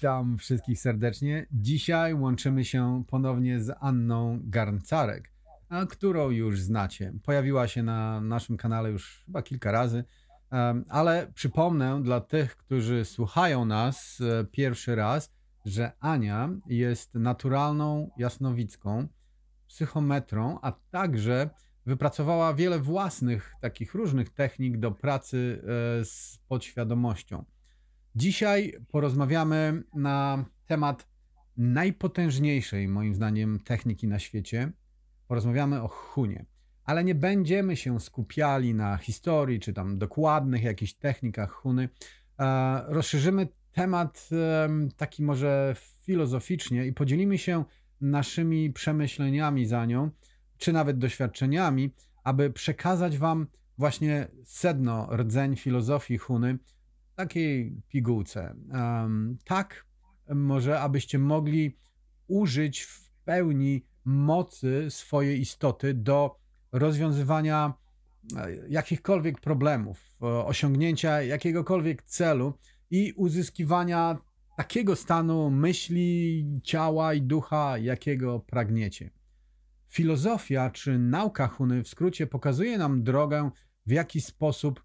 Witam wszystkich serdecznie. Dzisiaj łączymy się ponownie z Anną Garncarek, a którą już znacie. Pojawiła się na naszym kanale już chyba kilka razy, ale przypomnę dla tych, którzy słuchają nas e, pierwszy raz, że Ania jest naturalną jasnowicką, psychometrą, a także wypracowała wiele własnych takich różnych technik do pracy e, z podświadomością. Dzisiaj porozmawiamy na temat najpotężniejszej, moim zdaniem, techniki na świecie. Porozmawiamy o chunie. Ale nie będziemy się skupiali na historii czy tam dokładnych jakichś technikach huny. E, rozszerzymy temat taki może filozoficznie i podzielimy się naszymi przemyśleniami za nią, czy nawet doświadczeniami, aby przekazać Wam właśnie sedno rdzeń filozofii Huny, takiej pigułce. Um, tak, może abyście mogli użyć w pełni mocy swojej istoty do rozwiązywania e, jakichkolwiek problemów, e, osiągnięcia jakiegokolwiek celu i uzyskiwania takiego stanu myśli, ciała i ducha, jakiego pragniecie. Filozofia czy nauka Huny w skrócie pokazuje nam drogę, w jaki sposób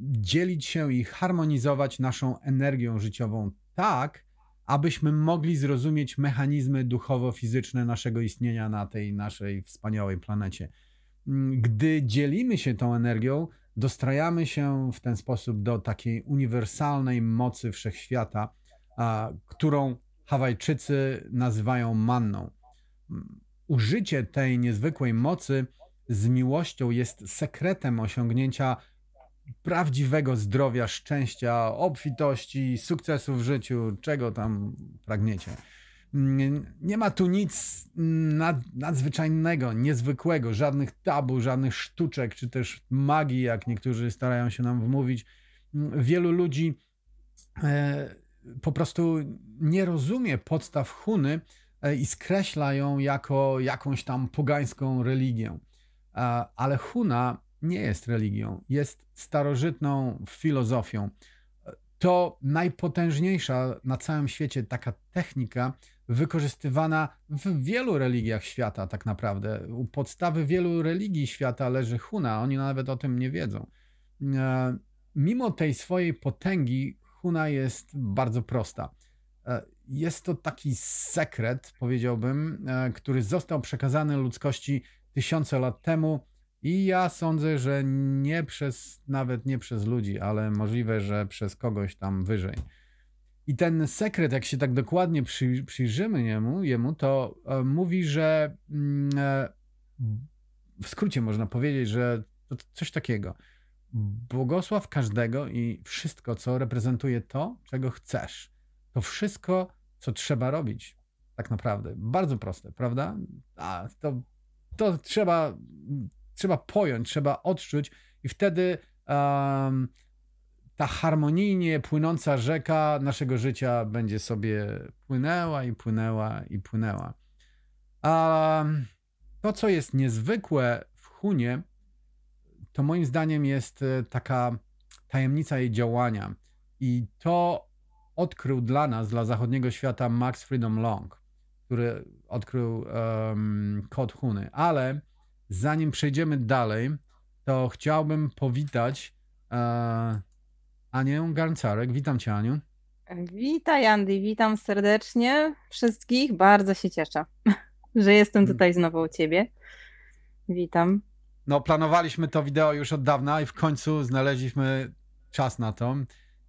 dzielić się i harmonizować naszą energią życiową tak, abyśmy mogli zrozumieć mechanizmy duchowo-fizyczne naszego istnienia na tej naszej wspaniałej planecie. Mm, gdy dzielimy się tą energią, dostrajamy się w ten sposób do takiej uniwersalnej mocy wszechświata, którą Hawajczycy nazywają manną. Mm, użycie tej niezwykłej mocy z miłością jest sekretem osiągnięcia prawdziwego zdrowia, szczęścia, obfitości, sukcesu w życiu, czego tam pragniecie. Mm, nie ma tu nic nad, nadzwyczajnego, niezwykłego, żadnych tabu, żadnych sztuczek, czy też magii, jak niektórzy starają się nam wmówić. Mm, wielu ludzi e, po prostu nie rozumie podstaw Huny e, i skreśla ją jako jakąś tam pogańską religię. E, ale Huna nie jest religią, jest starożytną filozofią. To najpotężniejsza na całym świecie taka technika, wykorzystywana w wielu religiach świata, tak naprawdę. U podstawy wielu religii świata leży Huna, oni nawet o tym nie wiedzą. E, mimo tej swojej potęgi, Huna jest bardzo prosta. E, jest to taki sekret, powiedziałbym, e, który został przekazany ludzkości tysiące lat temu i ja sądzę, że nie przez, nawet nie przez ludzi, ale możliwe, że przez kogoś tam wyżej. I ten sekret, jak się tak dokładnie przy, przyjrzymy jemu, jemu to e, mówi, że mm, e, w skrócie można powiedzieć, że to coś takiego. Błogosław każdego i wszystko, co reprezentuje to, czego chcesz. To wszystko, co trzeba robić. Tak naprawdę. Bardzo proste, prawda? A to, to trzeba trzeba pojąć, trzeba odczuć i wtedy um, ta harmonijnie płynąca rzeka naszego życia będzie sobie płynęła i płynęła i płynęła. A to, co jest niezwykłe w Hunie, to moim zdaniem jest e, taka tajemnica jej działania. I to odkrył dla nas, dla zachodniego świata Max Freedom Long, który odkrył um, kod Huny. Ale zanim przejdziemy dalej, to chciałbym powitać e, Anię Garncarek. Witam cię, Aniu. Witaj, Andy. Witam serdecznie wszystkich. Bardzo się cieszę, że jestem hmm. tutaj znowu u ciebie. Witam. No, planowaliśmy to wideo już od dawna i w końcu znaleźliśmy czas na to.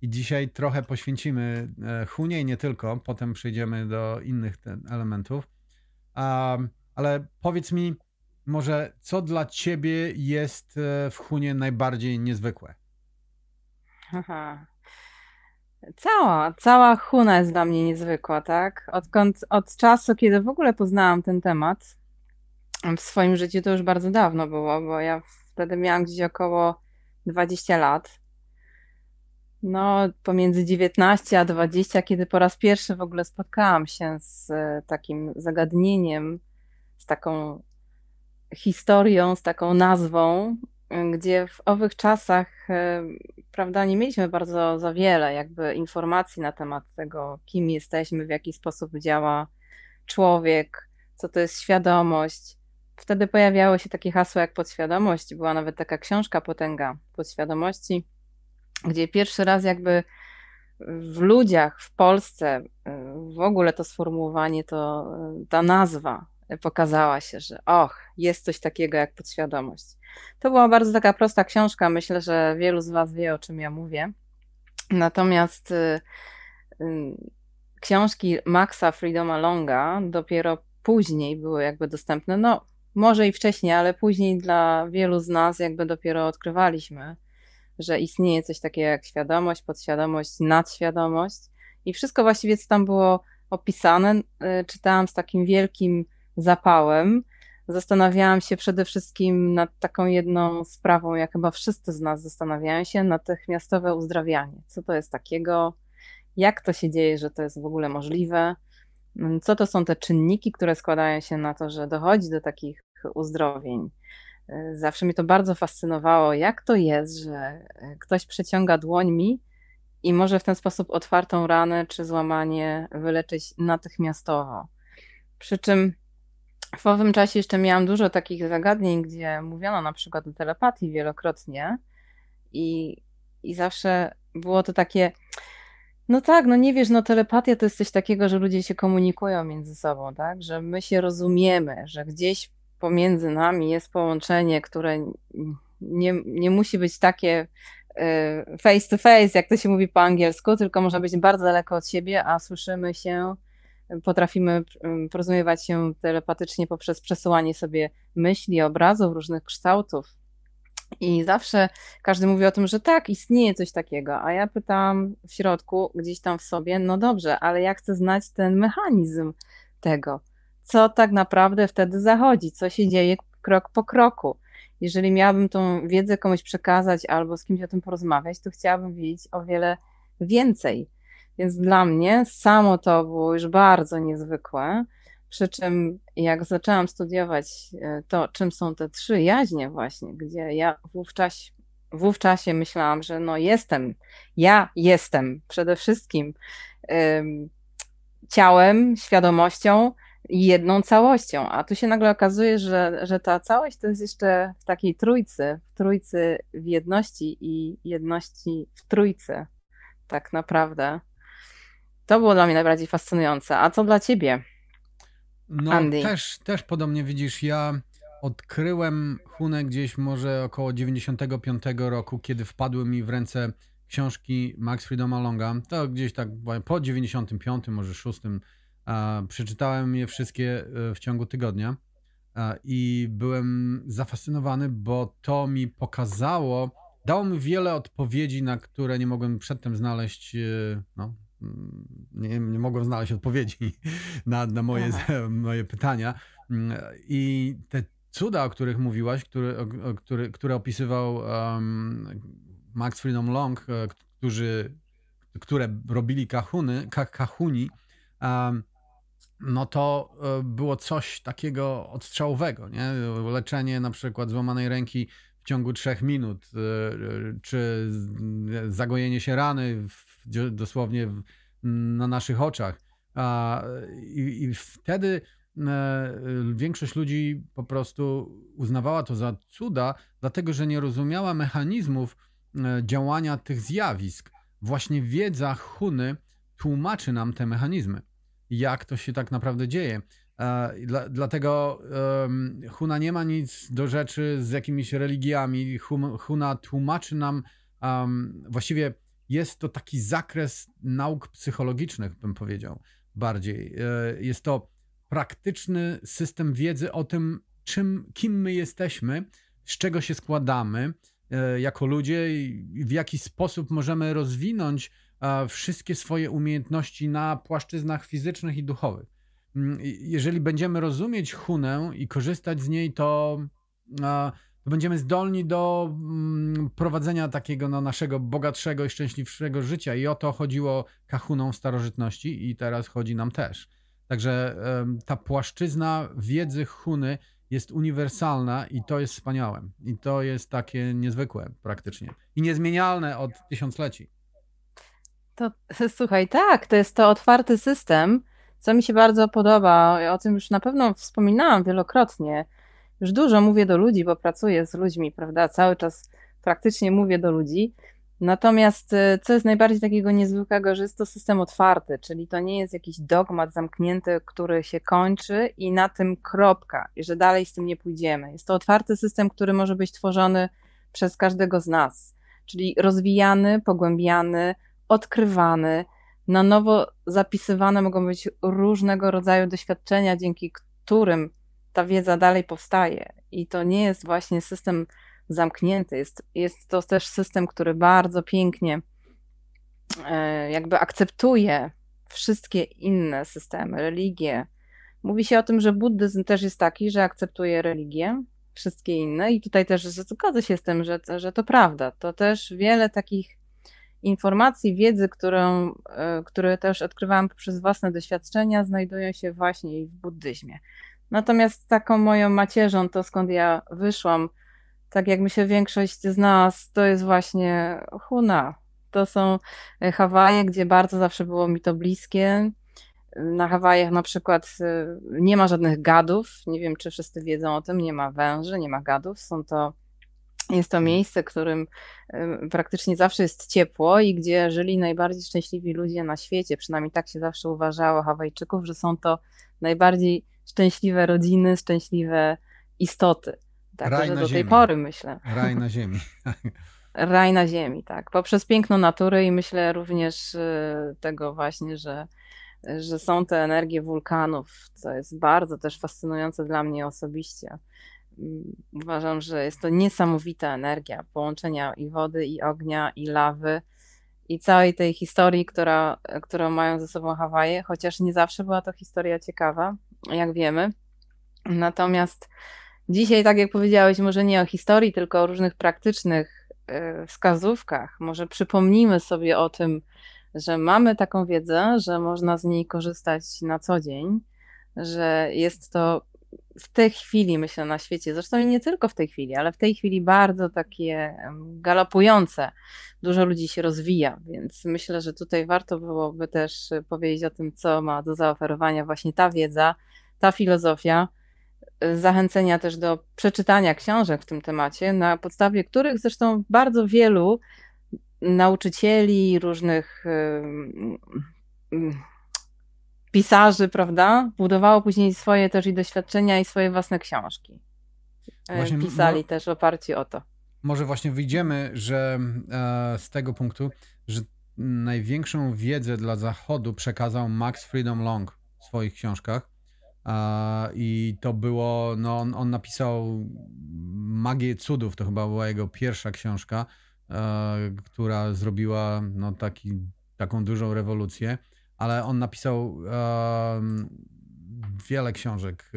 I dzisiaj trochę poświęcimy e, Hunie i nie tylko, potem przejdziemy do innych elementów. Um, ale powiedz mi, może co dla ciebie jest e, w Hunie najbardziej niezwykłe? Aha. Cała, cała Huna jest dla mnie niezwykła, tak? Odkąd, od czasu, kiedy w ogóle poznałam ten temat, w swoim życiu to już bardzo dawno było, bo ja wtedy miałam gdzieś około 20 lat. No, pomiędzy 19 a 20, kiedy po raz pierwszy w ogóle spotkałam się z e, takim zagadnieniem, z taką historią, z taką nazwą, gdzie w owych czasach, e, prawda, nie mieliśmy bardzo za wiele jakby informacji na temat tego, kim jesteśmy, w jaki sposób działa człowiek, co to jest świadomość. Wtedy pojawiały się takie hasła jak podświadomość, była nawet taka książka Potęga Podświadomości, gdzie pierwszy raz jakby w ludziach, w Polsce, w ogóle to sformułowanie, to ta nazwa pokazała się, że och, jest coś takiego jak podświadomość. To była bardzo taka prosta książka, myślę, że wielu z Was wie, o czym ja mówię. Natomiast y, y, książki Maxa Freedoma Longa dopiero później były jakby dostępne, no może i wcześniej, ale później dla wielu z nas jakby dopiero odkrywaliśmy, że istnieje coś takiego jak świadomość, podświadomość, nadświadomość i wszystko właściwie co tam było opisane, y, czytałam z takim wielkim zapałem, zastanawiałam się przede wszystkim nad taką jedną sprawą, jak chyba wszyscy z nas zastanawiają się, natychmiastowe uzdrawianie. Co to jest takiego? Jak to się dzieje, że to jest w ogóle możliwe? Co to są te czynniki, które składają się na to, że dochodzi do takich uzdrowień? Zawsze mi to bardzo fascynowało, jak to jest, że ktoś przeciąga dłońmi i może w ten sposób otwartą ranę czy złamanie wyleczyć natychmiastowo. Przy czym w owym czasie jeszcze miałam dużo takich zagadnień, gdzie mówiono na przykład o telepatii wielokrotnie i, i zawsze było to takie, no tak, no nie wiesz, no telepatia to jest coś takiego, że ludzie się komunikują między sobą, tak, że my się rozumiemy, że gdzieś pomiędzy nami jest połączenie, które nie, nie musi być takie y, face to face, jak to się mówi po angielsku, tylko można być bardzo daleko od siebie, a słyszymy się potrafimy porozumiewać się telepatycznie poprzez przesyłanie sobie myśli, obrazów, różnych kształtów. I zawsze każdy mówi o tym, że tak, istnieje coś takiego, a ja pytam w środku, gdzieś tam w sobie, no dobrze, ale ja chcę znać ten mechanizm tego, co tak naprawdę wtedy zachodzi, co się dzieje krok po kroku. Jeżeli miałabym tą wiedzę komuś przekazać albo z kimś o tym porozmawiać, to chciałabym wiedzieć o wiele więcej więc dla mnie samo to było już bardzo niezwykłe. Przy czym jak zaczęłam studiować e, to, czym są te trzy jaźnie właśnie, gdzie ja wówczas, wówczas myślałam, że no jestem, ja jestem przede wszystkim ym, ciałem, świadomością i jedną całością, a tu się nagle okazuje, że, że ta całość to jest jeszcze w takiej trójcy, w trójcy w jedności i jedności w trójce, tak naprawdę. To było dla mnie najbardziej fascynujące. A co dla ciebie? No, Andy? Też, też podobnie widzisz, ja odkryłem Hunę gdzieś może około 95 roku, kiedy wpadły mi w ręce książki Max Friedoma Longa. To gdzieś tak po 95, może 6. Przeczytałem je wszystkie e, w ciągu tygodnia i byłem zafascynowany, bo to mi pokazało, dało mi wiele odpowiedzi, na które nie mogłem przedtem znaleźć e, no, Mm, nie, nie mogłem znaleźć odpowiedzi na, na moje, moje pytania. Mm, I te cuda, o których mówiłaś, które, o, który, które opisywał um, Max Freedom Long, e, którzy, które robili kahuny, kahuni, um, no to e, było coś takiego odstrzałowego, nie? Leczenie na przykład złamanej ręki w ciągu trzech minut, e, czy zagojenie się rany w dosłownie na naszych oczach. A, i, i wtedy e, większość ludzi po prostu uznawała to za cuda, dlatego że nie rozumiała mechanizmów e, działania tych zjawisk. Właśnie wiedza Huny tłumaczy nam te mechanizmy, jak to się tak naprawdę dzieje. Dla, dlatego um, Huna nie ma nic do rzeczy z jakimiś religiami. Huna tłumaczy nam, um, właściwie jest to taki zakres nauk psychologicznych, bym powiedział bardziej. E, jest to praktyczny system wiedzy o tym, czym, kim my jesteśmy, z czego się składamy e, jako ludzie i w jaki sposób możemy rozwinąć e, wszystkie swoje umiejętności na płaszczyznach fizycznych i duchowych. Mm, jeżeli będziemy rozumieć Hunę i korzystać z niej, to będziemy zdolni do mm, prowadzenia takiego no, naszego bogatszego i szczęśliwszego życia. I o to chodziło kachunom w starożytności i teraz chodzi nam też. Także ta płaszczyzna wiedzy Huny jest uniwersalna i to jest wspaniałe. I to jest takie niezwykłe praktycznie. I niezmienialne od tysiącleci. To słuchaj, tak, to jest to otwarty system, co mi się bardzo podoba. O tym już na pewno wspominałam wielokrotnie już dużo mówię do ludzi, bo pracuję z ludźmi, prawda? Cały czas praktycznie mówię do ludzi. Natomiast y, co jest najbardziej takiego niezwykłego, że jest to system otwarty, czyli to nie jest jakiś dogmat zamknięty, który się kończy i na tym kropka, i że dalej z tym nie pójdziemy. Jest to otwarty system, który może być tworzony przez każdego z nas, czyli rozwijany, pogłębiany, odkrywany. Na nowo zapisywane mogą być różnego rodzaju doświadczenia, dzięki którym ta wiedza dalej powstaje. I to nie jest właśnie system zamknięty. Jest, jest to też system, który bardzo pięknie e, jakby akceptuje wszystkie inne systemy, religie. Mówi się o tym, że buddyzm też jest taki, że akceptuje religię, wszystkie inne, i tutaj też zgodzę się z tym, że, że to prawda. To też wiele takich informacji, wiedzy, którą, e, które też odkrywałam przez własne doświadczenia, znajdują się właśnie w buddyzmie. Natomiast taką moją macierzą, to skąd ja wyszłam, tak jak mi się większość z nas, to jest właśnie Huna. To są e, Hawaje, gdzie bardzo zawsze było mi to bliskie. Na Hawajach na przykład e, nie ma żadnych gadów. Nie wiem, czy wszyscy wiedzą o tym. Nie ma węży, nie ma gadów. Są to jest to miejsce, którym e, praktycznie zawsze jest ciepło i gdzie żyli najbardziej szczęśliwi ludzie na świecie. Przynajmniej tak się zawsze uważało Hawajczyków, że są to najbardziej szczęśliwe rodziny, szczęśliwe istoty. Tak, Raj że do ziemi. tej pory myślę. Raj na ziemi. Raj na ziemi, tak. Poprzez piękno natury i myślę również y, tego właśnie, że, że są te energie wulkanów, co jest bardzo też fascynujące dla mnie osobiście. Mm, uważam, że jest to niesamowita energia połączenia i wody, i ognia, i lawy, i całej tej historii, która, którą mają ze sobą Hawaje, chociaż nie zawsze była to historia ciekawa jak wiemy. Natomiast dzisiaj, tak jak powiedziałeś, może nie o historii, tylko o różnych praktycznych e, wskazówkach. Może przypomnimy sobie o tym, że mamy taką wiedzę, że można z niej korzystać na co dzień, że jest to w tej chwili, myślę, na świecie, zresztą nie tylko w tej chwili, ale w tej chwili bardzo takie galopujące. Dużo ludzi się rozwija, więc myślę, że tutaj warto byłoby też y, powiedzieć o tym, co ma do zaoferowania właśnie ta wiedza, ta filozofia. Y, zachęcenia też do przeczytania książek w tym temacie, na podstawie których zresztą bardzo wielu nauczycieli, różnych pisarzy, prawda, budowało później swoje też i doświadczenia i swoje własne książki. E, właśnie, Pisali też oparci o to. Może właśnie wyjdziemy, że e, z tego punktu, że największą wiedzę dla Zachodu przekazał Max Freedom Long w swoich książkach. E, I to było, no on, on, napisał Magię Cudów, to chyba była jego pierwsza książka, e, która zrobiła no, taki, taką dużą rewolucję ale on napisał um, wiele książek,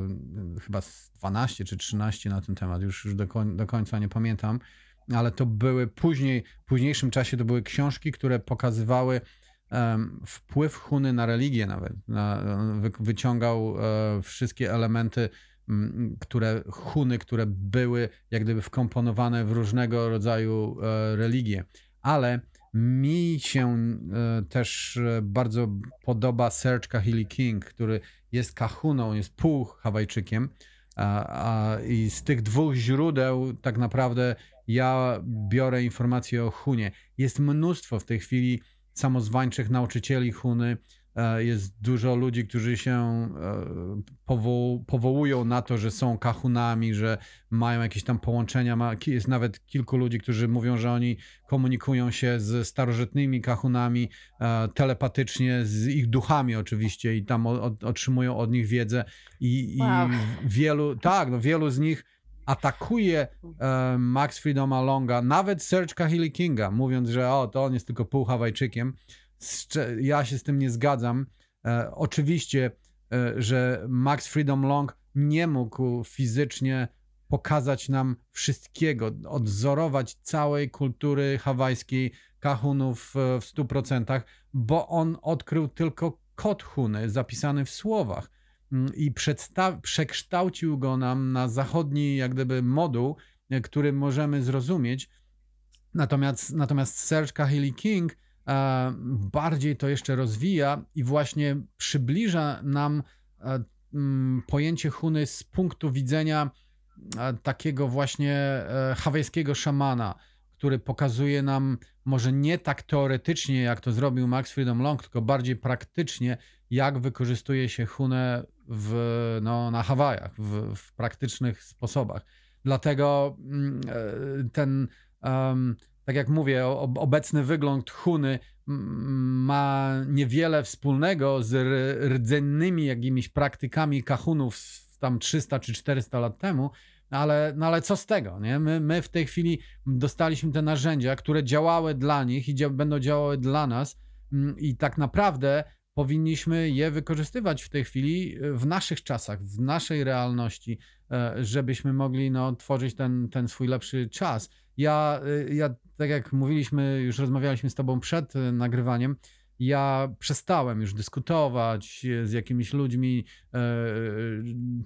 um, chyba 12 czy 13 na ten temat, już, już do, koń, do końca nie pamiętam, ale to były później, w późniejszym czasie to były książki, które pokazywały um, wpływ Huny na religię nawet. Na, wy, wyciągał e, wszystkie elementy które huny, które były jak gdyby wkomponowane w różnego rodzaju e, religie. Ale mi się e, też e, bardzo podoba Serge Kahili King, który jest kahuną, jest pół Hawajczykiem. A, I z tych dwóch źródeł tak naprawdę ja biorę informacje o Hunie. Jest mnóstwo w tej chwili samozwańczych nauczycieli Huny, E, jest dużo ludzi, którzy się e, powołują na to, że są kahunami, że mają jakieś tam połączenia. jest nawet kilku ludzi, którzy mówią, że oni komunikują się z starożytnymi kahunami e, telepatycznie, z ich duchami oczywiście i tam otrzymują od nich wiedzę. I, wow. i wielu, tak, no, wielu z nich atakuje Max Friedoma Longa, nawet Serge Kahili Kinga, mówiąc, że o, to on jest tylko pół Hawajczykiem ja się z tym nie zgadzam. E, oczywiście, e, że Max Freedom Long nie mógł fizycznie pokazać nam wszystkiego, odzorować całej kultury hawajskiej kahunów e, w 100%, bo on odkrył tylko kod huny zapisany w słowach mm, i przekształcił go nam na zachodni jak gdyby moduł, który możemy zrozumieć. Natomiast, natomiast Serge Cahill King E, bardziej to jeszcze rozwija i właśnie przybliża nam e, mm, pojęcie Huny z punktu widzenia e, takiego właśnie hawajskiego szamana, który pokazuje nam może nie tak teoretycznie, jak to zrobił Max Freedom Long, tylko bardziej praktycznie, jak wykorzystuje się Hunę w, no, na Hawajach, w, w praktycznych sposobach. Dlatego mm, ten um, tak jak mówię, obecny wygląd Huny ma niewiele wspólnego z rdzennymi jakimiś praktykami kahunów tam 300 czy 400 lat temu, no ale, no ale co z tego, nie? My, my w tej chwili dostaliśmy te narzędzia, które działały dla nich i dzia będą działały dla nas mm, i tak naprawdę powinniśmy je wykorzystywać w tej chwili w naszych czasach, w naszej realności, E, żebyśmy mogli no, tworzyć ten, ten swój lepszy czas. Ja, e, ja, tak jak mówiliśmy, już rozmawialiśmy z Tobą przed e, nagrywaniem, ja przestałem już dyskutować z jakimiś ludźmi,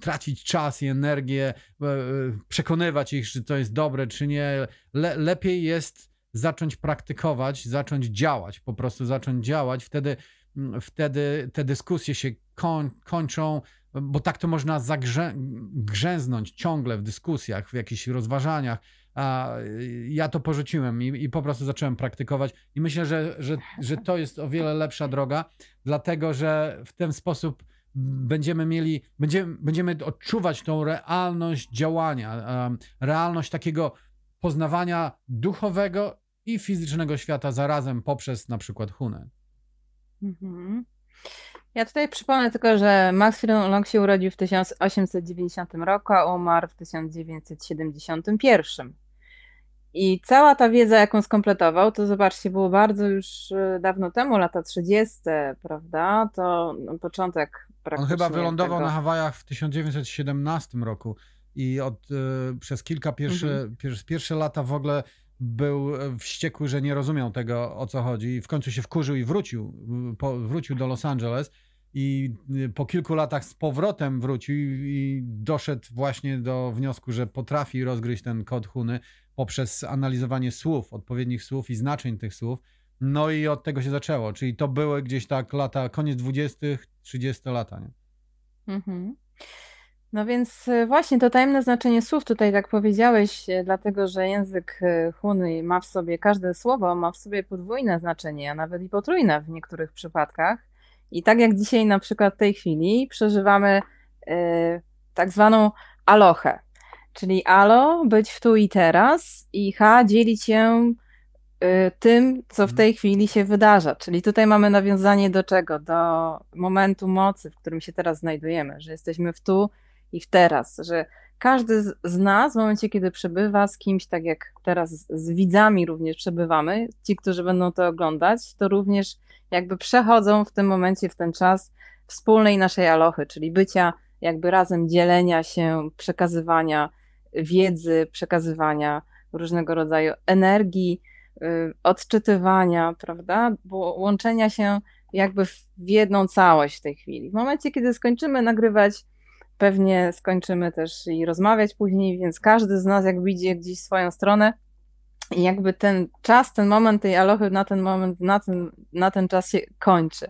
tracić czas i energię, przekonywać ich, czy to jest dobre, czy nie. Le, lepiej jest zacząć praktykować, zacząć działać, po prostu zacząć działać. Wtedy, wtedy te dyskusje się koń, kończą bo tak to można zagrzęznąć ciągle w dyskusjach, w jakichś rozważaniach. A y, ja to porzuciłem i, i po prostu zacząłem praktykować. I myślę, że, że, że to jest o wiele lepsza droga, dlatego że w ten sposób będziemy mieli, będziemy, będziemy odczuwać tą realność działania, realność takiego poznawania duchowego i fizycznego świata zarazem poprzez na przykład Hunę. Mhm. Ja tutaj przypomnę tylko, że Max Long się urodził w 1890 roku, a umarł w 1971. I cała ta wiedza, jaką skompletował, to zobaczcie, było bardzo już e, dawno temu, lata 30., prawda? To no, początek praktycznie. On chyba wylądował tego... na Hawajach w 1917 roku i od, y, przez kilka pierwszych mhm. pierwsze, pierwsze lata w ogóle był e, wściekły, że nie rozumiał tego, o co chodzi. I w końcu się wkurzył i wrócił. Po, wrócił do Los Angeles i y, po kilku latach z powrotem wrócił i doszedł właśnie do wniosku, że potrafi rozgryźć ten kod Huny poprzez analizowanie słów, odpowiednich słów i znaczeń tych słów. No i od tego się zaczęło, czyli to były gdzieś tak lata, koniec 20., 30 lata, nie? Mhm. No więc y, właśnie to tajemne znaczenie słów tutaj, tak powiedziałeś, y, dlatego że język y, Huny ma w sobie, każde słowo ma w sobie podwójne znaczenie, a nawet i potrójne w niektórych przypadkach. I tak jak dzisiaj na przykład w tej chwili przeżywamy yy, tak zwaną alochę, czyli alo, być w tu i teraz i ha, dzielić się tym, co w mhm. tej chwili się wydarza. Czyli tutaj mamy nawiązanie do czego? Do momentu mocy, w którym się teraz znajdujemy, że jesteśmy w tu i w teraz, że każdy z nas w momencie, kiedy przebywa z kimś, tak jak teraz z widzami również przebywamy, ci, którzy będą to oglądać, to również jakby przechodzą w tym momencie, w ten czas wspólnej naszej alochy, czyli bycia jakby razem dzielenia się, przekazywania wiedzy, przekazywania różnego rodzaju energii, y, odczytywania, prawda, bo łączenia się jakby w jedną całość w tej chwili. W momencie, kiedy skończymy nagrywać pewnie skończymy też i rozmawiać później, więc każdy z nas jakby idzie gdzieś swoją stronę i jakby ten czas, ten moment tej alochy na ten moment, na ten, na ten czas się kończy.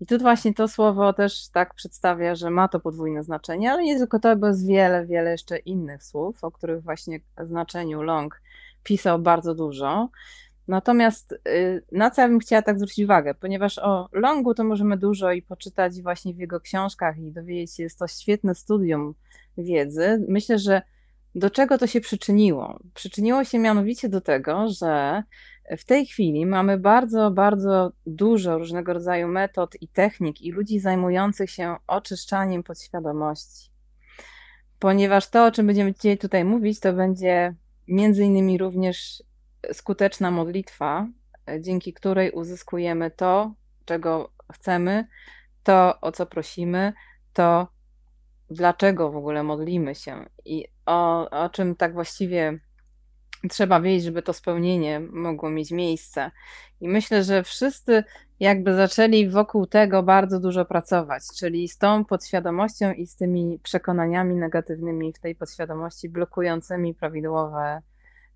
I tu właśnie to słowo też tak przedstawia, że ma to podwójne znaczenie, ale nie tylko to, bo jest wiele, wiele jeszcze innych słów, o których właśnie znaczeniu long pisał bardzo dużo. Natomiast y, na co ja bym chciała tak zwrócić uwagę, ponieważ o Longu to możemy dużo i poczytać właśnie w jego książkach i dowiedzieć się, jest to świetne studium wiedzy. Myślę, że do czego to się przyczyniło? Przyczyniło się mianowicie do tego, że w tej chwili mamy bardzo, bardzo dużo różnego rodzaju metod i technik i ludzi zajmujących się oczyszczaniem podświadomości. Ponieważ to, o czym będziemy dzisiaj tutaj mówić, to będzie między innymi również skuteczna modlitwa, e, dzięki której uzyskujemy to, czego chcemy, to, o co prosimy, to, dlaczego w ogóle modlimy się i o, o czym tak właściwie trzeba wiedzieć, żeby to spełnienie mogło mieć miejsce. I myślę, że wszyscy jakby zaczęli wokół tego bardzo dużo pracować, czyli z tą podświadomością i z tymi przekonaniami negatywnymi w tej podświadomości, blokującymi prawidłowe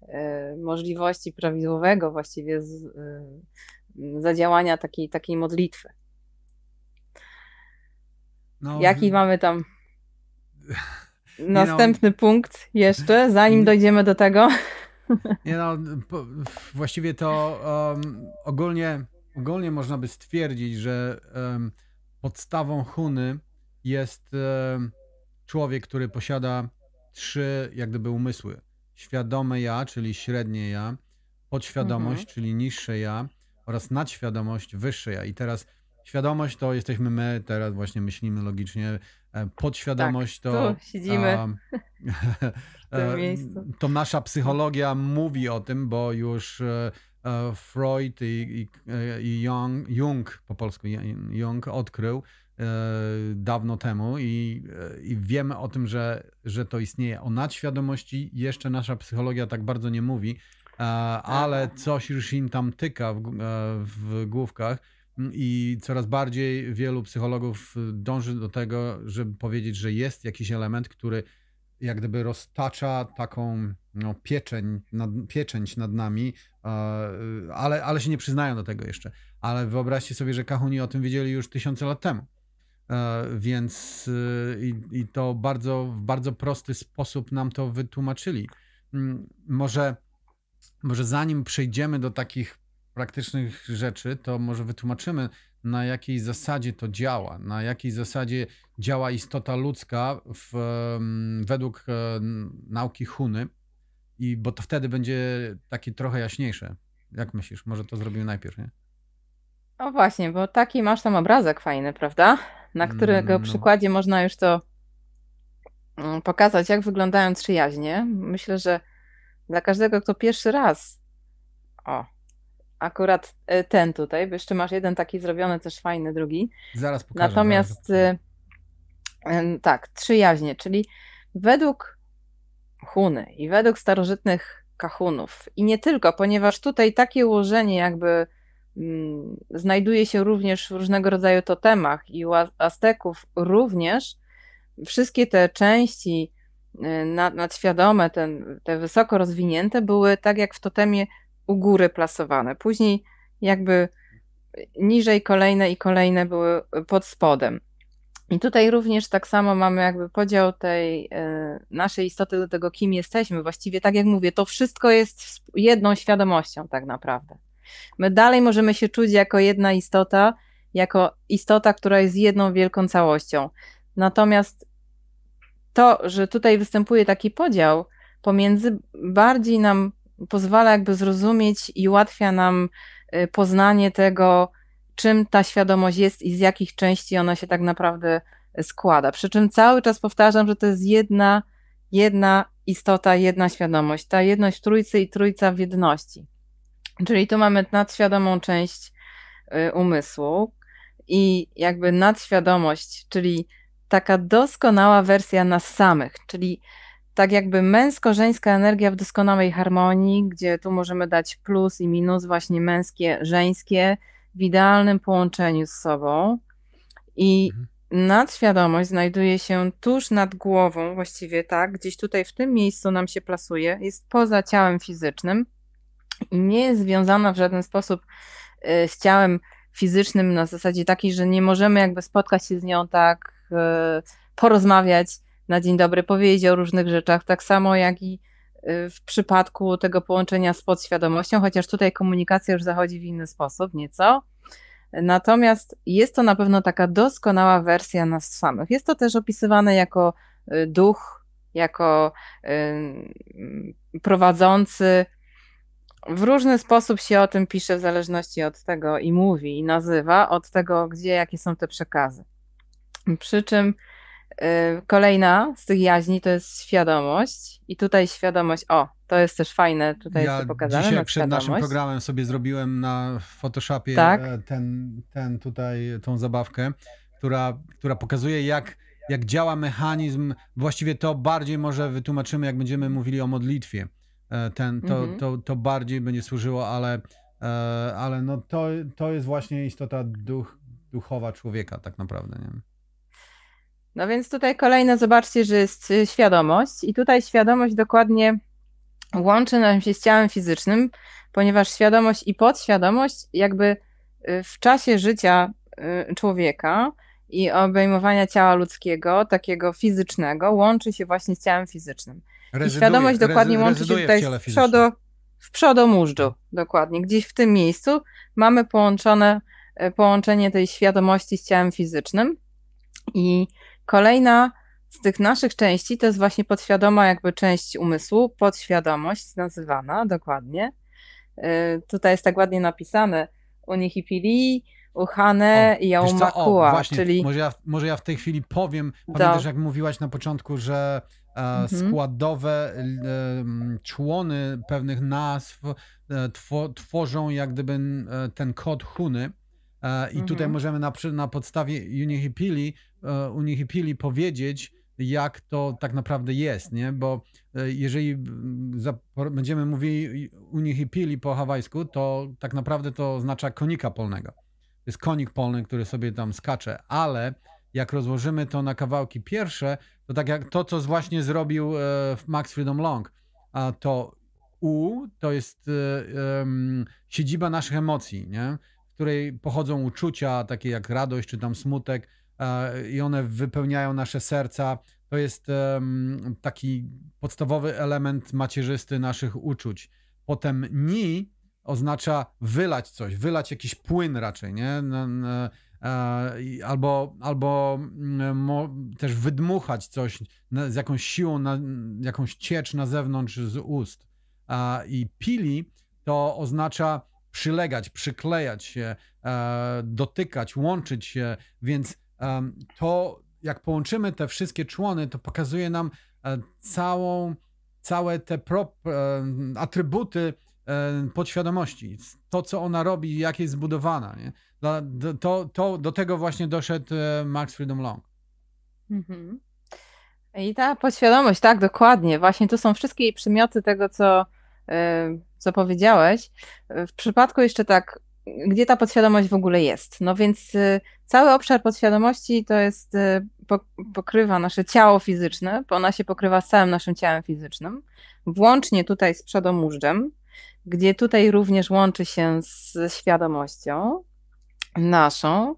E, możliwości prawidłowego właściwie z, e, zadziałania takiej, takiej modlitwy. No, Jaki mamy tam no, następny no, punkt jeszcze, zanim dojdziemy do tego? Nie no, właściwie to um, ogólnie, ogólnie można by stwierdzić, że um, podstawą Huny jest um, człowiek, który posiada trzy jak gdyby umysły świadome ja, czyli średnie ja, podświadomość, mhm. czyli niższe ja oraz nadświadomość, wyższe ja. I teraz świadomość to jesteśmy my, teraz właśnie myślimy logicznie. E, podświadomość tak, to. Tu siedzimy. A, w e, miejscu. To nasza psychologia mówi o tym, bo już e, Freud i, i, i Jung, Jung po polsku Jung odkrył, E, dawno temu i, e, i, wiemy o tym, że, że to istnieje. O nadświadomości jeszcze nasza psychologia tak bardzo nie mówi, e, ale coś już im tam tyka w, w główkach i coraz bardziej wielu psychologów dąży do tego, żeby powiedzieć, że jest jakiś element, który jak gdyby roztacza taką no, pieczeń, nad, pieczęć nad nami, ale, ale się nie przyznają do tego jeszcze. Ale wyobraźcie sobie, że Kahuni o tym wiedzieli już tysiące lat temu. E, więc e, i, i to bardzo, w bardzo prosty sposób nam to wytłumaczyli. Mm, może, może zanim przejdziemy do takich praktycznych rzeczy, to może wytłumaczymy, na jakiej zasadzie to działa, na jakiej zasadzie działa istota ludzka w, mm, według e, nauki Huny, i bo to wtedy będzie takie trochę jaśniejsze. Jak myślisz? Może to zrobimy najpierw, nie? O no właśnie, bo taki masz tam obrazek fajny, prawda? na którego no. przykładzie można już to mm, pokazać, jak wyglądają przyjaźnie. Myślę, że dla każdego, kto pierwszy raz, o, akurat e, ten tutaj, bo jeszcze masz jeden taki zrobiony, też fajny drugi. Zaraz pokażę. Natomiast zaraz pokażę. E, tak, przyjaźnie, czyli według Huny i według starożytnych kahunów i nie tylko, ponieważ tutaj takie ułożenie jakby Mm, znajduje się również w różnego rodzaju totemach i u Azteków również wszystkie te części y, nadświadome, ten, te wysoko rozwinięte były tak jak w totemie u góry plasowane. Później jakby niżej kolejne i kolejne były pod spodem. I tutaj również tak samo mamy jakby podział tej y, naszej istoty do tego, kim jesteśmy. Właściwie tak jak mówię, to wszystko jest jedną świadomością tak naprawdę. My dalej możemy się czuć jako jedna istota, jako istota, która jest jedną wielką całością. Natomiast to, że tutaj występuje taki podział pomiędzy, bardziej nam pozwala jakby zrozumieć i ułatwia nam y, poznanie tego, czym ta świadomość jest i z jakich części ona się tak naprawdę y, składa. Przy czym cały czas powtarzam, że to jest jedna, jedna istota, jedna świadomość. Ta jedność trójcy i trójca w jedności. Czyli tu mamy nadświadomą część y, umysłu i jakby nadświadomość, czyli taka doskonała wersja nas samych, czyli tak jakby męsko-żeńska energia w doskonałej harmonii, gdzie tu możemy dać plus i minus, właśnie męskie, żeńskie, w idealnym połączeniu z sobą. I mhm. nadświadomość znajduje się tuż nad głową, właściwie tak, gdzieś tutaj w tym miejscu nam się plasuje, jest poza ciałem fizycznym nie jest związana w żaden sposób y, z ciałem fizycznym na zasadzie takiej, że nie możemy jakby spotkać się z nią tak, y, porozmawiać na dzień dobry, powiedzieć o różnych rzeczach, tak samo jak i y, w przypadku tego połączenia z podświadomością, chociaż tutaj komunikacja już zachodzi w inny sposób nieco. Natomiast jest to na pewno taka doskonała wersja nas samych. Jest to też opisywane jako duch, jako prowadzący w różny sposób się o tym pisze, w zależności od tego i mówi, i nazywa, od tego, gdzie, jakie są te przekazy. Przy czym y, kolejna z tych jaźni to jest świadomość, i tutaj świadomość, o, to jest też fajne, tutaj ja jest pokazane. Dzisiaj na przed naszym programem sobie zrobiłem na Photoshopie tak? E, ten, ten tutaj, tą zabawkę, która, która pokazuje, jak jak działa mechanizm, właściwie to bardziej może wytłumaczymy, jak będziemy mówili o modlitwie. E, ten, to, mhm. to, to bardziej będzie służyło, ale, e, ale no to, to jest właśnie istota duch, duchowa człowieka tak naprawdę. Nie? No więc tutaj kolejne zobaczcie, że jest y, świadomość i tutaj świadomość dokładnie łączy nam się z ciałem fizycznym, ponieważ świadomość i podświadomość jakby y, w czasie życia y, człowieka i obejmowania ciała ludzkiego, takiego fizycznego, łączy się właśnie z ciałem fizycznym. Rezyduje, I świadomość dokładnie rezy, łączy się tutaj w, w przodo, w przodomóżdżu, dokładnie. Gdzieś w tym miejscu mamy połączone, e, połączenie tej świadomości z ciałem fizycznym. I kolejna z tych naszych części to jest właśnie podświadoma jakby część umysłu, podświadomość nazywana dokładnie. E, tutaj jest tak ładnie napisane Unihipili, Uhane i Jaumakua, co? o, właśnie, czyli... Może ja, może ja w tej chwili powiem, pamiętasz Do. jak mówiłaś na początku, że Mhm. składowe człony pewnych nazw e, tworzą jak gdyby e, ten kod Huny. E, I tutaj mhm. możemy na, na podstawie Unihipili, Unihipili powiedzieć, jak to tak naprawdę jest, nie? Bo jeżeli będziemy mówili Unihipili po hawajsku, to tak naprawdę to oznacza konika polnego. To jest konik polny, który sobie tam skacze, ale jak rozłożymy to na kawałki pierwsze, to tak jak to, co właśnie zrobił e, Max Freedom Long, a to U to jest um, siedziba naszych emocji, nie? w której pochodzą uczucia takie jak radość czy tam smutek i one wypełniają nasze serca. To jest um, taki podstawowy element macierzysty naszych uczuć. Potem ni oznacza wylać coś, wylać jakiś płyn raczej, nie? E, albo, albo mm, też wydmuchać coś z jakąś siłą, na, jakąś ciecz na zewnątrz z ust. E, I pili to oznacza przylegać, przyklejać się, e, dotykać, łączyć się, więc to jak połączymy te wszystkie człony, to pokazuje nam całą, całe te prop, atrybuty podświadomości, to co ona robi, jak jest zbudowana. Nie? To, to, do tego właśnie doszedł e, Max Freedom Long. Mhm. I ta podświadomość, tak, dokładnie. Właśnie tu są wszystkie przymioty tego, co, e, co powiedziałeś. W przypadku jeszcze tak, gdzie ta podświadomość w ogóle jest? No więc e, cały obszar podświadomości to jest, pokrywa nasze ciało fizyczne, bo ona się pokrywa z całym naszym ciałem fizycznym, włącznie tutaj z przodomóżdżem, gdzie tutaj również łączy się z świadomością, naszą.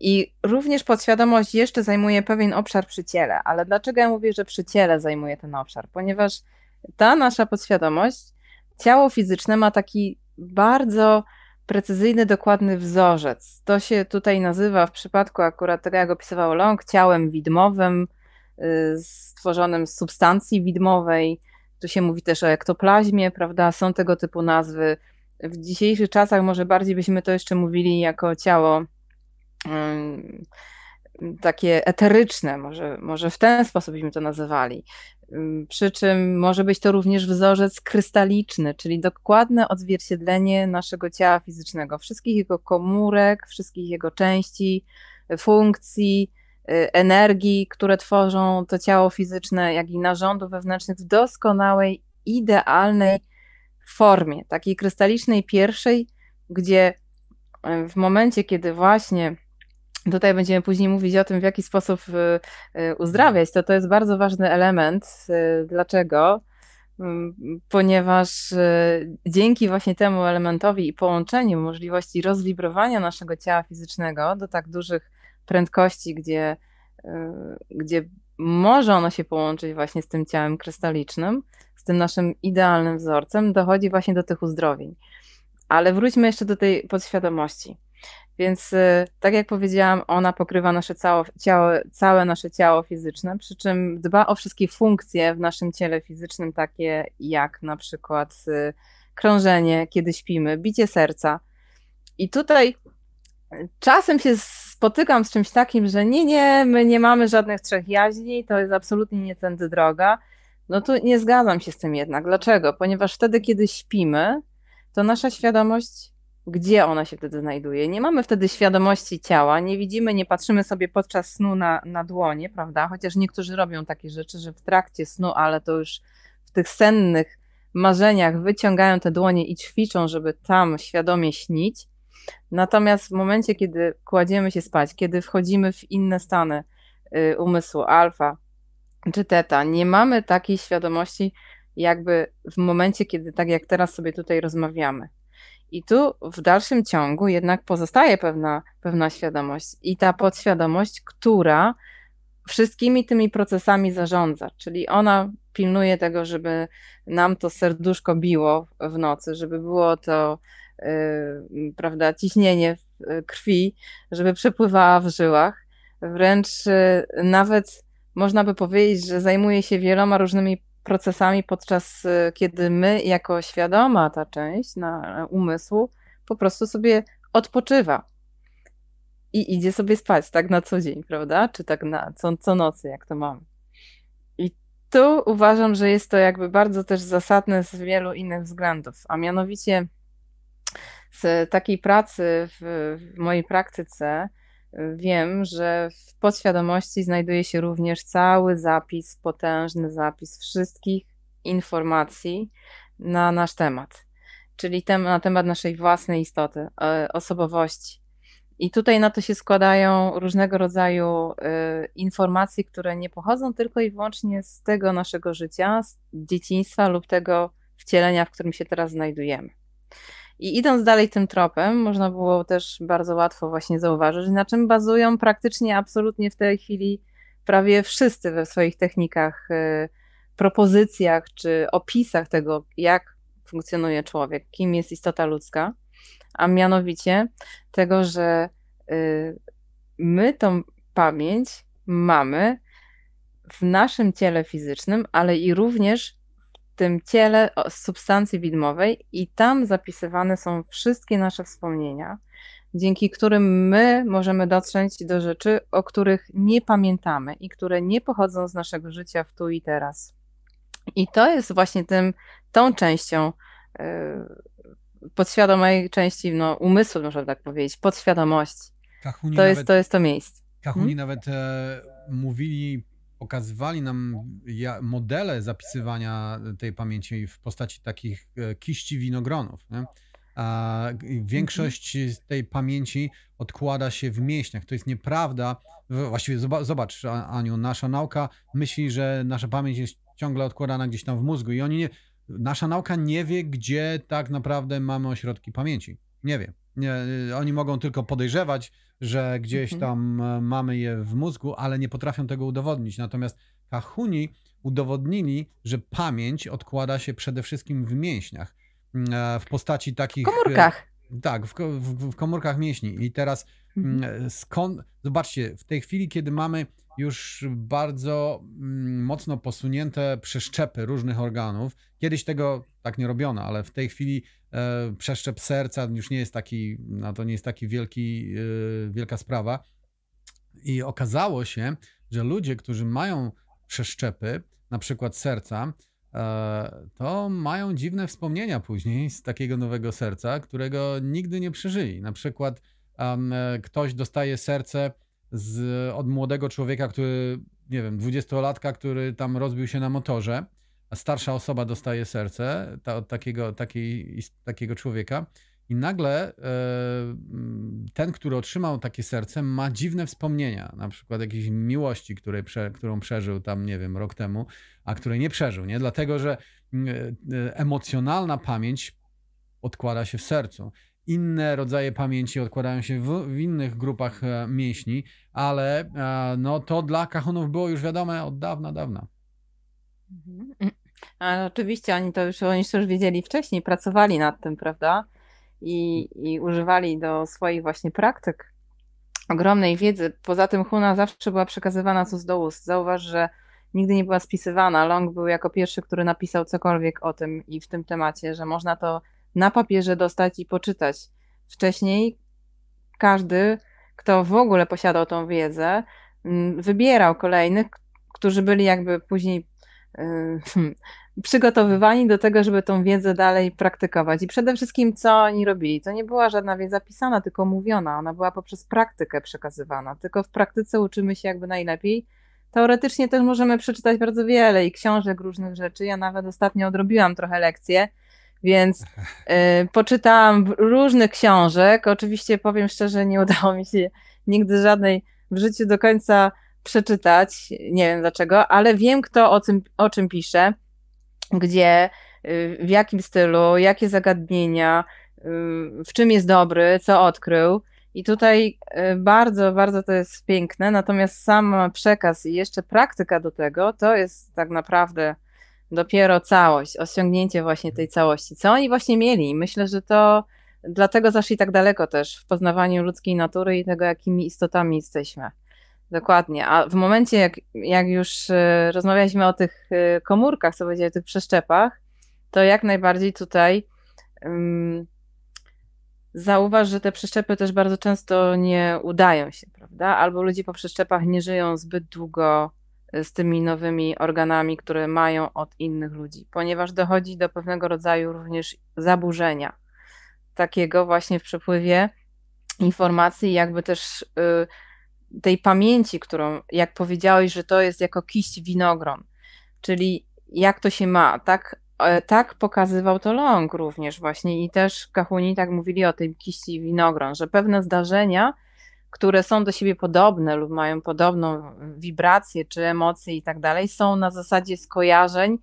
I również podświadomość jeszcze zajmuje pewien obszar przy ciele. Ale dlaczego ja mówię, że przy ciele zajmuje ten obszar? Ponieważ ta nasza podświadomość, ciało fizyczne ma taki bardzo precyzyjny, dokładny wzorzec. To się tutaj nazywa w przypadku akurat tego, jak opisywał Long, ciałem widmowym, y, stworzonym z substancji widmowej. Tu się mówi też o ektoplazmie, prawda? Są tego typu nazwy w dzisiejszych czasach może bardziej byśmy to jeszcze mówili jako ciało takie eteryczne, może, może w ten sposób byśmy to nazywali. Przy czym może być to również wzorzec krystaliczny, czyli dokładne odzwierciedlenie naszego ciała fizycznego, wszystkich jego komórek, wszystkich jego części, funkcji, e, energii, które tworzą to ciało fizyczne, jak i narządów wewnętrznych w doskonałej, idealnej formie, takiej krystalicznej pierwszej, gdzie e, w momencie, kiedy właśnie tutaj będziemy później mówić o tym, w jaki sposób e, e, uzdrawiać, to to jest bardzo ważny element. Dlaczego? Mm, ponieważ dzięki właśnie temu elementowi i połączeniu możliwości rozwibrowania naszego ciała fizycznego do tak dużych prędkości, gdzie, gdzie może ono się połączyć właśnie z tym ciałem krystalicznym, z tym naszym idealnym wzorcem, dochodzi właśnie do tych uzdrowień. Ale wróćmy jeszcze do tej podświadomości. Więc y, tak jak powiedziałam, ona pokrywa nasze cało, ciało, całe nasze ciało fizyczne, przy czym dba o wszystkie funkcje w naszym ciele fizycznym, takie jak na przykład y, krążenie, kiedy śpimy, bicie serca. I tutaj y, czasem się spotykam z czymś takim, że nie, nie, my nie mamy żadnych trzech jaźni, to jest absolutnie nie tędy droga. No tu nie zgadzam się z tym jednak. Dlaczego? Ponieważ wtedy, kiedy śpimy, to nasza świadomość, gdzie ona się wtedy znajduje? Nie mamy wtedy świadomości ciała, nie widzimy, nie patrzymy sobie podczas snu na, na dłonie, prawda? Chociaż niektórzy robią takie rzeczy, że w trakcie snu, ale to już w tych sennych marzeniach wyciągają te dłonie i ćwiczą, żeby tam świadomie śnić. Natomiast w momencie, kiedy kładziemy się spać, kiedy wchodzimy w inne stany y, umysłu, alfa, czy teta. Nie mamy takiej świadomości, jakby w momencie, kiedy tak jak teraz sobie tutaj rozmawiamy. I tu w dalszym ciągu jednak pozostaje pewna, pewna świadomość i ta podświadomość, która wszystkimi tymi procesami zarządza, czyli ona pilnuje tego, żeby nam to serduszko biło w nocy, żeby było to, yy, prawda, ciśnienie y, krwi, żeby przepływała w żyłach. Wręcz yy, nawet można by powiedzieć, że zajmuje się wieloma różnymi procesami, podczas y, kiedy my, jako świadoma ta część na e, umysłu, po prostu sobie odpoczywa i idzie sobie spać, tak na co dzień, prawda? Czy tak na co, co nocy, jak to mamy. I tu uważam, że jest to jakby bardzo też zasadne z wielu innych względów, a mianowicie z takiej pracy w, w mojej praktyce wiem, że w podświadomości znajduje się również cały zapis, potężny zapis wszystkich informacji na nasz temat, czyli tem na temat naszej własnej istoty, e, osobowości. I tutaj na to się składają różnego rodzaju e, informacje, które nie pochodzą tylko i wyłącznie z tego naszego życia, z dzieciństwa lub tego wcielenia, w którym się teraz znajdujemy. I idąc dalej tym tropem, można było też bardzo łatwo właśnie zauważyć, na czym bazują praktycznie absolutnie w tej chwili prawie wszyscy we swoich technikach, y, propozycjach czy opisach tego, jak funkcjonuje człowiek, kim jest istota ludzka, a mianowicie tego, że y, my tą pamięć mamy w naszym ciele fizycznym, ale i również tym ciele substancji widmowej i tam zapisywane są wszystkie nasze wspomnienia, dzięki którym my możemy dotrzeć do rzeczy, o których nie pamiętamy i które nie pochodzą z naszego życia w tu i teraz. I to jest właśnie tym, tą częścią yy, podświadomej części no, umysłu, można tak powiedzieć, podświadomości. to, nawet, jest, to jest to miejsce. Kahuni hmm? nawet e, mówili okazywali nam modele zapisywania tej pamięci w postaci takich e, kiści winogronów. Nie? A większość tej pamięci odkłada się w mięśniach. To jest nieprawda. Właściwie zobacz, Aniu, nasza nauka myśli, że nasza pamięć jest ciągle odkładana gdzieś tam w mózgu i oni nie, nasza nauka nie wie, gdzie tak naprawdę mamy ośrodki pamięci. Nie wie. Nie, oni mogą tylko podejrzewać, że gdzieś mhm. tam e, mamy je w mózgu, ale nie potrafią tego udowodnić. Natomiast kahuni udowodnili, że pamięć odkłada się przede wszystkim w mięśniach, mm, e, w postaci takich. E, komórkach. Tak, w, w, w komórkach mięśni. I teraz Mm, e, skąd, zobaczcie, w tej chwili, kiedy mamy już bardzo mm, mocno posunięte przeszczepy różnych organów, kiedyś tego tak nie robiono, ale w tej chwili e, przeszczep serca już nie jest taki, no to nie jest taki wielki, e, wielka sprawa. I okazało się, że ludzie, którzy mają przeszczepy, na przykład serca, to mają dziwne wspomnienia później z takiego nowego serca, którego nigdy nie przeżyli. Na przykład E, ktoś dostaje serce z, od młodego człowieka, który, nie wiem, dwudziestolatka, który tam rozbił się na motorze, a starsza osoba dostaje serce ta, od takiego, takiego człowieka. I nagle e, ten, który otrzymał takie serce, ma dziwne wspomnienia, na przykład jakiejś miłości, której, którą przeżył tam, nie wiem, rok temu, a której nie przeżył, nie? Dlatego, że e, emocjonalna pamięć odkłada się w sercu inne rodzaje pamięci odkładają się w, w innych grupach e, mięśni, ale e, no, to dla kachunów było już wiadome od dawna, dawna. Mhm. Ale oczywiście oni to już, oni to już wiedzieli wcześniej, pracowali nad tym, prawda? I, I używali do swoich właśnie praktyk ogromnej wiedzy. Poza tym Huna zawsze była przekazywana co z do ust. Zauważ, że nigdy nie była spisywana. Long był jako pierwszy, który napisał cokolwiek o tym i w tym temacie, że można to na papierze dostać i poczytać. Wcześniej każdy, kto w ogóle posiadał tą wiedzę, mm, wybierał kolejnych, którzy byli jakby później y, przygotowywani do tego, żeby tą wiedzę dalej praktykować. I przede wszystkim, co oni robili? To nie była żadna wiedza pisana, tylko mówiona. Ona była poprzez praktykę przekazywana. Tylko w praktyce uczymy się jakby najlepiej. Teoretycznie też możemy przeczytać bardzo wiele i książek, różnych rzeczy. Ja nawet ostatnio odrobiłam trochę lekcje więc y, poczytałam różnych książek. Oczywiście powiem szczerze, nie udało mi się nigdy żadnej w życiu do końca przeczytać. Nie wiem dlaczego, ale wiem, kto o, tym, o czym pisze, gdzie, y, w jakim stylu, jakie zagadnienia, y, w czym jest dobry, co odkrył. I tutaj y, bardzo, bardzo to jest piękne, natomiast sam przekaz i jeszcze praktyka do tego to jest tak naprawdę Dopiero całość, osiągnięcie właśnie tej całości, co oni właśnie mieli. Myślę, że to dlatego zaszli tak daleko też w poznawaniu ludzkiej natury i tego, jakimi istotami jesteśmy. Dokładnie. A w momencie, jak, jak już y, rozmawialiśmy o tych y, komórkach, co powiedziałeś, o tych przeszczepach, to jak najbardziej tutaj um, zauważ, że te przeszczepy też bardzo często nie udają się, prawda? Albo ludzie po przeszczepach nie żyją zbyt długo, z tymi nowymi organami, które mają od innych ludzi, ponieważ dochodzi do pewnego rodzaju również zaburzenia takiego właśnie w przepływie informacji, jakby też y, tej pamięci, którą, jak powiedziałeś, że to jest jako kiść winogron, czyli jak to się ma, tak, e, tak pokazywał to Long również właśnie i też Kahuni tak mówili o tej kiści winogron, że pewne zdarzenia które są do siebie podobne lub mają podobną wibrację czy emocje i tak dalej, są na zasadzie skojarzeń,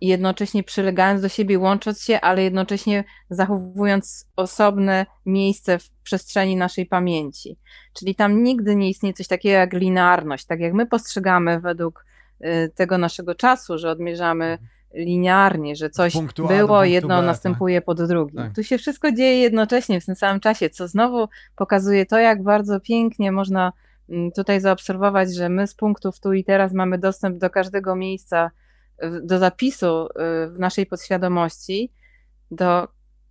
jednocześnie przylegając do siebie, łącząc się, ale jednocześnie zachowując osobne miejsce w przestrzeni naszej pamięci. Czyli tam nigdy nie istnieje coś takiego jak linearność, tak jak my postrzegamy według y, tego naszego czasu, że odmierzamy mhm linearnie, że coś było, jedno B, następuje tak. pod drugim. Tak. Tu się wszystko dzieje jednocześnie w tym samym czasie, co znowu pokazuje to, jak bardzo pięknie można mm, tutaj zaobserwować, że my z punktów tu i teraz mamy dostęp do każdego miejsca, do zapisu y, w naszej podświadomości, do,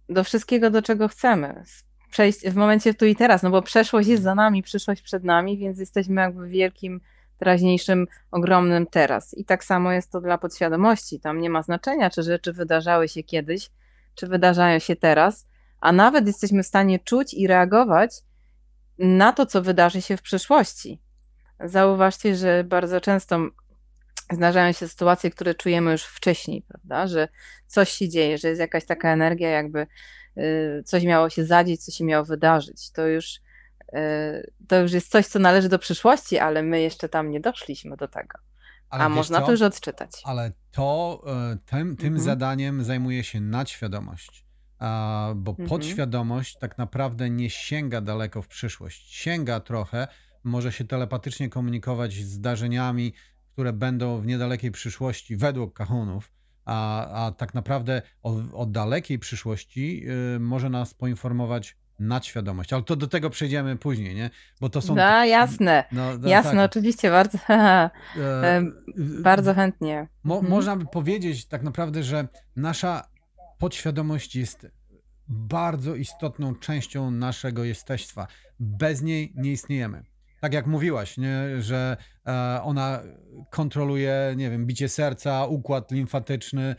do wszystkiego, do czego chcemy. Przejść w momencie tu i teraz, no bo przeszłość jest za nami, przyszłość przed nami, więc jesteśmy jakby w wielkim teraźniejszym ogromnym teraz. I tak samo jest to dla podświadomości. Tam nie ma znaczenia, czy rzeczy wydarzały się kiedyś, czy wydarzają się teraz, a nawet jesteśmy w stanie czuć i reagować na to, co wydarzy się w przyszłości. Zauważcie, że bardzo często zdarzają się sytuacje, które czujemy już wcześniej, prawda? Że coś się dzieje, że jest jakaś taka energia, jakby y, coś miało się zadzieć, coś się miało wydarzyć. To już E, to już jest coś, co należy do przyszłości, ale my jeszcze tam nie doszliśmy do tego. Ale A można co? to już odczytać. Ale to e, tym, tym mhm. zadaniem zajmuje się nadświadomość. Bo mhm. podświadomość tak naprawdę nie sięga daleko w przyszłość. Sięga trochę, może się telepatycznie komunikować z zdarzeniami, które będą w niedalekiej przyszłości według kahonów, a, a tak naprawdę o, o dalekiej przyszłości y, może nas poinformować nadświadomość. Ale to do tego przejdziemy później, nie? Bo to są. Da, jasne. No, jasne, tak. oczywiście, bardzo. E, e, bardzo chętnie. Mo, mhm. Można by powiedzieć tak naprawdę, że nasza podświadomość jest bardzo istotną częścią naszego jesteństwa. Bez niej nie istniejemy. Tak jak mówiłaś, nie? że e, ona kontroluje, nie wiem, bicie serca, układ limfatyczny,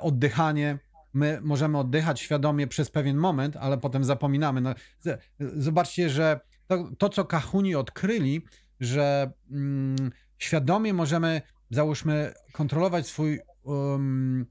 oddychanie my możemy oddychać świadomie przez pewien moment, ale potem zapominamy. No, zobaczcie, że to, to co kahuni odkryli, że mm, świadomie możemy, załóżmy, kontrolować swój um,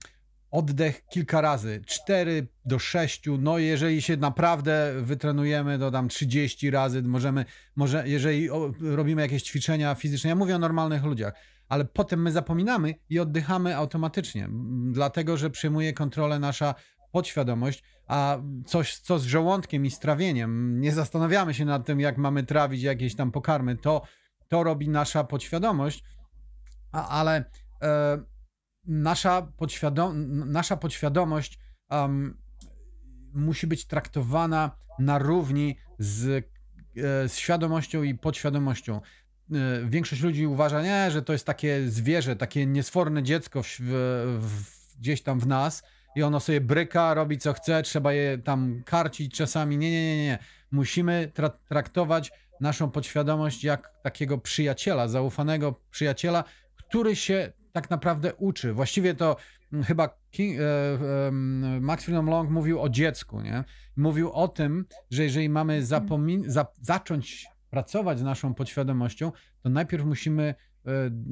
oddech kilka razy, 4 do 6, no jeżeli się naprawdę wytrenujemy to tam 30 razy, możemy, może jeżeli robimy jakieś ćwiczenia fizyczne, ja mówię o normalnych ludziach, ale potem my zapominamy i oddychamy automatycznie, dlatego że przyjmuje kontrolę nasza podświadomość, a coś, co z żołądkiem i strawieniem. nie zastanawiamy się nad tym, jak mamy trawić jakieś tam pokarmy, to, to robi nasza podświadomość, a, ale e, nasza, nasza podświadomość um, musi być traktowana na równi z, e, z świadomością i podświadomością. E, większość ludzi uważa, nie, że to jest takie zwierzę, takie niesforne dziecko w, w, gdzieś tam w nas i ono sobie bryka, robi co chce, trzeba je tam karcić czasami. Nie, nie, nie, nie. Musimy tra traktować naszą podświadomość jak takiego przyjaciela, zaufanego przyjaciela, który się tak naprawdę uczy. Właściwie to mm, chyba King, e, e, Max Freedom Long mówił o dziecku, nie? Mówił o tym, że jeżeli mamy mhm. za zacząć pracować z naszą podświadomością, to najpierw musimy e,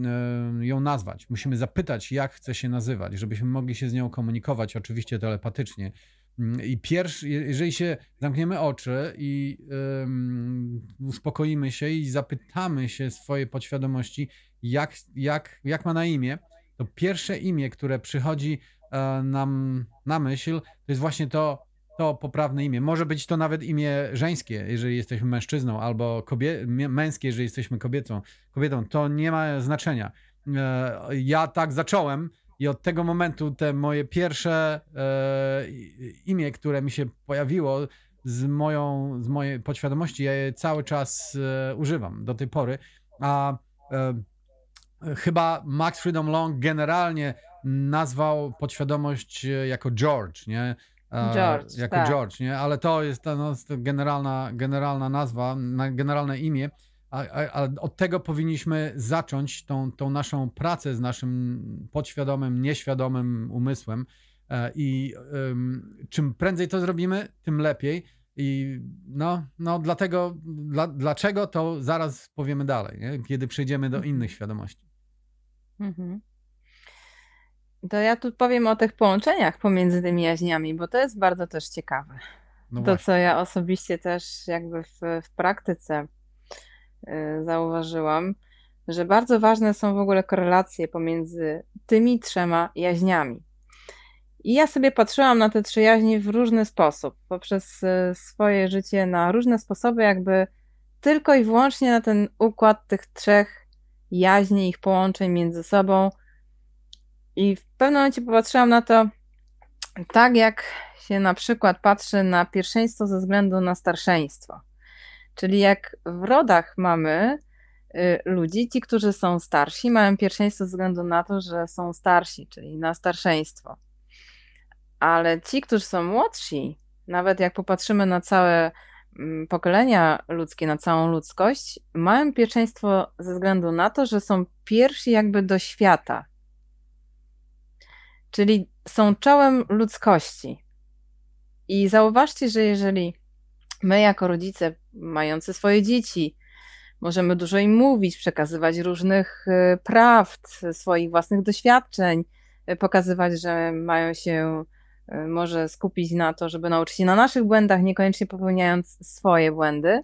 e, ją nazwać. Musimy zapytać, jak chce się nazywać, żebyśmy mogli się z nią komunikować, oczywiście telepatycznie. Mm, I pierwszy, jeżeli się zamkniemy oczy i um, uspokoimy się i zapytamy się swojej podświadomości, jak, jak, jak ma na imię, to pierwsze imię, które przychodzi e, nam na myśl, to jest właśnie to to poprawne imię. Może być to nawet imię żeńskie, jeżeli jesteśmy mężczyzną, albo kobie- męskie, jeżeli jesteśmy kobietą. kobietą. To nie ma znaczenia. E, ja tak zacząłem i od tego momentu te moje pierwsze e, imię, które mi się pojawiło z, moją, z mojej podświadomości, ja je cały czas e, używam do tej pory. A chyba Max Freedom Long generalnie nazwał podświadomość jako George, nie? George, e, jako tak. George, nie? Ale to jest ta no, generalna, generalna nazwa, generalne imię. Ale od tego powinniśmy zacząć tą, tą naszą pracę z naszym podświadomym, nieświadomym umysłem. E, I um, czym prędzej to zrobimy, tym lepiej. I no, no dlatego, dla, dlaczego to zaraz powiemy dalej, nie? kiedy przejdziemy do mhm. innych świadomości. Mhm. To ja tu powiem o tych połączeniach pomiędzy tymi jaźniami, bo to jest bardzo też ciekawe. No to, co ja osobiście też jakby w, w praktyce y, zauważyłam, że bardzo ważne są w ogóle korelacje pomiędzy tymi trzema jaźniami. I ja sobie patrzyłam na te trzy jaźnie w różny sposób, poprzez y, swoje życie na różne sposoby, jakby tylko i wyłącznie na ten układ tych trzech jaźni, ich połączeń między sobą, i w pewnym momencie popatrzyłam na to tak, jak się na przykład patrzy na pierwszeństwo ze względu na starszeństwo. Czyli jak w rodach mamy y, ludzi, ci, którzy są starsi, mają pierwszeństwo ze względu na to, że są starsi, czyli na starszeństwo. Ale ci, którzy są młodsi, nawet jak popatrzymy na całe mm, pokolenia ludzkie, na całą ludzkość, mają pierwszeństwo ze względu na to, że są pierwsi jakby do świata, czyli są czołem ludzkości. I zauważcie, że jeżeli my, jako rodzice mający swoje dzieci, możemy dużo im mówić, przekazywać różnych y, prawd, swoich własnych doświadczeń, y, pokazywać, że mają się y, może skupić na to, żeby nauczyć się na naszych błędach, niekoniecznie popełniając swoje błędy,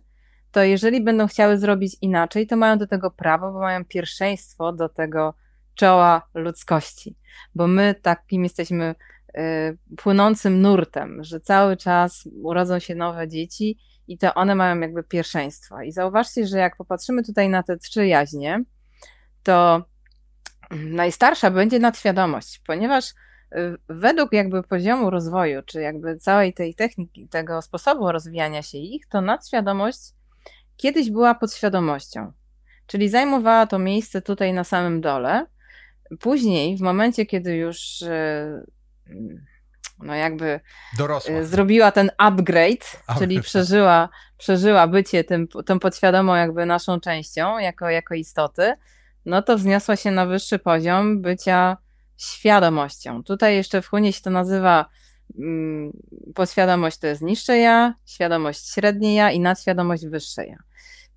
to jeżeli będą chciały zrobić inaczej, to mają do tego prawo, bo mają pierwszeństwo do tego czoła ludzkości, bo my takim jesteśmy y, płynącym nurtem, że cały czas urodzą się nowe dzieci i to one mają jakby pierwszeństwo. I zauważcie, że jak popatrzymy tutaj na te trzy jaźnie, to najstarsza będzie nadświadomość, ponieważ y, według jakby poziomu rozwoju, czy jakby całej tej techniki, tego sposobu rozwijania się ich, to nadświadomość kiedyś była podświadomością, czyli zajmowała to miejsce tutaj na samym dole, Później, w momencie, kiedy już e, no jakby e, Dorosła. zrobiła ten upgrade, czyli przeżyła, przeżyła bycie tym, tą podświadomą jakby naszą częścią jako, jako istoty, no to wzniosła się na wyższy poziom bycia świadomością. Tutaj jeszcze w Hunie się to nazywa mm, podświadomość to jest niższe ja, świadomość średnie ja i nadświadomość wyższe ja.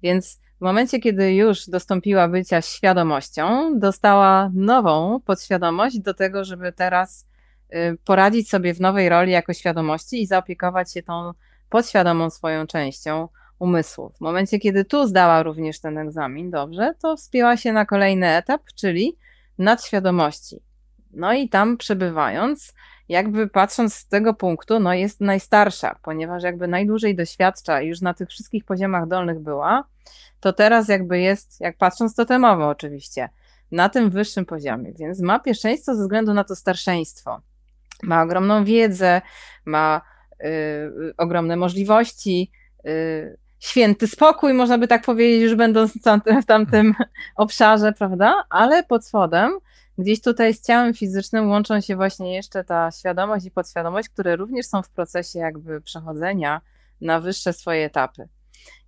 Więc w momencie, kiedy już dostąpiła bycia świadomością, dostała nową podświadomość do tego, żeby teraz y, poradzić sobie w nowej roli jako świadomości i zaopiekować się tą podświadomą swoją częścią umysłu. W momencie, kiedy tu zdała również ten egzamin dobrze, to wspięła się na kolejny etap, czyli nadświadomości. No i tam przebywając, jakby patrząc z tego punktu, no jest najstarsza, ponieważ jakby najdłużej doświadcza i już na tych wszystkich poziomach dolnych była, to teraz jakby jest, jak patrząc totemowo oczywiście, na tym wyższym poziomie, więc ma pierwszeństwo ze względu na to starszeństwo. Ma ogromną wiedzę, ma y, y ogromne możliwości, y, święty spokój, można by tak powiedzieć, już będąc w tamtym, w tamtym obszarze, prawda? Ale pod spodem, gdzieś tutaj z ciałem fizycznym łączą się właśnie jeszcze ta świadomość i podświadomość, które również są w procesie jakby przechodzenia na wyższe swoje etapy.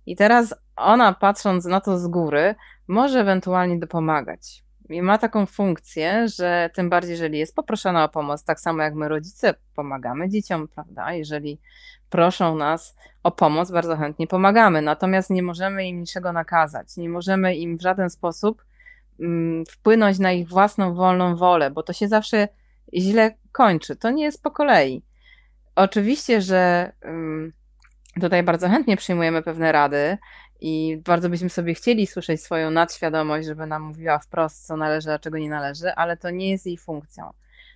I teraz ona, patrząc na to z góry, może ewentualnie dopomagać. I ma taką funkcję, że tym bardziej, jeżeli jest poproszona o pomoc, tak samo jak my rodzice pomagamy dzieciom, prawda? Jeżeli proszą nas o pomoc, bardzo chętnie pomagamy. Natomiast nie możemy im niczego nakazać, nie możemy im w żaden sposób mm, wpłynąć na ich własną wolną wolę, bo to się zawsze źle kończy. To nie jest po kolei. Oczywiście, że. Mm, tutaj bardzo chętnie przyjmujemy pewne rady i bardzo byśmy sobie chcieli słyszeć swoją nadświadomość, żeby nam mówiła wprost, co należy, a czego nie należy, ale to nie jest jej funkcją.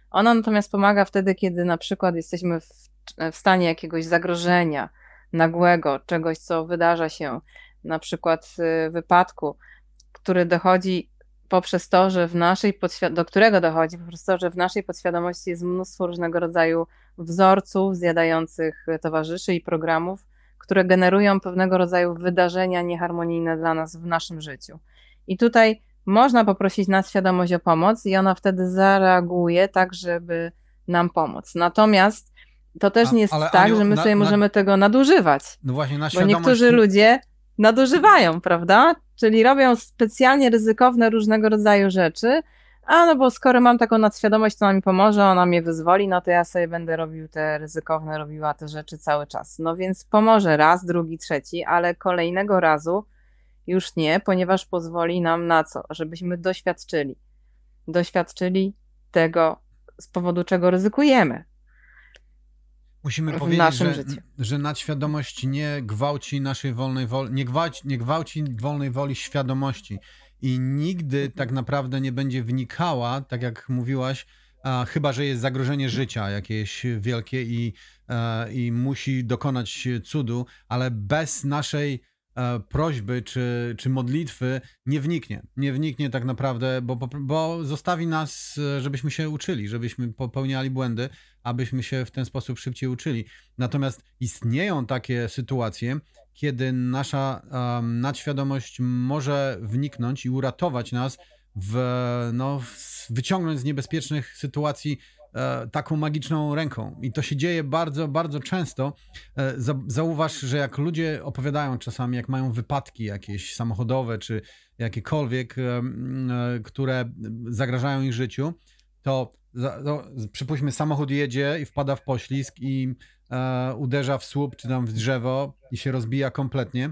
Ona natomiast pomaga wtedy, kiedy na przykład jesteśmy w, w stanie jakiegoś zagrożenia nagłego, czegoś, co wydarza się, na przykład wypadku, który dochodzi poprzez to, że w naszej podświadomości, do którego dochodzi, poprzez to, że w naszej podświadomości jest mnóstwo różnego rodzaju wzorców zjadających towarzyszy i programów, które generują pewnego rodzaju wydarzenia nieharmonijne dla nas w naszym życiu. I tutaj można poprosić świadomość o pomoc i ona wtedy zareaguje tak, żeby nam pomóc. Natomiast to też nie jest A, tak, Aniu, że my sobie na, możemy na, tego nadużywać. No właśnie, na świadomość... Bo niektórzy ludzie nadużywają, prawda? Czyli robią specjalnie ryzykowne różnego rodzaju rzeczy, a no bo skoro mam taką nadświadomość, to ona mi pomoże, ona mnie wyzwoli, no to ja sobie będę robił te ryzykowne, robiła te rzeczy cały czas. No więc pomoże raz, drugi, trzeci, ale kolejnego razu już nie, ponieważ pozwoli nam na co? Żebyśmy doświadczyli. Doświadczyli tego, z powodu czego ryzykujemy. Musimy powiedzieć, że, życiu. że nadświadomość nie gwałci naszej wolnej woli, nie gwałci, nie gwałci wolnej woli świadomości i nigdy mhm. tak naprawdę nie będzie wnikała, tak jak mówiłaś, a, chyba że jest zagrożenie życia jakieś wielkie i, a, e, i musi dokonać cudu, ale bez naszej E, prośby czy, czy modlitwy nie wniknie. Nie wniknie tak naprawdę, bo, bo zostawi nas, żebyśmy się uczyli, żebyśmy popełniali błędy, abyśmy się w ten sposób szybciej uczyli. Natomiast istnieją takie sytuacje, kiedy nasza um, nadświadomość może wniknąć i uratować nas w, no, w, wyciągnąć z niebezpiecznych sytuacji E, taką magiczną ręką. I to się dzieje bardzo, bardzo często. E, zauważ, że jak ludzie opowiadają czasami, jak mają wypadki jakieś samochodowe czy jakiekolwiek, e, które zagrażają ich życiu, to no, przypuśćmy, samochód jedzie i wpada w poślizg i uderza w słup czy tam w drzewo i się rozbija kompletnie,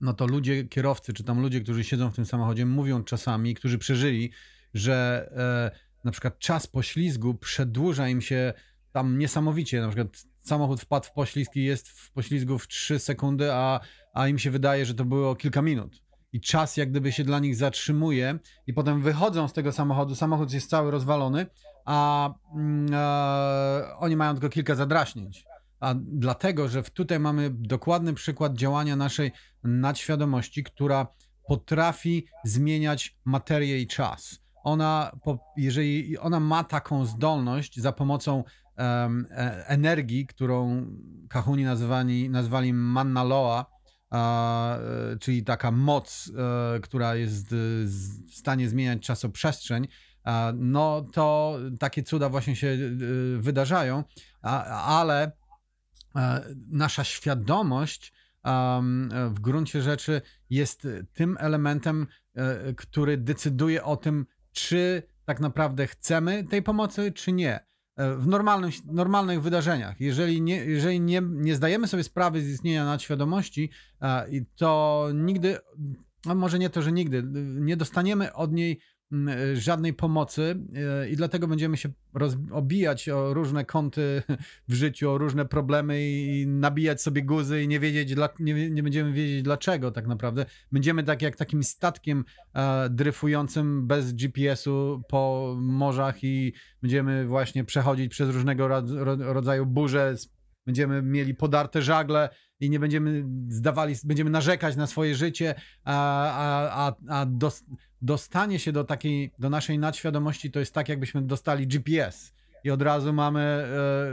no to ludzie, kierowcy czy tam ludzie, którzy siedzą w tym samochodzie, mówią czasami, którzy przeżyli, że e, na przykład czas poślizgu przedłuża im się tam niesamowicie, na przykład samochód wpadł w poślizg i jest w poślizgu w 3 sekundy, a, a im się wydaje, że to było kilka minut. I czas jak gdyby się dla nich zatrzymuje i potem wychodzą z tego samochodu, samochód jest cały rozwalony, a, mm, a oni mają tylko kilka zadraśnięć. A dlatego, że tutaj mamy dokładny przykład działania naszej nadświadomości, która potrafi zmieniać materię i czas ona, jeżeli ona ma taką zdolność za pomocą um, energii, którą Kahuni nazywali, nazwali Mannaloa, a, e, czyli taka moc, a, e, która jest w stanie zmieniać czasoprzestrzeń, a, no to takie cuda właśnie się wydarzają, ale nasza świadomość w gruncie rzeczy jest tym elementem, który decyduje o tym, czy tak naprawdę chcemy tej pomocy, czy nie. E, w normalnym, normalnych wydarzeniach, jeżeli, nie, jeżeli nie, nie zdajemy sobie sprawy z istnienia nadświadomości, e, to nigdy, a no może nie to, że nigdy, nie dostaniemy od niej E, żadnej pomocy e, i dlatego będziemy się rozbijać o różne kąty w życiu, o różne problemy i nabijać sobie guzy i nie wiedzieć, nie, nie będziemy wiedzieć dlaczego tak naprawdę. Będziemy tak jak takim statkiem e, dryfującym bez GPS-u po morzach i będziemy właśnie przechodzić przez różnego rodzaju burze, będziemy mieli podarte żagle i nie będziemy zdawali, będziemy narzekać na swoje życie, a, a, a, a dos, dostanie się do takiej, do naszej nadświadomości to jest tak, jakbyśmy dostali GPS i od razu mamy,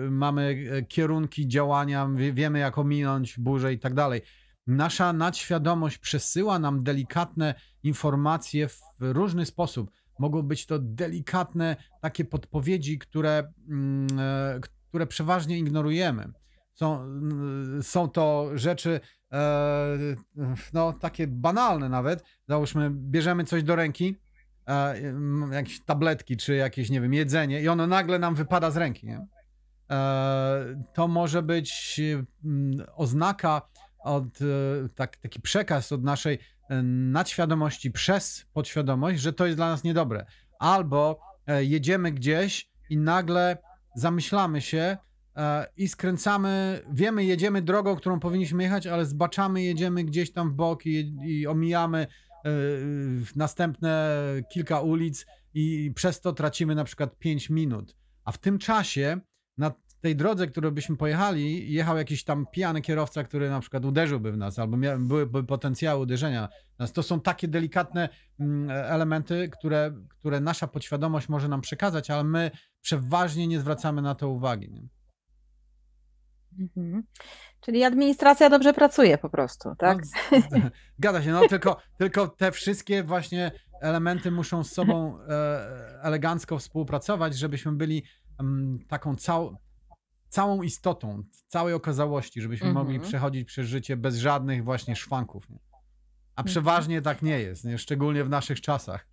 e, mamy e, kierunki działania, wiemy jak ominąć burzę i tak dalej. Nasza nadświadomość przesyła nam delikatne informacje w różny sposób. Mogą być to delikatne takie podpowiedzi, które, mm, e, które przeważnie ignorujemy. Są, są to rzeczy e, no, takie banalne nawet. Załóżmy, bierzemy coś do ręki, e, jakieś tabletki czy jakieś, nie wiem, jedzenie i ono nagle nam wypada z ręki. Nie? E, to może być oznaka od, tak, taki przekaz od naszej nadświadomości przez podświadomość, że to jest dla nas niedobre. Albo jedziemy gdzieś i nagle zamyślamy się, E, i skręcamy, wiemy, jedziemy drogą, którą powinniśmy jechać, ale zbaczamy, jedziemy gdzieś tam w bok i, i omijamy e, następne kilka ulic i przez to tracimy na przykład 5 minut. A w tym czasie na tej drodze, którą byśmy pojechali, jechał jakiś tam pijany kierowca, który na przykład uderzyłby w nas, albo byłyby potencjały uderzenia nas. To są takie delikatne mm, elementy, które, które nasza podświadomość może nam przekazać, ale my przeważnie nie zwracamy na to uwagi. Nie? Mhm. Czyli administracja dobrze pracuje po prostu, tak? No, gada się, no tylko, tylko te wszystkie właśnie elementy muszą z sobą e, elegancko współpracować, żebyśmy byli mm, taką całą całą istotą, całej okazałości, żebyśmy mogli mhm. przechodzić przez życie bez żadnych właśnie szwanków. Nie? A mhm. przeważnie tak nie jest, nie? szczególnie w naszych czasach.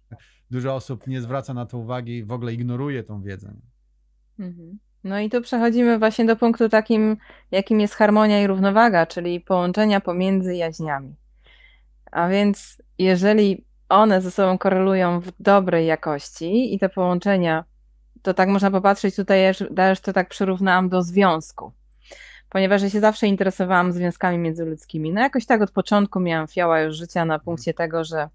Dużo osób nie zwraca na to uwagi i w ogóle ignoruje tą wiedzę. Mhm. No i tu przechodzimy właśnie do punktu takim, jakim jest harmonia i równowaga, czyli połączenia pomiędzy jaźniami. A więc jeżeli one ze sobą korelują w dobrej jakości i te połączenia, to tak można popatrzeć, tutaj też to tak przyrównałam do związku. Ponieważ ja się zawsze interesowałam związkami międzyludzkimi. No jakoś tak od początku miałam fioła już życia na punkcie tego, że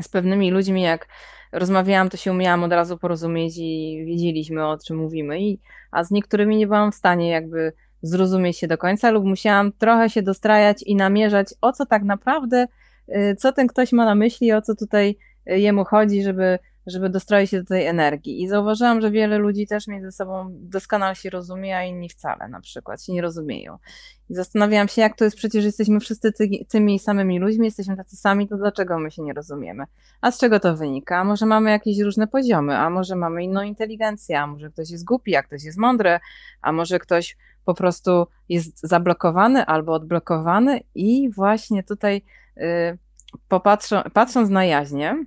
z pewnymi ludźmi, jak rozmawiałam, to się umiałam od razu porozumieć i wiedzieliśmy o czym mówimy, I, a z niektórymi nie byłam w stanie jakby zrozumieć się do końca, lub musiałam trochę się dostrajać i namierzać, o co tak naprawdę, y, co ten ktoś ma na myśli, o co tutaj y, jemu chodzi, żeby żeby dostroić się do tej energii. I zauważyłam, że wiele ludzi też między sobą doskonale się rozumie, a inni wcale na przykład się nie rozumieją. I zastanawiałam się, jak to jest, przecież jesteśmy wszyscy ty, tymi samymi ludźmi, jesteśmy tacy sami, to dlaczego my się nie rozumiemy? A z czego to wynika? A może mamy jakieś różne poziomy, a może mamy inną inteligencję, a może ktoś jest głupi, a ktoś jest mądry, a może ktoś po prostu jest zablokowany albo odblokowany i właśnie tutaj yy, popatrzą, patrząc na jaźnie,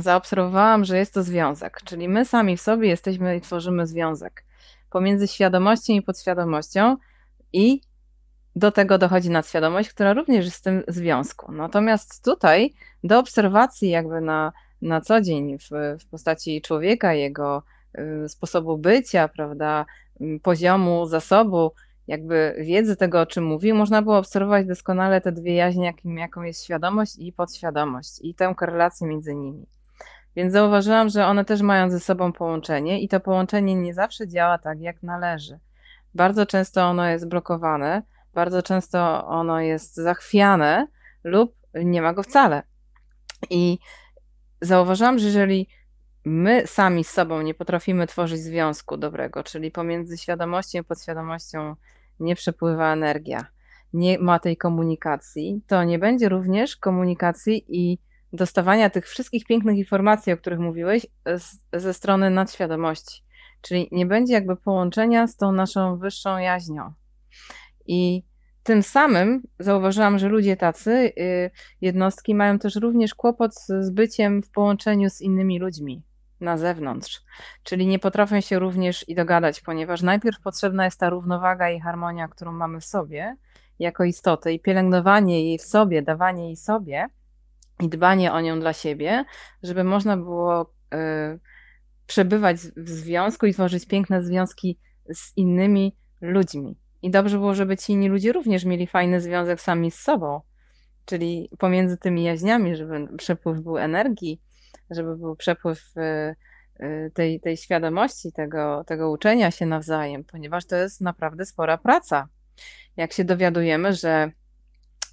zaobserwowałam, że jest to związek, czyli my sami w sobie jesteśmy i tworzymy związek pomiędzy świadomością i podświadomością i do tego dochodzi nadświadomość, która również jest w tym związku. Natomiast tutaj do obserwacji jakby na, na co dzień w, w postaci człowieka, jego y, sposobu bycia, prawda, y, poziomu zasobu jakby wiedzy tego, o czym mówił, można było obserwować doskonale te dwie jaźnie, jakim, jaką jest świadomość i podświadomość, i tę korelację między nimi. Więc zauważyłam, że one też mają ze sobą połączenie, i to połączenie nie zawsze działa tak, jak należy. Bardzo często ono jest blokowane, bardzo często ono jest zachwiane lub nie ma go wcale. I zauważyłam, że jeżeli my sami z sobą nie potrafimy tworzyć związku dobrego, czyli pomiędzy świadomością i podświadomością nie przepływa energia, nie ma tej komunikacji, to nie będzie również komunikacji i dostawania tych wszystkich pięknych informacji, o których mówiłeś, z, ze strony nadświadomości. Czyli nie będzie jakby połączenia z tą naszą wyższą jaźnią. I tym samym zauważyłam, że ludzie tacy, y, jednostki mają też również kłopot z byciem w połączeniu z innymi ludźmi na zewnątrz, czyli nie potrafię się również i dogadać, ponieważ najpierw potrzebna jest ta równowaga i harmonia, którą mamy w sobie jako istoty i pielęgnowanie jej w sobie, dawanie jej sobie i dbanie o nią dla siebie, żeby można było y, przebywać w związku i tworzyć piękne związki z innymi ludźmi. I dobrze było, żeby ci inni ludzie również mieli fajny związek sami z sobą, czyli pomiędzy tymi jaźniami, żeby przepływ był energii, żeby był przepływ y, y, tej, tej świadomości, tego, tego uczenia się nawzajem, ponieważ to jest naprawdę spora praca. Jak się dowiadujemy, że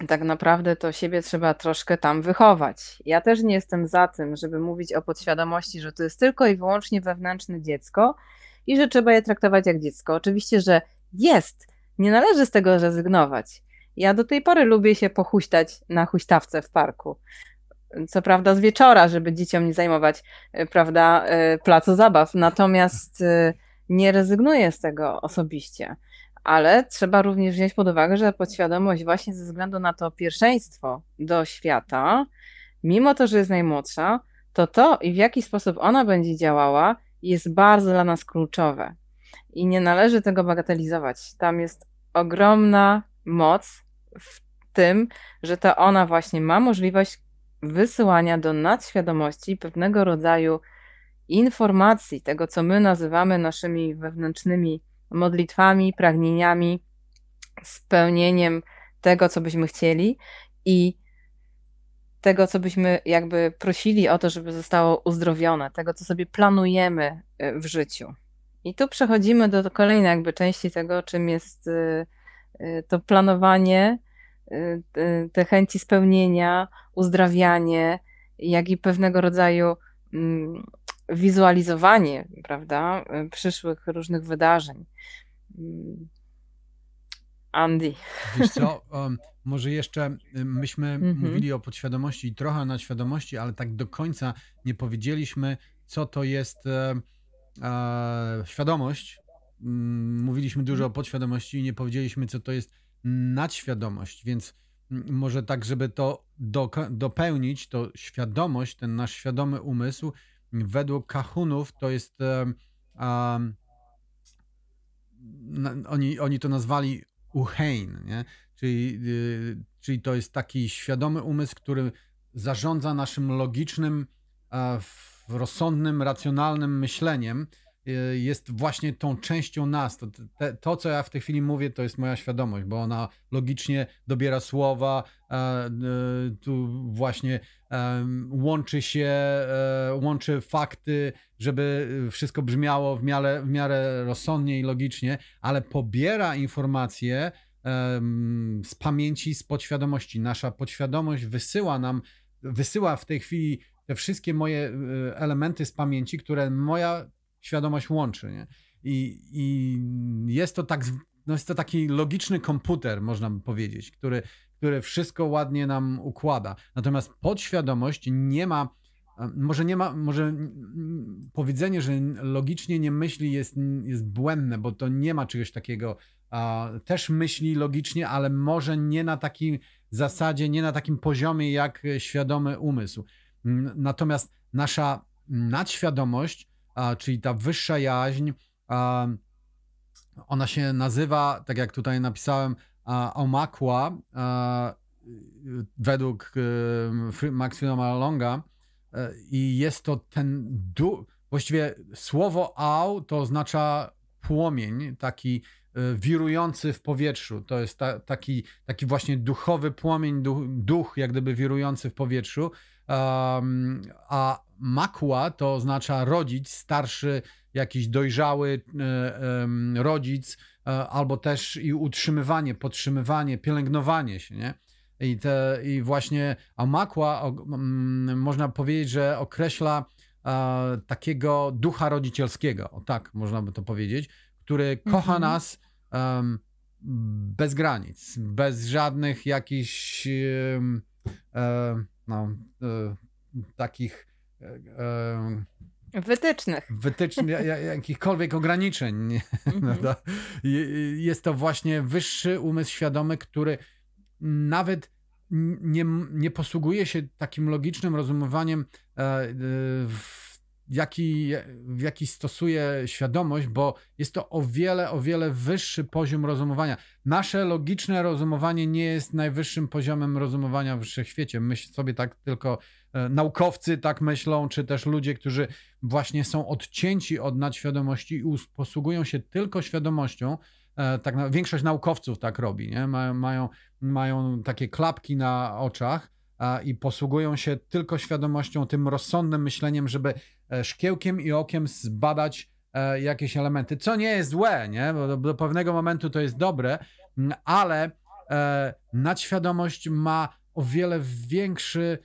tak naprawdę to siebie trzeba troszkę tam wychować. Ja też nie jestem za tym, żeby mówić o podświadomości, że to jest tylko i wyłącznie wewnętrzne dziecko i że trzeba je traktować jak dziecko. Oczywiście, że jest, nie należy z tego rezygnować. Ja do tej pory lubię się pochuśtać na huśtawce w parku, co prawda z wieczora, żeby dzieciom nie zajmować, y, prawda, y, placu zabaw. Natomiast y, nie rezygnuję z tego osobiście, ale trzeba również wziąć pod uwagę, że podświadomość właśnie ze względu na to pierwszeństwo do świata, mimo to, że jest najmłodsza, to to i w jaki sposób ona będzie działała jest bardzo dla nas kluczowe. I nie należy tego bagatelizować. Tam jest ogromna moc w tym, że to ona właśnie ma możliwość wysyłania do nadświadomości pewnego rodzaju informacji, tego co my nazywamy naszymi wewnętrznymi modlitwami, pragnieniami, spełnieniem tego, co byśmy chcieli i tego, co byśmy jakby prosili o to, żeby zostało uzdrowione, tego, co sobie planujemy y, w życiu. I tu przechodzimy do kolejnej jakby części tego, czym jest y, y, to planowanie Y, te chęci spełnienia, uzdrawianie, jak i pewnego rodzaju mm, wizualizowanie, prawda, przyszłych różnych wydarzeń. Mm. Andy. Wiesz co, może jeszcze myśmy mhm. mówili o podświadomości i trochę na świadomości, ale tak do końca nie powiedzieliśmy, co to jest e, e, świadomość. Mm, mówiliśmy dużo o podświadomości i nie powiedzieliśmy, co to jest nadświadomość, więc mm, może tak, żeby to do, dopełnić, to świadomość, ten nasz świadomy umysł, według kahunów to jest. Um, oni, oni to nazwali uhein, nie? Czyli, y, czyli to jest taki świadomy umysł, który zarządza naszym logicznym, w rozsądnym, racjonalnym myśleniem Y, jest właśnie tą częścią nas. To, te, to, co ja w tej chwili mówię, to jest moja świadomość, bo ona logicznie dobiera słowa, e, e, tu właśnie e, łączy się, e, łączy fakty, żeby wszystko brzmiało w miarę, w miarę rozsądnie i logicznie, ale pobiera informacje z pamięci, z podświadomości. Nasza podświadomość wysyła nam, wysyła w tej chwili te wszystkie moje y, elementy z pamięci, które moja świadomość łączy. Nie? I, I jest to tak no jest to taki logiczny komputer, można powiedzieć, który, który wszystko ładnie nam układa. Natomiast podświadomość nie ma, e, może nie ma, może powiedzenie, że logicznie nie myśli jest, jest błędne, bo to nie ma czegoś takiego. Też myśli logicznie, ale może nie na takim zasadzie, nie na takim poziomie jak świadomy umysł. Natomiast nasza nadświadomość czyli ta wyższa jaźń, ona się nazywa, tak jak tutaj napisałem, a, omakła, według y, e, Maxima i jest to ten du, właściwie słowo au to oznacza płomień, taki y, wirujący w powietrzu. To jest ta, taki, taki właśnie duchowy płomień, duch, duch jak gdyby wirujący w powietrzu a makła to oznacza rodzic, starszy, jakiś dojrzały e, rodzic, e, albo też i utrzymywanie, podtrzymywanie, pielęgnowanie się, nie? I, te, i właśnie a makła mm, można powiedzieć, że określa e, takiego ducha rodzicielskiego, o tak można by to powiedzieć, który kocha mm -hmm. nas e, bez granic, bez żadnych jakichś e, no, y, takich e, e, Wytycznych. Wytycznych, jakichkolwiek ograniczeń. Mm Jest to właśnie wyższy umysł świadomy, który nawet nie, nie posługuje się takim logicznym rozumowaniem e, y, w jaki, w jaki stosuje świadomość, bo jest to o wiele, o wiele wyższy poziom rozumowania. Nasze logiczne rozumowanie nie jest najwyższym poziomem rozumowania w wszechświecie. My sobie tak tylko e, naukowcy tak myślą, czy też ludzie, którzy właśnie są odcięci od nadświadomości i posługują się tylko świadomością. E, tak na, większość naukowców tak robi, nie? Mają, mają, mają takie klapki na oczach, i posługują się tylko świadomością, tym rozsądnym myśleniem, żeby E, szkiełkiem i okiem zbadać e, jakieś elementy, co nie jest złe, nie? Bo do, do pewnego momentu to jest dobre, ale e, nadświadomość ma o wiele większy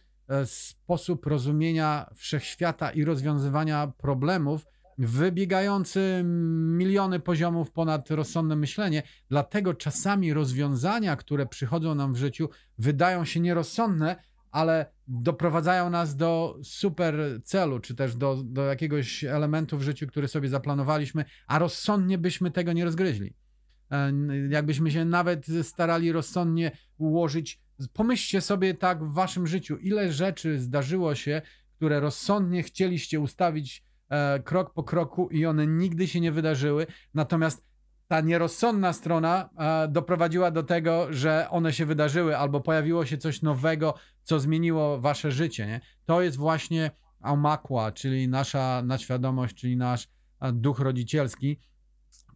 sposób rozumienia wszechświata i rozwiązywania problemów, wybiegający miliony poziomów ponad rozsądne myślenie. Dlatego czasami rozwiązania, które przychodzą nam w życiu, wydają się nierozsądne, ale doprowadzają nas do super celu, czy też do, do jakiegoś elementu w życiu, który sobie zaplanowaliśmy, a rozsądnie byśmy tego nie rozgryźli. E, jakbyśmy się nawet starali rozsądnie ułożyć, pomyślcie sobie tak w waszym życiu, ile rzeczy zdarzyło się, które rozsądnie chcieliście ustawić e, krok po kroku i one nigdy się nie wydarzyły, natomiast ta nierozsądna strona e, doprowadziła do tego, że one się wydarzyły albo pojawiło się coś nowego, co zmieniło wasze życie. Nie? To jest właśnie aumakła, czyli nasza nadświadomość, czyli nasz e, duch rodzicielski,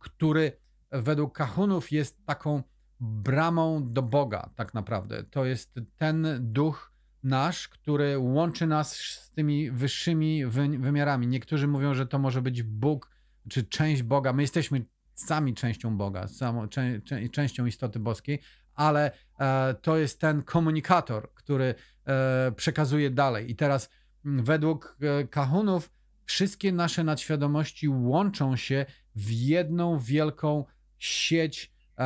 który według kahunów jest taką bramą do Boga, tak naprawdę. To jest ten duch nasz, który łączy nas z tymi wyższymi wymiarami. Niektórzy mówią, że to może być Bóg czy część Boga. My jesteśmy sami częścią Boga, samą, częścią istoty boskiej, ale e, to jest ten komunikator, który e, przekazuje dalej. I teraz według e, kahunów wszystkie nasze nadświadomości łączą się w jedną wielką sieć e,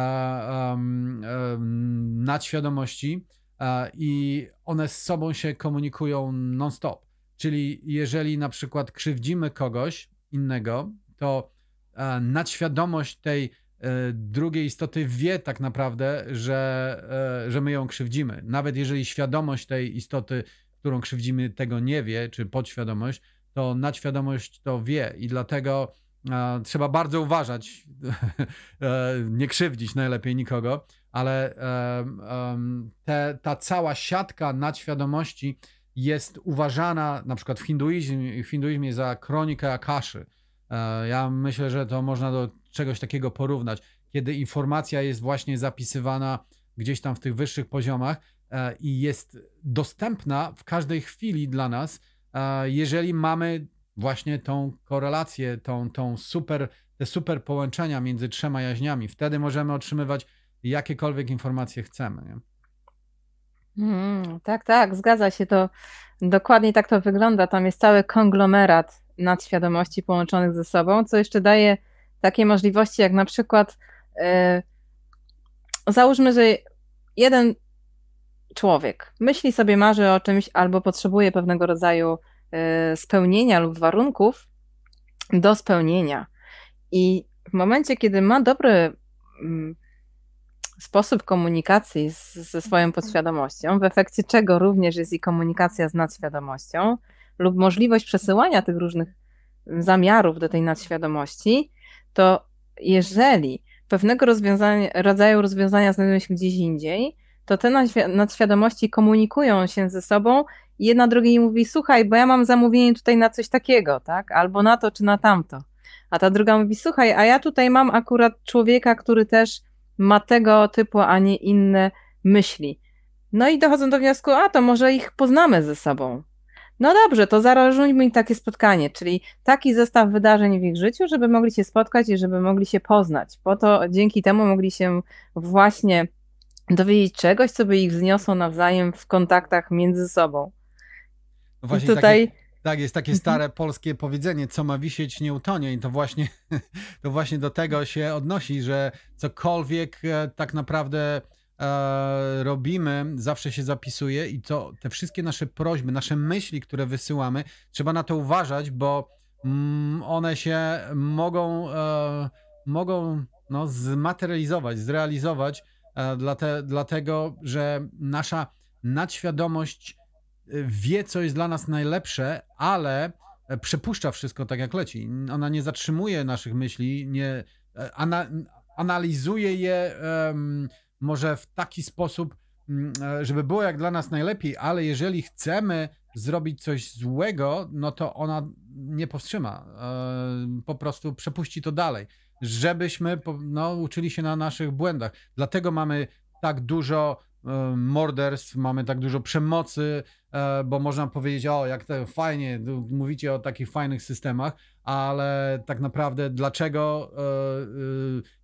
nadświadomości e, i one z sobą się komunikują non-stop. Czyli jeżeli na przykład krzywdzimy kogoś innego, to E, nadświadomość tej e, drugiej istoty wie tak naprawdę, że, e, że my ją krzywdzimy. Nawet jeżeli świadomość tej istoty, którą krzywdzimy, tego nie wie, czy podświadomość, to nadświadomość to wie i dlatego trzeba bardzo uważać, nie krzywdzić najlepiej nikogo, ale te, ta cała siatka nadświadomości jest uważana na przykład w hinduizmie, w hinduizmie za kronikę Akaszy E, ja myślę, że to można do czegoś takiego porównać, kiedy informacja jest właśnie zapisywana gdzieś tam w tych wyższych poziomach e, i jest dostępna w każdej chwili dla nas, e, jeżeli mamy właśnie tą korelację, tą, tą super, te super połączenia między trzema jaźniami. Wtedy możemy otrzymywać jakiekolwiek informacje chcemy. Nie? Mm, tak, tak, zgadza się to. Dokładnie tak to wygląda. Tam jest cały konglomerat nadświadomości połączonych ze sobą, co jeszcze daje takie możliwości, jak na przykład yy, załóżmy, że jeden człowiek myśli sobie, marzy o czymś albo potrzebuje pewnego rodzaju yy, spełnienia lub warunków do spełnienia. I w momencie, kiedy ma dobry yy, sposób komunikacji z, ze swoją podświadomością, w efekcie czego również jest i komunikacja z nadświadomością, lub możliwość przesyłania tych różnych zamiarów do tej nadświadomości, to jeżeli pewnego rozwiązania, rodzaju rozwiązania znajdują się gdzieś indziej, to te nadświadomości komunikują się ze sobą i jedna drugiej mówi, słuchaj, bo ja mam zamówienie tutaj na coś takiego, tak? Albo na to, czy na tamto. A ta druga mówi, słuchaj, a ja tutaj mam akurat człowieka, który też ma tego typu, a nie inne myśli. No i dochodzą do wniosku, a to może ich poznamy ze sobą. No dobrze, to zarażujmy im takie spotkanie, czyli taki zestaw wydarzeń w ich życiu, żeby mogli się spotkać i żeby mogli się poznać. Po to dzięki temu mogli się właśnie dowiedzieć czegoś, co by ich wzniosło nawzajem w kontaktach między sobą. No właśnie I tutaj. Takie... Tak, jest takie mhm. stare polskie powiedzenie, co ma wisieć, nie utonie. I to właśnie, to właśnie do tego się odnosi, że cokolwiek e, tak naprawdę E, robimy, zawsze się zapisuje i to te wszystkie nasze prośby, nasze myśli, które wysyłamy, trzeba na to uważać, bo mm, one się mogą, e, mogą no, zmaterializować, zrealizować, e, dlatego że nasza nadświadomość wie, co jest dla nas najlepsze, ale przepuszcza wszystko tak, jak leci. Ona nie zatrzymuje naszych myśli, nie ana, analizuje je. Um, może w taki sposób, mm, e, żeby było jak dla nas najlepiej, ale jeżeli chcemy zrobić coś złego, no to ona nie powstrzyma, e, po prostu przepuści to dalej, żebyśmy no, uczyli się na naszych błędach. Dlatego mamy tak dużo e, morderstw, mamy tak dużo przemocy, bo można powiedzieć, o jak to fajnie, mówicie o takich fajnych systemach, ale tak naprawdę dlaczego,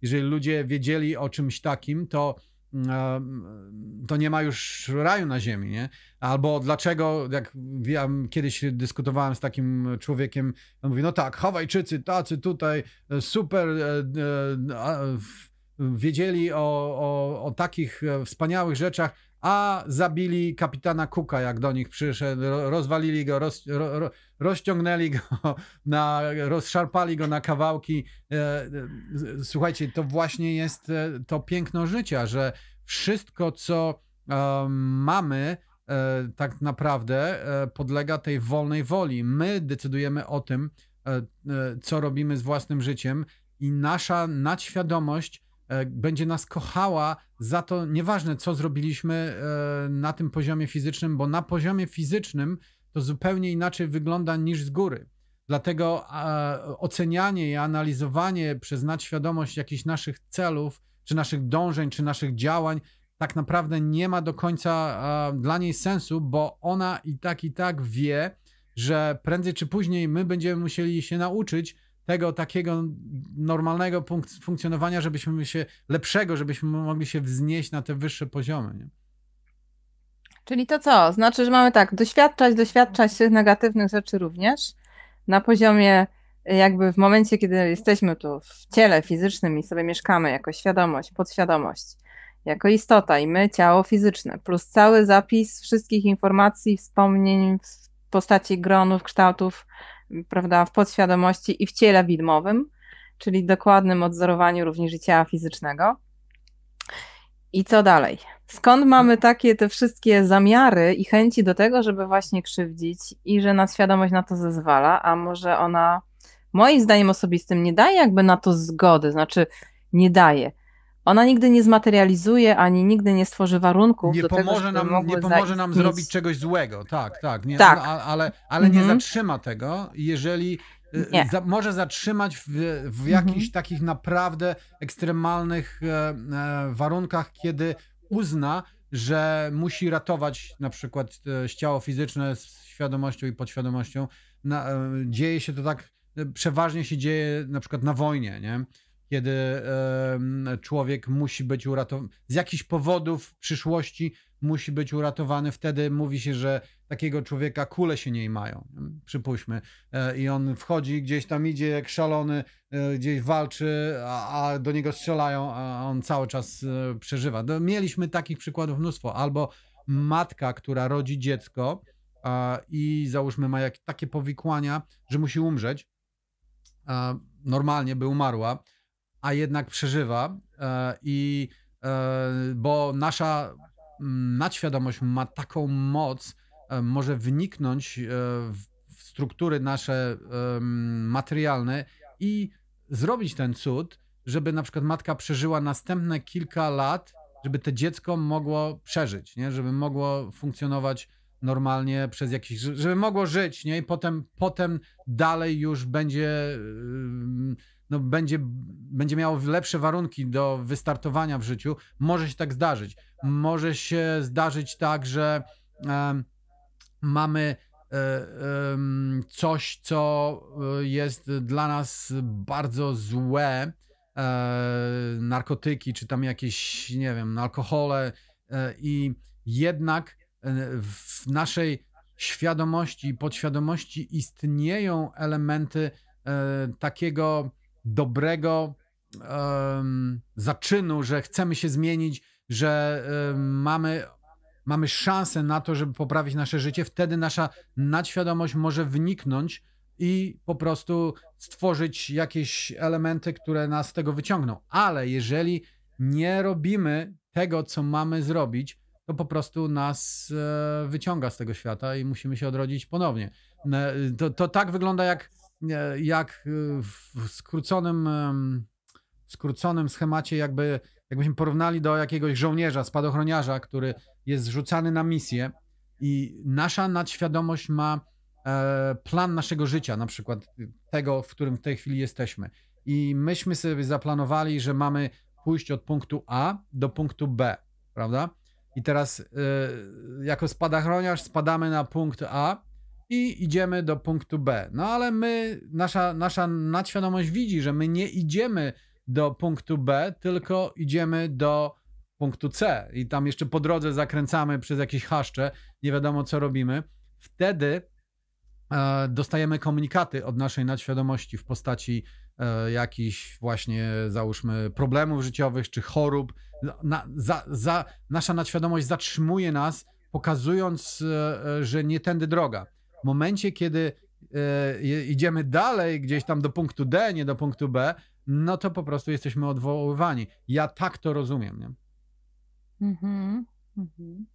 jeżeli ludzie wiedzieli o czymś takim, to to nie ma już raju na ziemi, nie? Albo dlaczego, jak wiem kiedyś dyskutowałem z takim człowiekiem, on mówi, no tak, Hawajczycy, tacy tutaj, e, super, e, e, wiedzieli o, o, o takich wspaniałych rzeczach, a zabili kapitana Kuka, jak do nich przyszedł, rozwalili go, roz, ro, rozciągnęli go, na, rozszarpali go na kawałki. E, e, słuchajcie, to właśnie jest e, to piękno życia, że wszystko, co mamy, tak naprawdę podlega tej wolnej woli. My decydujemy o tym, co robimy z własnym życiem i nasza nadświadomość E, będzie nas kochała za to, nieważne co zrobiliśmy e, na tym poziomie fizycznym, bo na poziomie fizycznym to zupełnie inaczej wygląda niż z góry. Dlatego ocenianie i analizowanie przez nadświadomość jakichś naszych celów, czy naszych dążeń, czy naszych działań, tak naprawdę nie ma do końca dla niej sensu, bo ona i tak, i tak wie, że prędzej czy później my będziemy musieli się nauczyć, tego takiego normalnego punkt funkcjonowania, żebyśmy się lepszego, żebyśmy mogli się wznieść na te wyższe poziomy. Nie? Czyli to co? Znaczy, że mamy tak, doświadczać, doświadczać tych negatywnych rzeczy również na poziomie, jakby w momencie, kiedy jesteśmy tu w ciele fizycznym i sobie mieszkamy jako świadomość, podświadomość, jako istota i my, ciało fizyczne, plus cały zapis wszystkich informacji, wspomnień w postaci gronów, kształtów, prawda, w podświadomości i w ciele widmowym, czyli dokładnym odzorowaniu również ciała fizycznego. I co dalej? Skąd mamy takie te wszystkie zamiary i chęci do tego, żeby właśnie krzywdzić i że świadomość na to zezwala, a może ona moim zdaniem osobistym nie daje jakby na to zgody, znaczy nie daje ona nigdy nie zmaterializuje, ani nigdy nie stworzy warunków nie do tego, żeby Nie pomoże nam zrobić czegoś złego, tak, tak. Nie, tak. ale ale mhm. nie zatrzyma tego, jeżeli y, y, za, może zatrzymać w, w mhm. jakichś mhm. takich naprawdę ekstremalnych e, e, warunkach, kiedy uzna, że musi ratować na przykład e, ciało fizyczne z świadomością i podświadomością. Na, e, dzieje się to tak, e, przeważnie się dzieje na przykład na wojnie, nie? kiedy e, człowiek musi być uratowany, z jakichś powodów w przyszłości musi być uratowany, wtedy mówi się, że takiego człowieka kule się nie mają, przypuśćmy, e, i on wchodzi, gdzieś tam idzie jak szalony, e, gdzieś walczy, a, a, do niego strzelają, a on cały czas e, przeżywa. No, mieliśmy takich przykładów mnóstwo, albo matka, która rodzi dziecko i załóżmy ma jak, takie powikłania, że musi umrzeć, normalnie by umarła, a jednak przeżywa. E, I e, bo nasza mm, nadświadomość ma taką moc, e, może wniknąć w struktury nasze materialne i zrobić ten cud, żeby na przykład matka przeżyła następne kilka lat, żeby to dziecko mogło przeżyć, nie? żeby mogło funkcjonować normalnie przez jakiś, żeby mogło żyć, nie? I potem, potem dalej już będzie no będzie, będzie miało lepsze warunki do wystartowania w życiu, może się tak zdarzyć. Może się zdarzyć tak, że e, mamy e, e, coś, co e, jest dla nas bardzo złe, e, narkotyki, czy tam jakieś, nie wiem, alkohole, e, i jednak w naszej świadomości i podświadomości istnieją elementy takiego dobrego um, zaczynu, że chcemy się zmienić, że um, mamy, mamy szansę na to, żeby poprawić nasze życie, wtedy nasza nadświadomość może wniknąć i po prostu stworzyć jakieś elementy, które nas z tego wyciągną. Ale jeżeli nie robimy tego, co mamy zrobić, to po prostu nas e, wyciąga z tego świata i musimy się odrodzić ponownie. To, to tak wygląda jak E, jak e, w skróconym, w skróconym schemacie, jakby, jakbyśmy porównali do jakiegoś żołnierza, spadochroniarza, który jest zrzucany na misję i nasza nadświadomość ma e, plan naszego życia, na przykład tego, w którym w tej chwili jesteśmy. I myśmy sobie zaplanowali, że mamy pójść od punktu A do punktu B, prawda? I teraz y, jako spadachroniarz spadamy na punkt A i idziemy do punktu B. No ale my, nasza, nasza nadświadomość widzi, że my nie idziemy do punktu B, tylko idziemy do punktu C i tam jeszcze po drodze zakręcamy przez jakieś haszcze, nie wiadomo co robimy. Wtedy e, dostajemy komunikaty od naszej nadświadomości w postaci e, jakichś właśnie, załóżmy, problemów życiowych czy chorób. No, na, za, za, nasza nadświadomość zatrzymuje nas, pokazując, e, e że nie tędy droga. W momencie, kiedy y, idziemy dalej, gdzieś tam do punktu D, nie do punktu B, no to po prostu jesteśmy odwoływani. Ja tak to rozumiem. Nie? Mhm. mhm.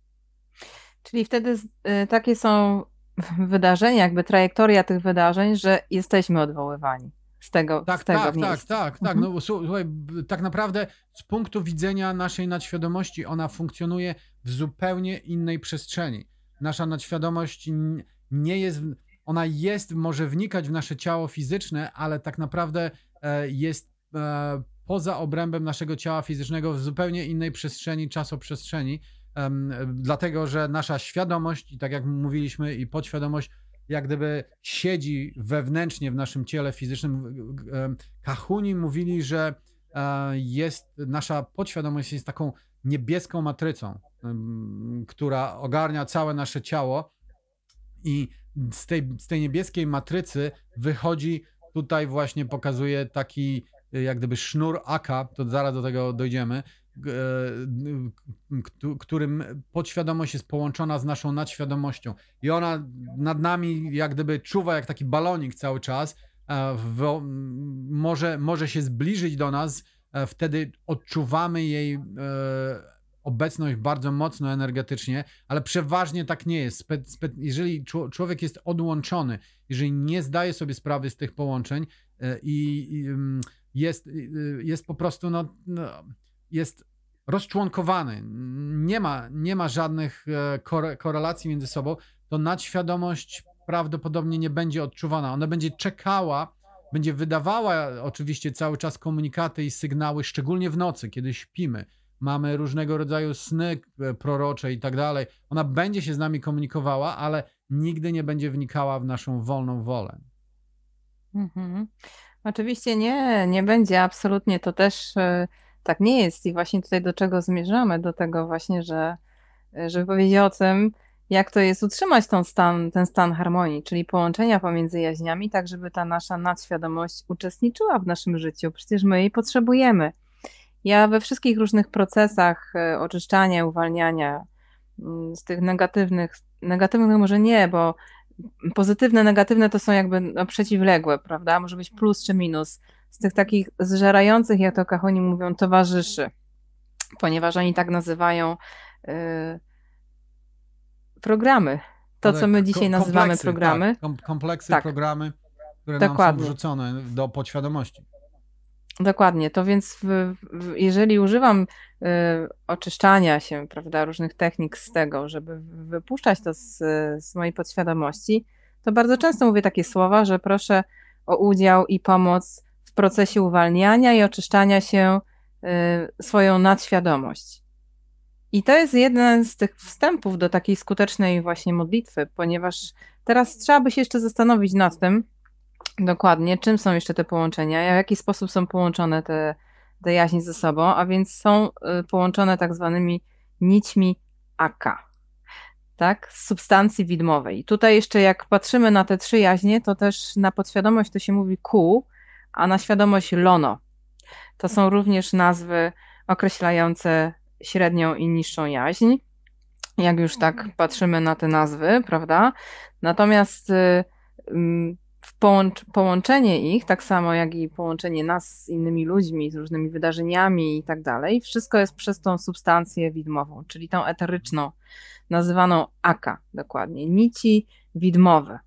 Czyli wtedy e, takie są wydarzenia, jakby trajektoria tych wydarzeń, że jesteśmy odwoływani z tego Tak, z tego tak, tak, miejsca. tak, tak, tak. Mhm. No, słuchaj, tak naprawdę z punktu widzenia naszej nadświadomości ona funkcjonuje w zupełnie innej przestrzeni. Nasza nadświadomość nie jest, ona jest, może wnikać w nasze ciało fizyczne, ale tak naprawdę e, jest e, poza obrębem naszego ciała fizycznego w zupełnie innej przestrzeni, czasoprzestrzeni, dlatego że nasza świadomość, i tak jak mówiliśmy, i podświadomość, jak gdyby siedzi wewnętrznie w naszym ciele fizycznym. E, Kahuni mówili, że jest nasza podświadomość jest taką niebieską matrycą, która ogarnia całe nasze ciało i z tej, z tej niebieskiej matrycy wychodzi, tutaj właśnie pokazuje taki e, jak gdyby sznur AK, to zaraz do tego dojdziemy, e, którym podświadomość jest połączona z naszą nadświadomością. I ona nad nami jak gdyby czuwa jak taki balonik cały czas, e, w, może, może się zbliżyć do nas, wtedy odczuwamy jej obecność bardzo mocno energetycznie, ale przeważnie tak nie jest. Spe, spe, jeżeli człowiek jest odłączony, jeżeli nie zdaje sobie sprawy z tych połączeń e, i, i mm, jest, y, y, jest po prostu, no, no, jest rozczłonkowany, nie ma, nie ma żadnych e, korelacji między sobą, to nadświadomość prawdopodobnie nie będzie odczuwana. Ona będzie czekała, będzie wydawała oczywiście cały czas komunikaty i sygnały, szczególnie w nocy, kiedy śpimy mamy różnego rodzaju sny e, prorocze i tak dalej. Ona będzie się z nami komunikowała, ale nigdy nie będzie wnikała w naszą wolną wolę. Mhm. Oczywiście nie, nie będzie, absolutnie to też e, tak nie jest i właśnie tutaj do czego zmierzamy, do tego właśnie, że e, żeby powiedzieć o tym, jak to jest utrzymać tą stan, ten stan harmonii, czyli połączenia pomiędzy jaźniami, tak żeby ta nasza nadświadomość uczestniczyła w naszym życiu. Przecież my jej potrzebujemy. Ja we wszystkich różnych procesach e, oczyszczania, uwalniania mm, z tych negatywnych, negatywnych może nie, bo pozytywne, negatywne to są jakby no, przeciwległe, prawda? Może być plus czy minus. Z tych takich zżerających, jak to kachoni mówią, towarzyszy, ponieważ oni tak nazywają e, programy. To, Ale co my dzisiaj nazywamy tak, programy. Tak, kompleksy, tak, programy, które Dokładnie. nam są wrzucone do podświadomości. Dokładnie, to więc w, w, jeżeli używam y, oczyszczania się, prawda, różnych technik z tego, żeby wypuszczać to z, z mojej podświadomości, to bardzo często mówię takie słowa, że proszę o udział i pomoc w procesie uwalniania i oczyszczania się y, swoją nadświadomość. I to jest jeden z tych wstępów do takiej skutecznej właśnie modlitwy, ponieważ teraz trzeba by się jeszcze zastanowić nad tym, Dokładnie. Czym są jeszcze te połączenia? W jaki sposób są połączone te, te jaźnie ze sobą? A więc są y, połączone tak zwanymi nićmi AK, tak? Z substancji widmowej. Tutaj jeszcze jak patrzymy na te trzy jaźnie, to też na podświadomość to się mówi ku, a na świadomość lono. To są również nazwy określające średnią i niższą jaźń, jak już tak mhm. patrzymy na te nazwy, prawda? Natomiast y, y, połączenie ich, tak samo jak i połączenie nas z innymi ludźmi, z różnymi wydarzeniami i tak dalej, wszystko jest przez tą substancję widmową, czyli tą eteryczną, nazywaną aka dokładnie, nici widmowe.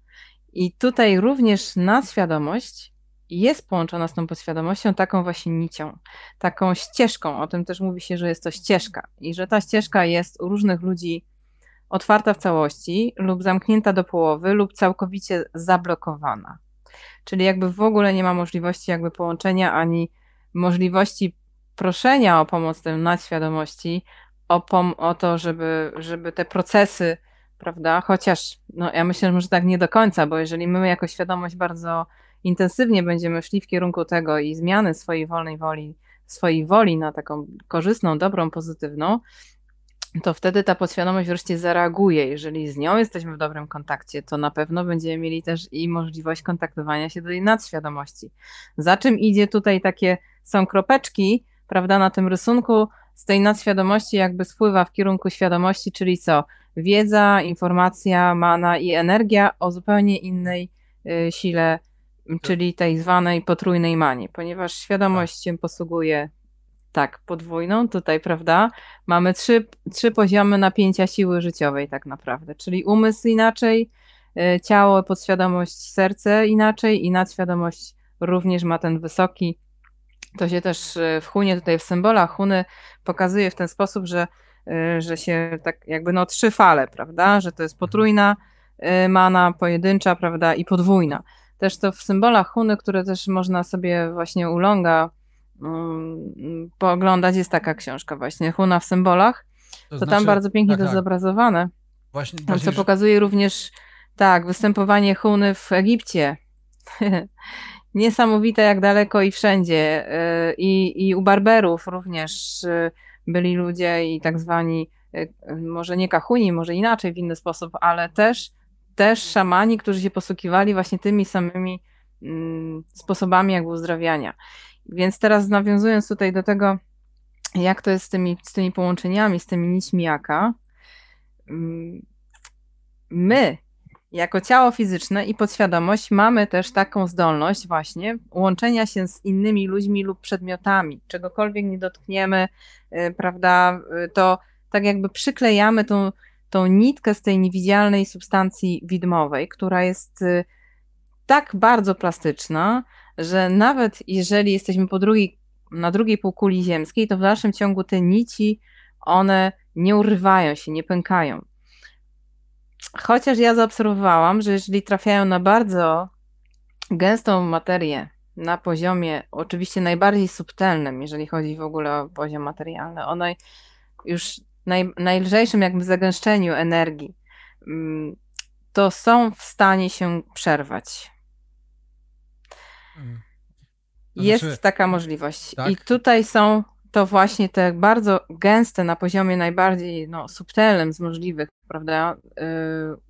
I tutaj również na świadomość jest połączona z tą podświadomością taką właśnie nicią, taką ścieżką. O tym też mówi się, że jest to ścieżka i że ta ścieżka jest u różnych ludzi otwarta w całości lub zamknięta do połowy lub całkowicie zablokowana. Czyli jakby w ogóle nie ma możliwości jakby połączenia ani możliwości proszenia o pomoc tym nadświadomości, o, pom- o to, żeby, żeby te procesy, prawda, chociaż no, ja myślę, że tak nie do końca, bo jeżeli my jako świadomość bardzo intensywnie będziemy szli w kierunku tego i zmiany swojej wolnej woli, swojej woli na taką korzystną, dobrą, pozytywną, to wtedy ta podświadomość wreszcie zareaguje. Jeżeli z nią jesteśmy w dobrym kontakcie, to na pewno będziemy mieli też i możliwość kontaktowania się do jej nadświadomości. Za czym idzie tutaj takie, są kropeczki, prawda, na tym rysunku, z tej nadświadomości jakby spływa w kierunku świadomości, czyli co? Wiedza, informacja, mana i energia o zupełnie innej y, sile, tak. czyli tej zwanej potrójnej manie, ponieważ świadomość tak. się posługuje tak, podwójną tutaj, prawda? Mamy trzy, trzy poziomy napięcia siły życiowej tak naprawdę, czyli umysł inaczej, y, ciało, podświadomość, serce inaczej i nadświadomość również ma ten wysoki. To się też y, w Hunie, tutaj w symbolach Huny pokazuje w ten sposób, że, y, że się tak jakby no trzy fale, prawda? Że to jest mhm. potrójna mana, pojedyncza, prawda? I podwójna. Też to w symbolach Huny, które też można sobie właśnie ulonga Mm, pooglądać, jest taka książka właśnie, Huna w symbolach, to, to znaczy, tam bardzo pięknie tak, to jest tak. zobrazowane. Właśnie, właśnie co że... pokazuje również tak, występowanie Huny w Egipcie. Niesamowite jak daleko i wszędzie. Y, I, I u Barberów również y, byli ludzie i tak zwani, y, może nie kahuni, może inaczej, w inny sposób, ale też, też szamani, którzy się posługiwali właśnie tymi samymi mm, sposobami jak uzdrawiania. Więc teraz nawiązując tutaj do tego, jak to jest z tymi, z tymi połączeniami, z tymi nićmi jaka, mm, my jako ciało fizyczne i podświadomość mamy też taką zdolność właśnie łączenia się z innymi ludźmi lub przedmiotami. Czegokolwiek nie dotkniemy, y, prawda, y, to tak jakby przyklejamy tą, tą nitkę z tej niewidzialnej substancji widmowej, która jest y, tak bardzo plastyczna, że nawet jeżeli jesteśmy po drugiej, na drugiej półkuli ziemskiej, to w dalszym ciągu te nici, one nie urywają się, nie pękają. Chociaż ja zaobserwowałam, że jeżeli trafiają na bardzo gęstą materię na poziomie oczywiście najbardziej subtelnym, jeżeli chodzi w ogóle o poziom materialny, o naj, już naj, najlżejszym jakby zagęszczeniu energii, mm, to są w stanie się przerwać. Znaczy- Jest znaczy... taka możliwość. Tak? I tutaj są to właśnie te bardzo gęste na poziomie najbardziej no, subtelnym z możliwych, prawda? Yy,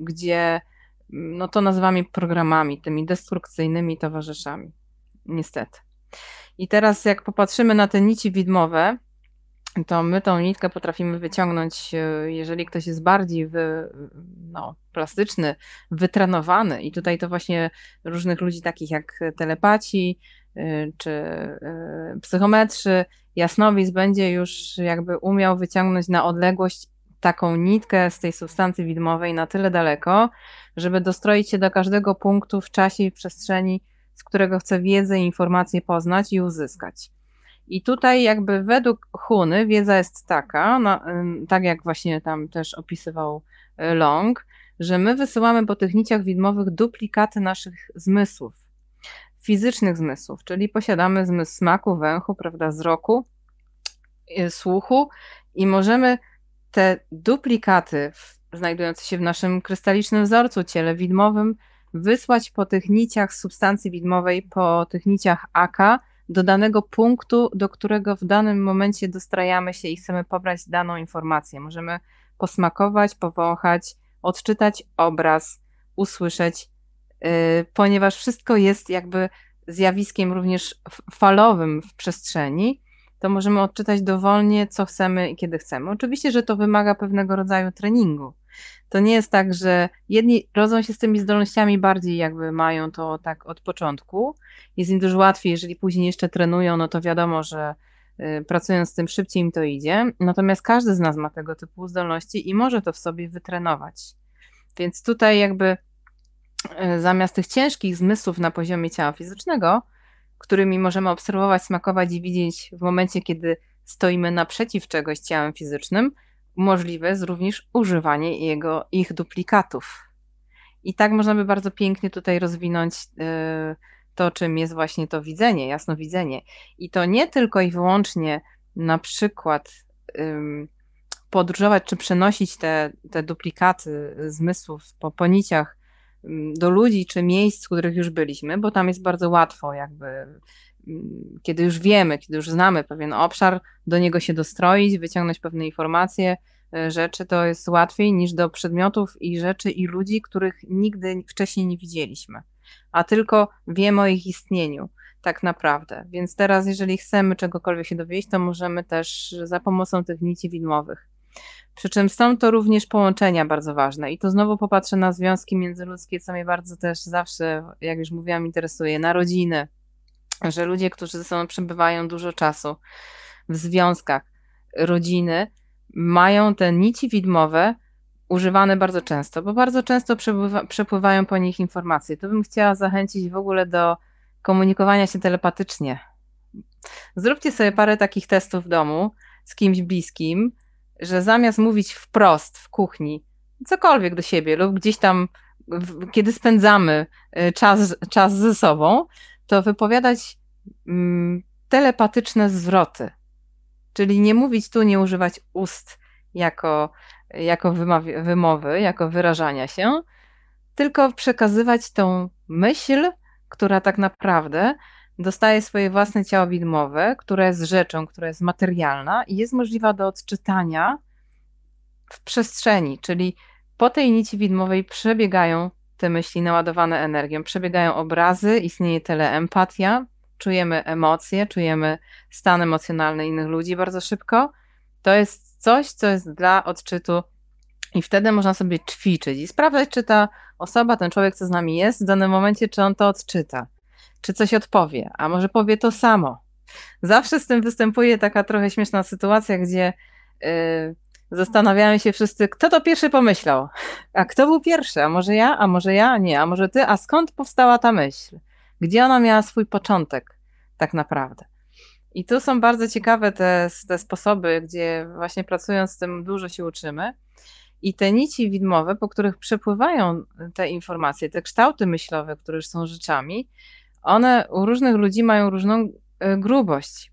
gdzie no to nazywamy programami, tymi destrukcyjnymi towarzyszami. Niestety. I teraz, jak popatrzymy na te nici widmowe, to my tą nitkę potrafimy wyciągnąć, e, jeżeli ktoś jest bardziej wy, no, plastyczny, wytrenowany. I tutaj to właśnie różnych ludzi takich jak telepaci e, czy e, psychometrzy, jasnowidz będzie już jakby umiał wyciągnąć na odległość taką nitkę z tej substancji widmowej na tyle daleko, żeby dostroić się do każdego punktu w czasie i w przestrzeni, z którego chce wiedzę i informacje poznać i uzyskać. I tutaj jakby według Huny wiedza jest taka, no, tak jak właśnie tam też opisywał y, Long, że my wysyłamy po tych niciach widmowych duplikaty naszych zmysłów, fizycznych zmysłów, czyli posiadamy zmysł smaku, węchu, prawda, wzroku, y, słuchu i możemy te duplikaty znajdujące się w naszym krystalicznym wzorcu ciele widmowym wysłać po tych niciach substancji widmowej, po tych niciach AK, do danego punktu, do którego w danym momencie dostrajamy się i chcemy pobrać daną informację. Możemy posmakować, powąchać, odczytać obraz, usłyszeć, yy, ponieważ wszystko jest jakby zjawiskiem również falowym w przestrzeni, to możemy odczytać dowolnie, co chcemy i kiedy chcemy. Oczywiście, że to wymaga pewnego rodzaju treningu to nie jest tak, że jedni rodzą się z tymi zdolnościami bardziej jakby mają to tak od początku. Jest im dużo łatwiej, jeżeli później jeszcze trenują, no to wiadomo, że y, pracując z tym szybciej im to idzie. Natomiast każdy z nas ma tego typu zdolności i może to w sobie wytrenować. Więc tutaj jakby y, zamiast tych ciężkich zmysłów na poziomie ciała fizycznego, którymi możemy obserwować, smakować i widzieć w momencie, kiedy stoimy naprzeciw czegoś ciałem fizycznym, Możliwe jest również używanie jego, ich duplikatów. I tak można by bardzo pięknie tutaj rozwinąć y, to, czym jest właśnie to widzenie, jasnowidzenie. I to nie tylko i wyłącznie na przykład podróżować czy przenosić te, te duplikaty zmysłów po poniciach do ludzi czy miejsc, w których już byliśmy, bo tam jest bardzo łatwo jakby Mm, kiedy już wiemy, kiedy już znamy pewien obszar, do niego się dostroić, wyciągnąć pewne informacje, e, rzeczy, to jest łatwiej niż do przedmiotów i rzeczy i ludzi, których nigdy wcześniej nie widzieliśmy, a tylko wiemy o ich istnieniu. Tak naprawdę. Więc teraz, jeżeli chcemy czegokolwiek się dowiedzieć, to możemy też za pomocą tych nici widmowych. Przy czym są to również połączenia bardzo ważne. I tu znowu popatrzę na związki międzyludzkie, co mnie bardzo też zawsze, jak już mówiłam, interesuje, na rodziny, że ludzie, którzy ze sobą przebywają dużo czasu w związkach, rodziny, mają te nici widmowe używane bardzo często, bo bardzo często przepływają po nich informacje. Tu bym chciała zachęcić w ogóle do komunikowania się telepatycznie. Zróbcie sobie parę takich testów w domu z kimś bliskim, że zamiast mówić wprost w kuchni cokolwiek do siebie lub gdzieś tam, kiedy spędzamy y, czas, czas ze sobą, to wypowiadać mm, telepatyczne zwroty. Czyli nie mówić tu, nie używać ust jako, jako wymowy, jako wyrażania się, tylko przekazywać tą myśl, która tak naprawdę dostaje swoje własne ciało widmowe, które jest rzeczą, która jest materialna i jest możliwa do odczytania w przestrzeni, czyli po tej nici widmowej przebiegają te myśli naładowane energią. Przebiegają obrazy, istnieje teleempatia, czujemy emocje, czujemy stan emocjonalny innych ludzi bardzo szybko. To jest coś, co jest dla odczytu i wtedy można sobie ćwiczyć i sprawdzać, czy ta osoba, ten człowiek, co z nami jest w danym momencie, czy on to odczyta, czy coś odpowie, a może powie to samo. Zawsze z tym występuje taka trochę śmieszna sytuacja, gdzie yy, zastanawiają się wszyscy, kto to pierwszy pomyślał. A kto był pierwszy? A może ja? A może ja? Nie. A może ty? A skąd powstała ta myśl? Gdzie ona miała swój początek tak naprawdę? I tu są bardzo ciekawe te, te sposoby, gdzie właśnie pracując z tym dużo się uczymy. I te nici widmowe, po których przepływają te informacje, te kształty myślowe, które są rzeczami, one u różnych ludzi mają różną y, grubość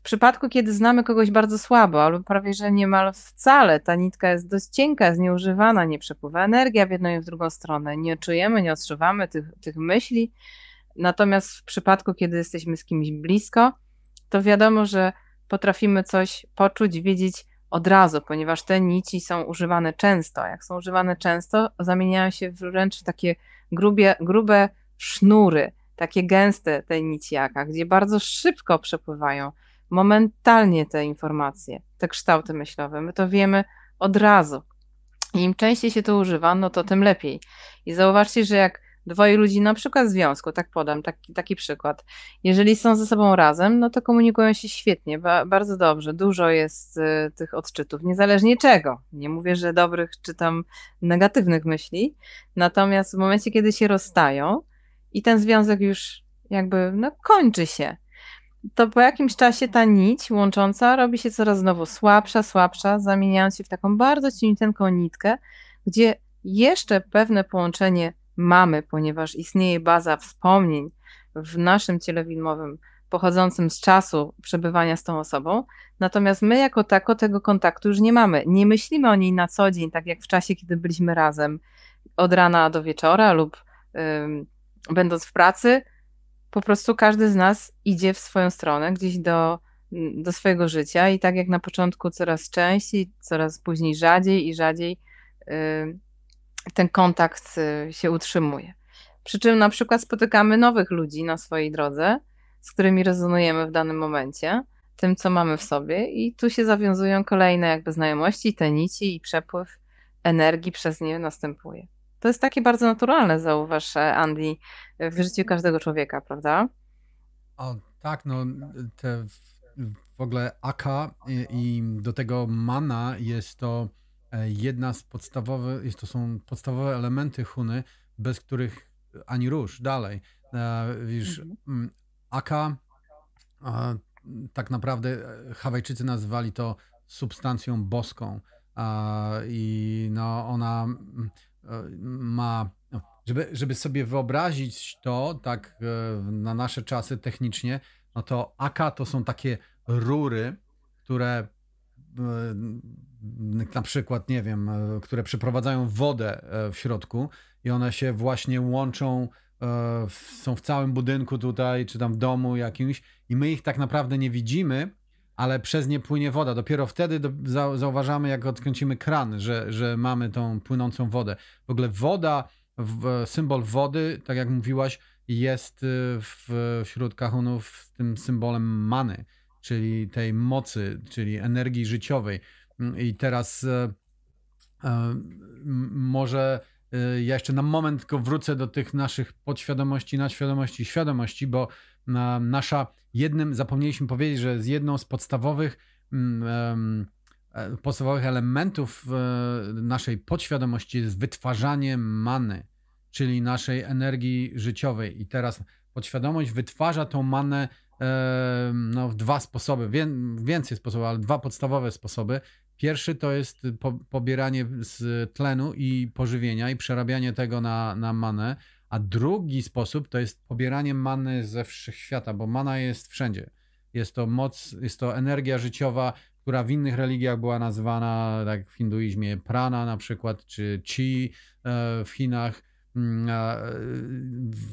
w przypadku, kiedy znamy kogoś bardzo słabo, albo prawie że niemal wcale, ta nitka jest dość cienka, jest nieużywana, nie przepływa energia w jedną i w drugą stronę, nie czujemy, nie odczuwamy tych, tych myśli. Natomiast w przypadku, kiedy jesteśmy z kimś blisko, to wiadomo, że potrafimy coś poczuć, widzieć od razu, ponieważ te nici są używane często. Jak są używane często, zamieniają się wręcz w takie grubie, grube sznury, takie gęste te nici, jaka, gdzie bardzo szybko przepływają momentalnie te informacje, te kształty myślowe. My to wiemy od razu. I im częściej się to używa, no to tym lepiej. I zauważcie, że jak dwoje ludzi, na przykład w związku, tak podam, taki, taki przykład. Jeżeli są ze sobą razem, no to komunikują się świetnie, ba, bardzo dobrze, dużo jest y, tych odczytów, niezależnie czego. Nie mówię, że dobrych czy tam negatywnych myśli, natomiast w momencie, kiedy się rozstają i ten związek już jakby no, kończy się, to po jakimś czasie ta nić łącząca robi się coraz znowu słabsza, słabsza, zamieniając się w taką bardzo cienką nitkę, gdzie jeszcze pewne połączenie mamy, ponieważ istnieje baza wspomnień w naszym ciele widmowym pochodzącym z czasu przebywania z tą osobą, natomiast my jako tako tego kontaktu już nie mamy. Nie myślimy o niej na co dzień, tak jak w czasie, kiedy byliśmy razem od rana do wieczora lub yy, będąc w pracy, po prostu każdy z nas idzie w swoją stronę, gdzieś do, do swojego życia i tak jak na początku coraz częściej, coraz później rzadziej i rzadziej y, ten kontakt y, się utrzymuje. Przy czym na przykład spotykamy nowych ludzi na swojej drodze, z którymi rezonujemy w danym momencie, tym co mamy w sobie i tu się zawiązują kolejne jakby znajomości, te nici i przepływ energii przez nie następuje. To jest takie bardzo naturalne, zauważ, e, Andy, e, w życiu mhm. każdego człowieka, prawda? O, tak, no te w ogóle Aka i, i do tego mana jest to e, jedna z podstawowych, jest to są podstawowe elementy Huny, bez których ani rusz dalej. Wiesz, mhm. Mm, tak naprawdę Hawajczycy nazywali to substancją boską i no ona mm, E, ma, żeby, żeby sobie wyobrazić to tak e, na nasze czasy technicznie, no to AK to są takie rury, które e, na przykład, nie wiem, które przeprowadzają wodę w środku i one się właśnie łączą, są w całym budynku tutaj, czy tam w domu jakimś i my ich tak naprawdę nie widzimy, ale przez nie płynie woda. Dopiero wtedy do, zauważamy, jak odkręcimy kran, że, że mamy tą płynącą wodę. W ogóle woda, w, symbol wody, tak jak mówiłaś, jest y, w, wśród kahunów tym symbolem many, czyli tej mocy, czyli energii życiowej. I teraz e, e, może ja jeszcze na moment tylko wrócę do tych naszych podświadomości, nadświadomości, świadomości, bo nasza jednym, zapomnieliśmy powiedzieć, że z jedną z podstawowych mm, e, podstawowych elementów e, naszej podświadomości jest wytwarzanie many, czyli naszej energii życiowej. I teraz podświadomość wytwarza tą manę e, no, w dwa sposoby, więcej sposobów, ale dwa podstawowe sposoby. Pierwszy to jest pobieranie z tlenu i pożywienia i przerabianie tego na, na manę. A drugi sposób to jest pobieranie many ze wszechświata, bo mana jest wszędzie. Jest to moc, jest to energia życiowa, która w innych religiach była nazwana, tak w hinduizmie prana na przykład, czy chi e, w Chinach. Mm, e,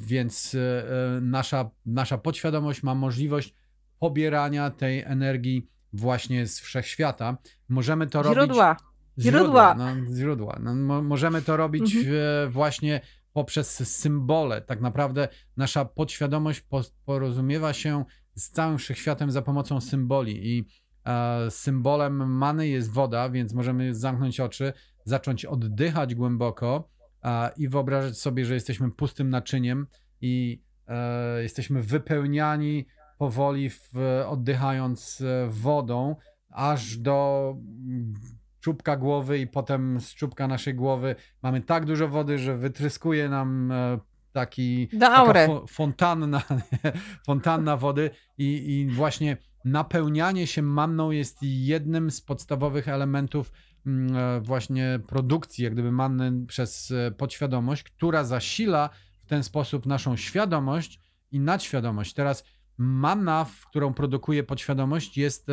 więc e, nasza, nasza podświadomość ma możliwość pobierania tej energii właśnie z wszechświata. Możemy to źródła. robić. Źródła. Źródła. No, źródła. No, możemy to robić mhm. właśnie poprzez symbole. Tak naprawdę nasza podświadomość porozumiewa się z całym wszechświatem za pomocą symboli i e, symbolem many jest woda, więc możemy zamknąć oczy, zacząć oddychać głęboko e, i wyobrażać sobie, że jesteśmy pustym naczyniem i e, jesteśmy wypełniani powoli w, oddychając e, wodą aż do czubka głowy i potem z czubka naszej głowy mamy tak dużo wody, że wytryskuje nam e, taki taka fontanna, fontanna wody i, i właśnie napełnianie się manną jest jednym z podstawowych elementów mm, e, właśnie produkcji jak gdyby manny przez e, podświadomość, która zasila w ten sposób naszą świadomość i nadświadomość. Teraz manna, w którą produkuje podświadomość jest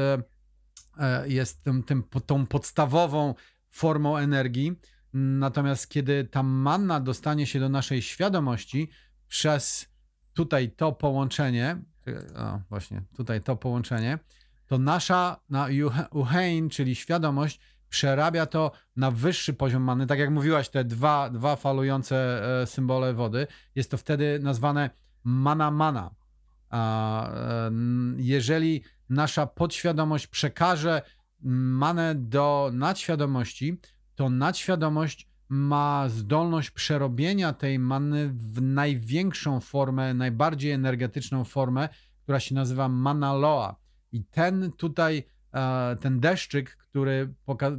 E, jest tym, tym, tą podstawową formą energii. Natomiast kiedy ta manna dostanie się do naszej świadomości przez tutaj to połączenie, e, o, właśnie tutaj to połączenie, to nasza na uhein, czyli świadomość, przerabia to na wyższy poziom manny. Tak jak mówiłaś, te dwa, dwa falujące e, symbole wody, jest to wtedy nazwane mana mana. jeżeli nasza podświadomość przekaże manę do nadświadomości, to nadświadomość ma zdolność przerobienia tej many w największą formę, najbardziej energetyczną formę, która się nazywa manaloa. I ten tutaj, e, ten deszczyk, który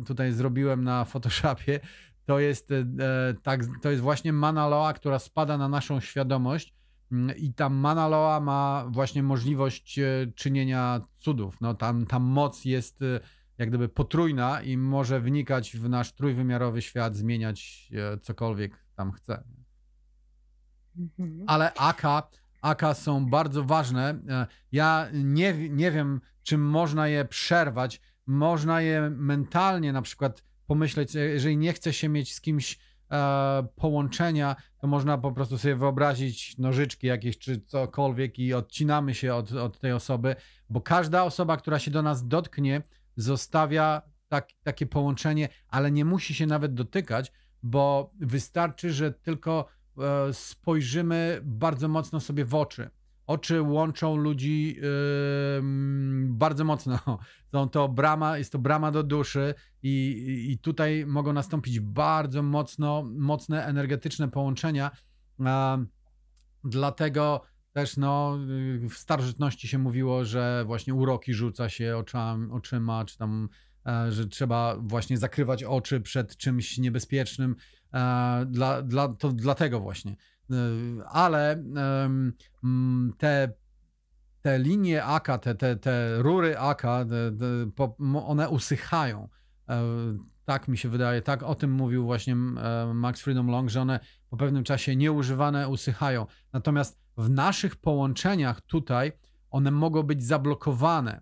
tutaj zrobiłem na Photoshopie, to jest, e, tak, to jest właśnie manaloa, która spada na naszą świadomość Mm, i ta Manaloa ma właśnie możliwość e, czynienia cudów. No, tam, tam moc jest e, jak gdyby potrójna i może wnikać w nasz trójwymiarowy świat, zmieniać e, cokolwiek tam chce. Mhm. Ale AK, aka są bardzo ważne. Ja nie, nie wiem, czym można je przerwać. Można je mentalnie na przykład pomyśleć, jeżeli nie chce się mieć z kimś E, połączenia, to można po prostu sobie wyobrazić nożyczki jakieś czy cokolwiek i odcinamy się od, od tej osoby, bo każda osoba, która się do nas dotknie, zostawia tak, takie połączenie, ale nie musi się nawet dotykać, bo wystarczy, że tylko e, spojrzymy bardzo mocno sobie w oczy oczy łączą ludzi yy, bardzo mocno. Są to brama, jest to brama do duszy i, i tutaj mogą nastąpić bardzo mocno, mocne energetyczne połączenia. dlatego też no, y, w starożytności się mówiło, że właśnie uroki rzuca się oczami, oczyma, czy tam e, że trzeba właśnie zakrywać oczy przed czymś niebezpiecznym. E, dla, dla, to dlatego właśnie. E, ale te te linie AK, te, te, te rury AK, te, te, one usychają. E, tak mi się wydaje, tak o tym mówił właśnie e, Max Freedom Long, że one po pewnym czasie nieużywane usychają. Natomiast w naszych połączeniach tutaj one mogą być zablokowane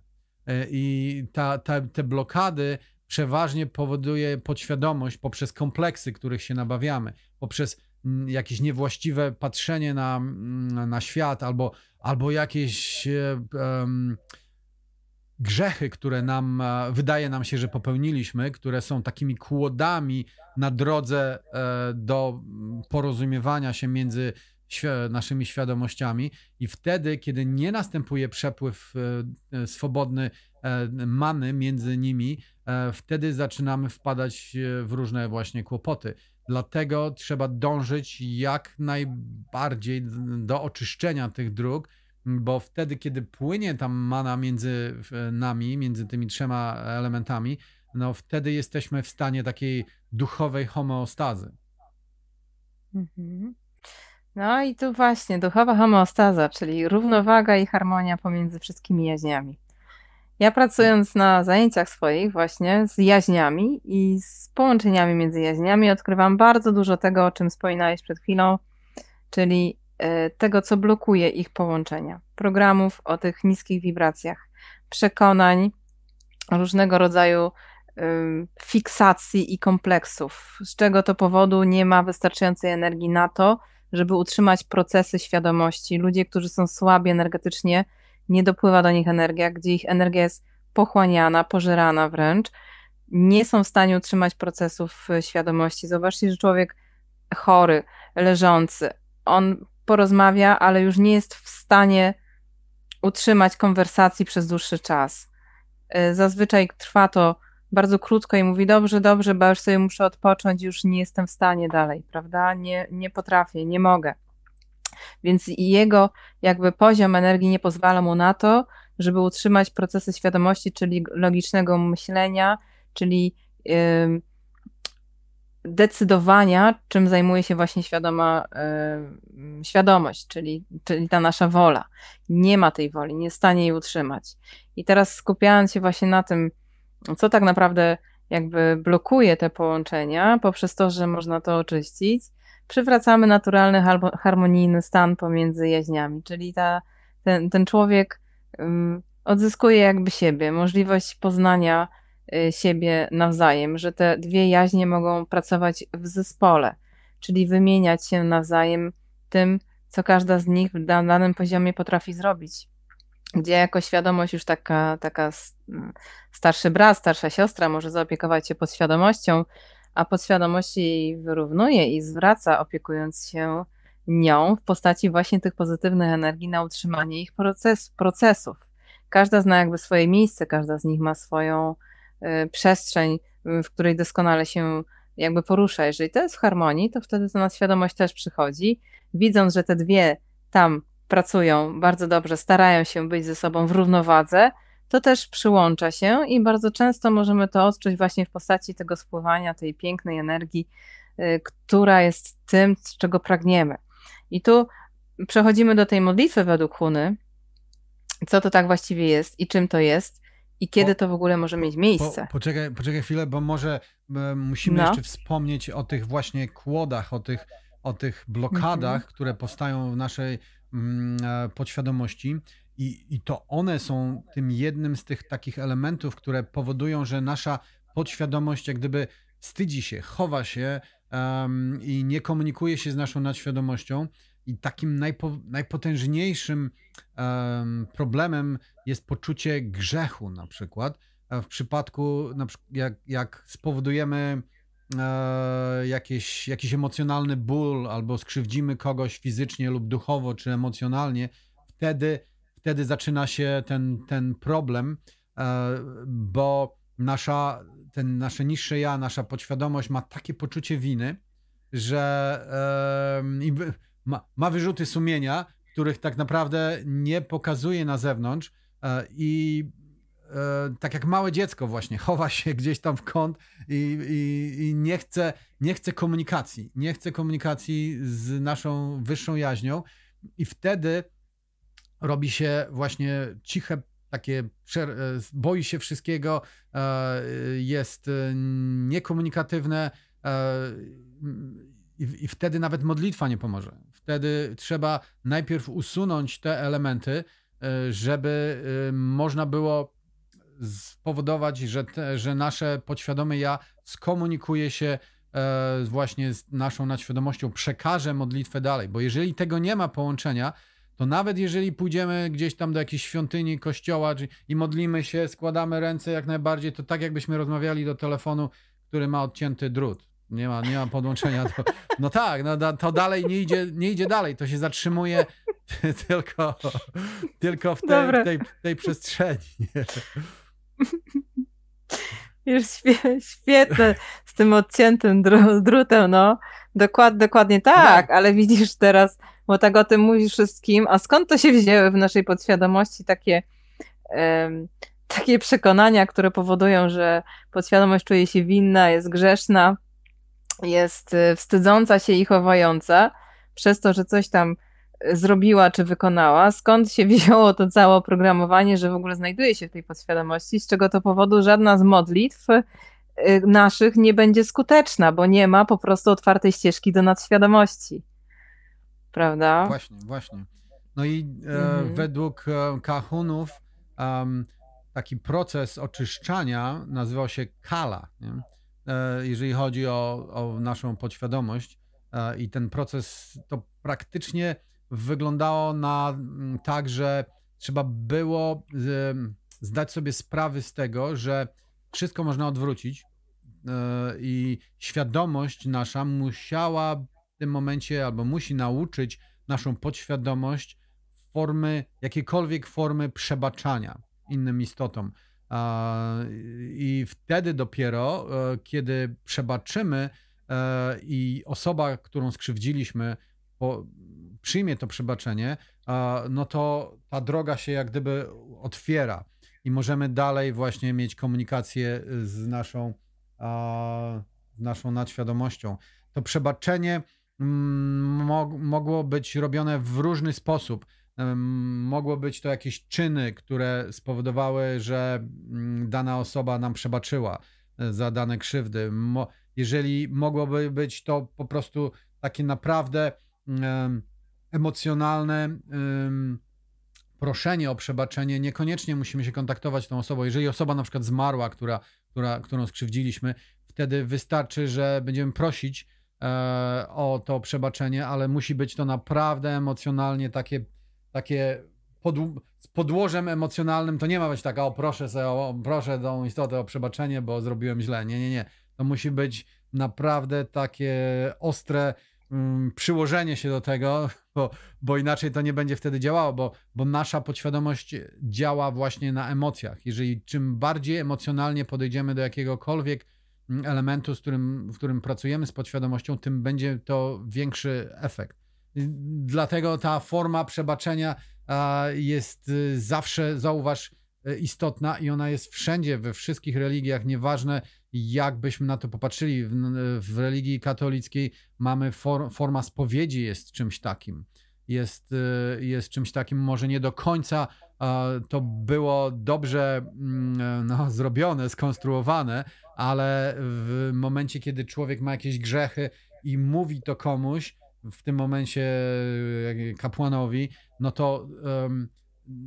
i ta, ta, te blokady przeważnie powoduje podświadomość poprzez kompleksy, których się nabawiamy, poprzez Mm, jakieś niewłaściwe patrzenie na, mm, na świat albo, albo jakieś um, grzechy, które nam e, wydaje nam się, że popełniliśmy, które są takimi kłodami na drodze e, do porozumiewania się między naszymi świadomościami i wtedy, kiedy nie następuje przepływ swobodny many między nimi, wtedy zaczynamy wpadać w różne właśnie kłopoty. Dlatego trzeba dążyć jak najbardziej do oczyszczenia tych dróg, bo wtedy, kiedy płynie tam mana między nami, między tymi trzema elementami, no wtedy jesteśmy w stanie takiej duchowej homeostazy. Mhm. No i tu właśnie duchowa homeostaza, czyli równowaga i harmonia pomiędzy wszystkimi jaźniami. Ja pracując na zajęciach swoich właśnie z jaźniami i z połączeniami między jaźniami odkrywam bardzo dużo tego, o czym wspominałeś przed chwilą, czyli e, tego, co blokuje ich połączenia, programów o tych niskich wibracjach, przekonań, różnego rodzaju fiksacji i kompleksów, z czego to powodu nie ma wystarczającej energii na to, żeby utrzymać procesy świadomości. Ludzie, którzy są słabi energetycznie, nie dopływa do nich energia, gdzie ich energia jest pochłaniana, pożerana wręcz, nie są w stanie utrzymać procesów y, świadomości. Zobaczcie, że człowiek chory, leżący, on porozmawia, ale już nie jest w stanie utrzymać konwersacji przez dłuższy czas. Y, zazwyczaj trwa to bardzo krótko i mówi: Dobrze, dobrze, bo już sobie muszę odpocząć, już nie jestem w stanie dalej, prawda? Nie, nie potrafię, nie mogę. Więc jego jakby poziom energii nie pozwala mu na to, żeby utrzymać procesy świadomości, czyli logicznego myślenia, czyli yy, decydowania, czym zajmuje się właśnie świadoma, yy, świadomość, czyli, czyli ta nasza wola. Nie ma tej woli, nie jest w stanie jej utrzymać. I teraz skupiając się właśnie na tym, co tak naprawdę jakby blokuje te połączenia, poprzez to, że można to oczyścić, przywracamy naturalny, harmonijny stan pomiędzy jaźniami, czyli ta, ten, ten człowiek mm, odzyskuje jakby siebie, możliwość poznania y, siebie nawzajem, że te dwie jaźnie mogą pracować w zespole, czyli wymieniać się nawzajem tym, co każda z nich na danym poziomie potrafi zrobić. Gdzie jako świadomość już taka, taka mm, starszy brat, starsza siostra może zaopiekować się podświadomością, a podświadomość jej wyrównuje i zwraca, opiekując się nią w postaci właśnie tych pozytywnych energii na utrzymanie ich proces, procesów. Każda zna jakby swoje miejsce, każda z nich ma swoją y, przestrzeń, y, w której doskonale się jakby porusza. Jeżeli to jest w harmonii, to wtedy ta świadomość też przychodzi. Widząc, że te dwie tam pracują bardzo dobrze, starają się być ze sobą w równowadze, to też przyłącza się i bardzo często możemy to odczuć właśnie w postaci tego spływania, tej pięknej energii, y, która jest tym, czego pragniemy. I tu przechodzimy do tej modlitwy według Huny, co to tak właściwie jest i czym to jest i kiedy po, to w ogóle może mieć miejsce. Po, poczekaj, poczekaj chwilę, bo może e, musimy no. jeszcze wspomnieć o tych właśnie kłodach, o tych, o tych blokadach, mhm. które powstają w naszej mm, e, podświadomości. I, I to one są tym jednym z tych takich elementów, które powodują, że nasza podświadomość jak gdyby wstydzi się, chowa się um, i nie komunikuje się z naszą nadświadomością. I takim najpo, najpotężniejszym um, problemem jest poczucie grzechu, na przykład. E, w przypadku, na przykład, jak, jak spowodujemy e, jakieś, jakiś emocjonalny ból albo skrzywdzimy kogoś fizycznie lub duchowo czy emocjonalnie, wtedy wtedy zaczyna się ten, ten problem, e, bo nasza, ten nasze niższe ja, nasza podświadomość ma takie poczucie winy, że ma, ma wyrzuty sumienia, których tak naprawdę nie pokazuje na zewnątrz e, i e, tak jak małe dziecko właśnie chowa się gdzieś tam w kąt i, i, i, nie, chce, nie chce komunikacji, nie chce komunikacji z naszą wyższą jaźnią i wtedy robi się właśnie ciche takie, e, boi się wszystkiego, e, jest e, niekomunikatywne i wtedy nawet modlitwa nie pomoże. Wtedy trzeba najpierw usunąć te elementy, żeby można było spowodować, że, te, że nasze podświadome ja skomunikuje się właśnie z naszą nadświadomością, przekaże modlitwę dalej, bo jeżeli tego nie ma połączenia, to nawet jeżeli pójdziemy gdzieś tam do jakiejś świątyni, kościoła czy, i modlimy się, składamy ręce jak najbardziej, to tak jakbyśmy rozmawiali do telefonu, który ma odcięty drut. Nie ma, nie ma podłączenia. Do... No tak, no, da, to dalej nie idzie, nie idzie dalej, to się zatrzymuje tylko, tylko w tej, tej, tej przestrzeni. Już świetne z tym odciętym drutem, no. Dokład, dokładnie tak, tak, ale widzisz teraz, bo tak o tym mówisz wszystkim, a skąd to się wzięły w naszej podświadomości takie, takie przekonania, które powodują, że podświadomość czuje się winna, jest grzeszna, jest y, wstydząca się i chowająca przez to, że coś tam y, zrobiła czy wykonała, skąd się wzięło to całe oprogramowanie, że w ogóle znajduje się w tej podświadomości, z czego to powodu żadna z modlitw y, naszych nie będzie skuteczna, bo nie ma po prostu otwartej ścieżki do nadświadomości prawda? Właśnie, właśnie. No i e, mhm. według e, kahunów um, taki proces oczyszczania nazywał się kala, nie? E, jeżeli chodzi o, o, naszą podświadomość. I ten proces to praktycznie wyglądało na tak, że trzeba było zdać sobie sprawy z tego, że wszystko można odwrócić i świadomość nasza musiała tym momencie albo musi nauczyć naszą podświadomość formy, jakiekolwiek formy przebaczania innym istotom. I wtedy dopiero, e, kiedy przebaczymy e, i osoba, którą skrzywdziliśmy, przyjmie to przebaczenie, no to ta droga się jak gdyby otwiera i możemy dalej właśnie mieć komunikację z naszą, z naszą nadświadomością. To przebaczenie Mm, mogło być robione w różny sposób. Mogło być to jakieś czyny, które spowodowały, że mm, dana osoba nam przebaczyła e, za dane krzywdy. Jeżeli mogłoby być to po prostu takie naprawdę emocjonalne proszenie o przebaczenie, niekoniecznie musimy się kontaktować z tą osobą. Jeżeli osoba na przykład zmarła, która, która, którą skrzywdziliśmy, wtedy wystarczy, że będziemy prosić E, o to przebaczenie, ale musi być to naprawdę emocjonalnie takie, takie pod, z podłożem emocjonalnym. To nie ma być taka, o proszę, o, proszę tą istotę o przebaczenie, bo zrobiłem źle. Nie, nie, nie. To musi być naprawdę takie ostre mm, przyłożenie się do tego, bo, bo inaczej to nie będzie wtedy działało, bo, bo nasza podświadomość działa właśnie na emocjach. Jeżeli czym bardziej emocjonalnie podejdziemy do jakiegokolwiek elementu, z którym, w którym pracujemy z podświadomością, tym będzie to większy efekt. Dlatego ta forma przebaczenia jest y, zawsze, zauważ, y, istotna i ona jest wszędzie, we wszystkich religiach, nieważne jak byśmy na to popatrzyli. W, w religii katolickiej mamy for, forma spowiedzi jest czymś takim. Jest, y, jest czymś takim może nie do końca to było dobrze mm, e, no, zrobione, skonstruowane, ale w momencie, kiedy człowiek ma jakieś grzechy i mówi to komuś, w tym momencie e, kapłanowi, no to um,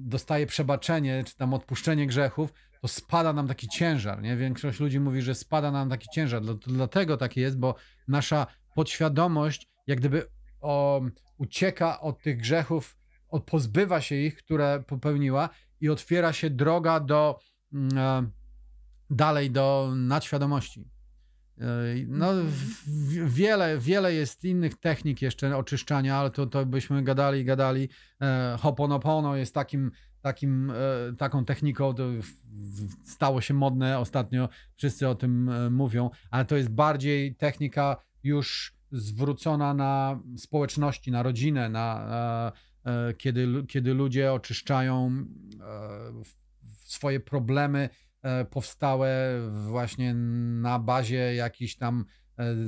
dostaje przebaczenie, czy tam odpuszczenie grzechów, to spada nam taki ciężar. Nie? Większość ludzi mówi, że spada nam taki ciężar. Dlatego tak jest, bo nasza podświadomość jak gdyby o, ucieka od tych grzechów pozbywa się ich, które popełniła i otwiera się droga do mm, e, dalej do nadświadomości. E, no, mhm. wiele, wiele jest innych technik jeszcze oczyszczania, ale to, to byśmy gadali, gadali. E, Hoponopono jest takim, takim, taką techniką, to stało się modne ostatnio, wszyscy o tym mówią, ale to jest bardziej technika już zwrócona na społeczności, na rodzinę, na E, kiedy, kiedy ludzie oczyszczają e, swoje problemy e, powstałe właśnie na bazie jakichś tam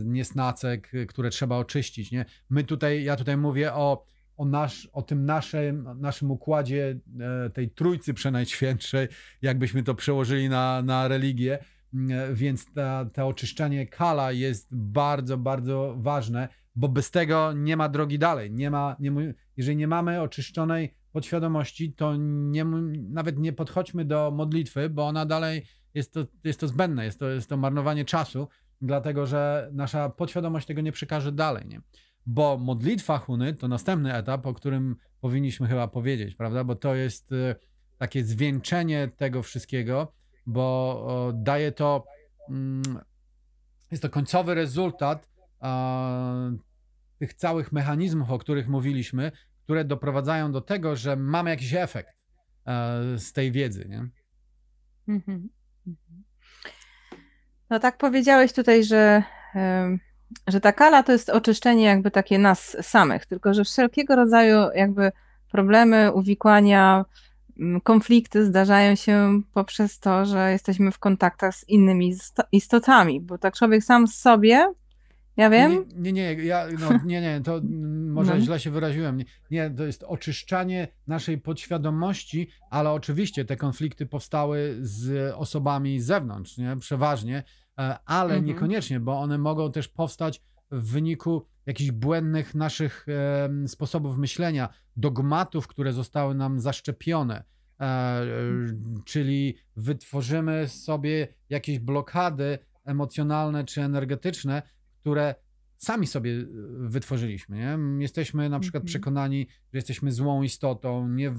niesnacek, które trzeba oczyścić. Nie? My tutaj, ja tutaj mówię o, o, nasz, o tym naszym, naszym układzie tej trójcy przenajświętszej, jakbyśmy to przełożyli na, na religię, więc ta, to oczyszczanie kala jest bardzo, bardzo ważne, bo bez tego nie ma drogi dalej. Nie ma, nie, jeżeli nie mamy oczyszczonej podświadomości, to nie, nawet nie podchodźmy do modlitwy, bo ona dalej jest to, jest to zbędne, jest to, jest to marnowanie czasu, dlatego że nasza podświadomość tego nie przekaże dalej. Nie? Bo modlitwa Huny to następny etap, o którym powinniśmy chyba powiedzieć, prawda? Bo to jest y, takie zwieńczenie tego wszystkiego, bo daje to, mm, jest to końcowy rezultat tych całych mechanizmów, o których mówiliśmy, które doprowadzają do tego, że mamy jakiś efekt e, z tej wiedzy. Nie? Mhm. No tak powiedziałeś tutaj, że, że ta kala to jest oczyszczenie jakby takie nas samych, tylko że wszelkiego rodzaju jakby problemy, uwikłania, konflikty zdarzają się poprzez to, że jesteśmy w kontaktach z innymi istotami, bo tak człowiek sam z sobie ja wiem? Nie, nie, nie, ja, no, nie, nie, to może no. źle się wyraziłem. Nie, nie, to jest oczyszczanie naszej podświadomości, ale oczywiście te konflikty powstały z osobami z zewnątrz, nie? przeważnie, e, ale mhm. niekoniecznie, bo one mogą też powstać w wyniku jakichś błędnych naszych e, sposobów myślenia, dogmatów, które zostały nam zaszczepione. E, czyli wytworzymy sobie jakieś blokady emocjonalne czy energetyczne, które sami sobie y, wytworzyliśmy. Nie? Jesteśmy na przykład mhm. przekonani, że jesteśmy złą istotą, nie, e,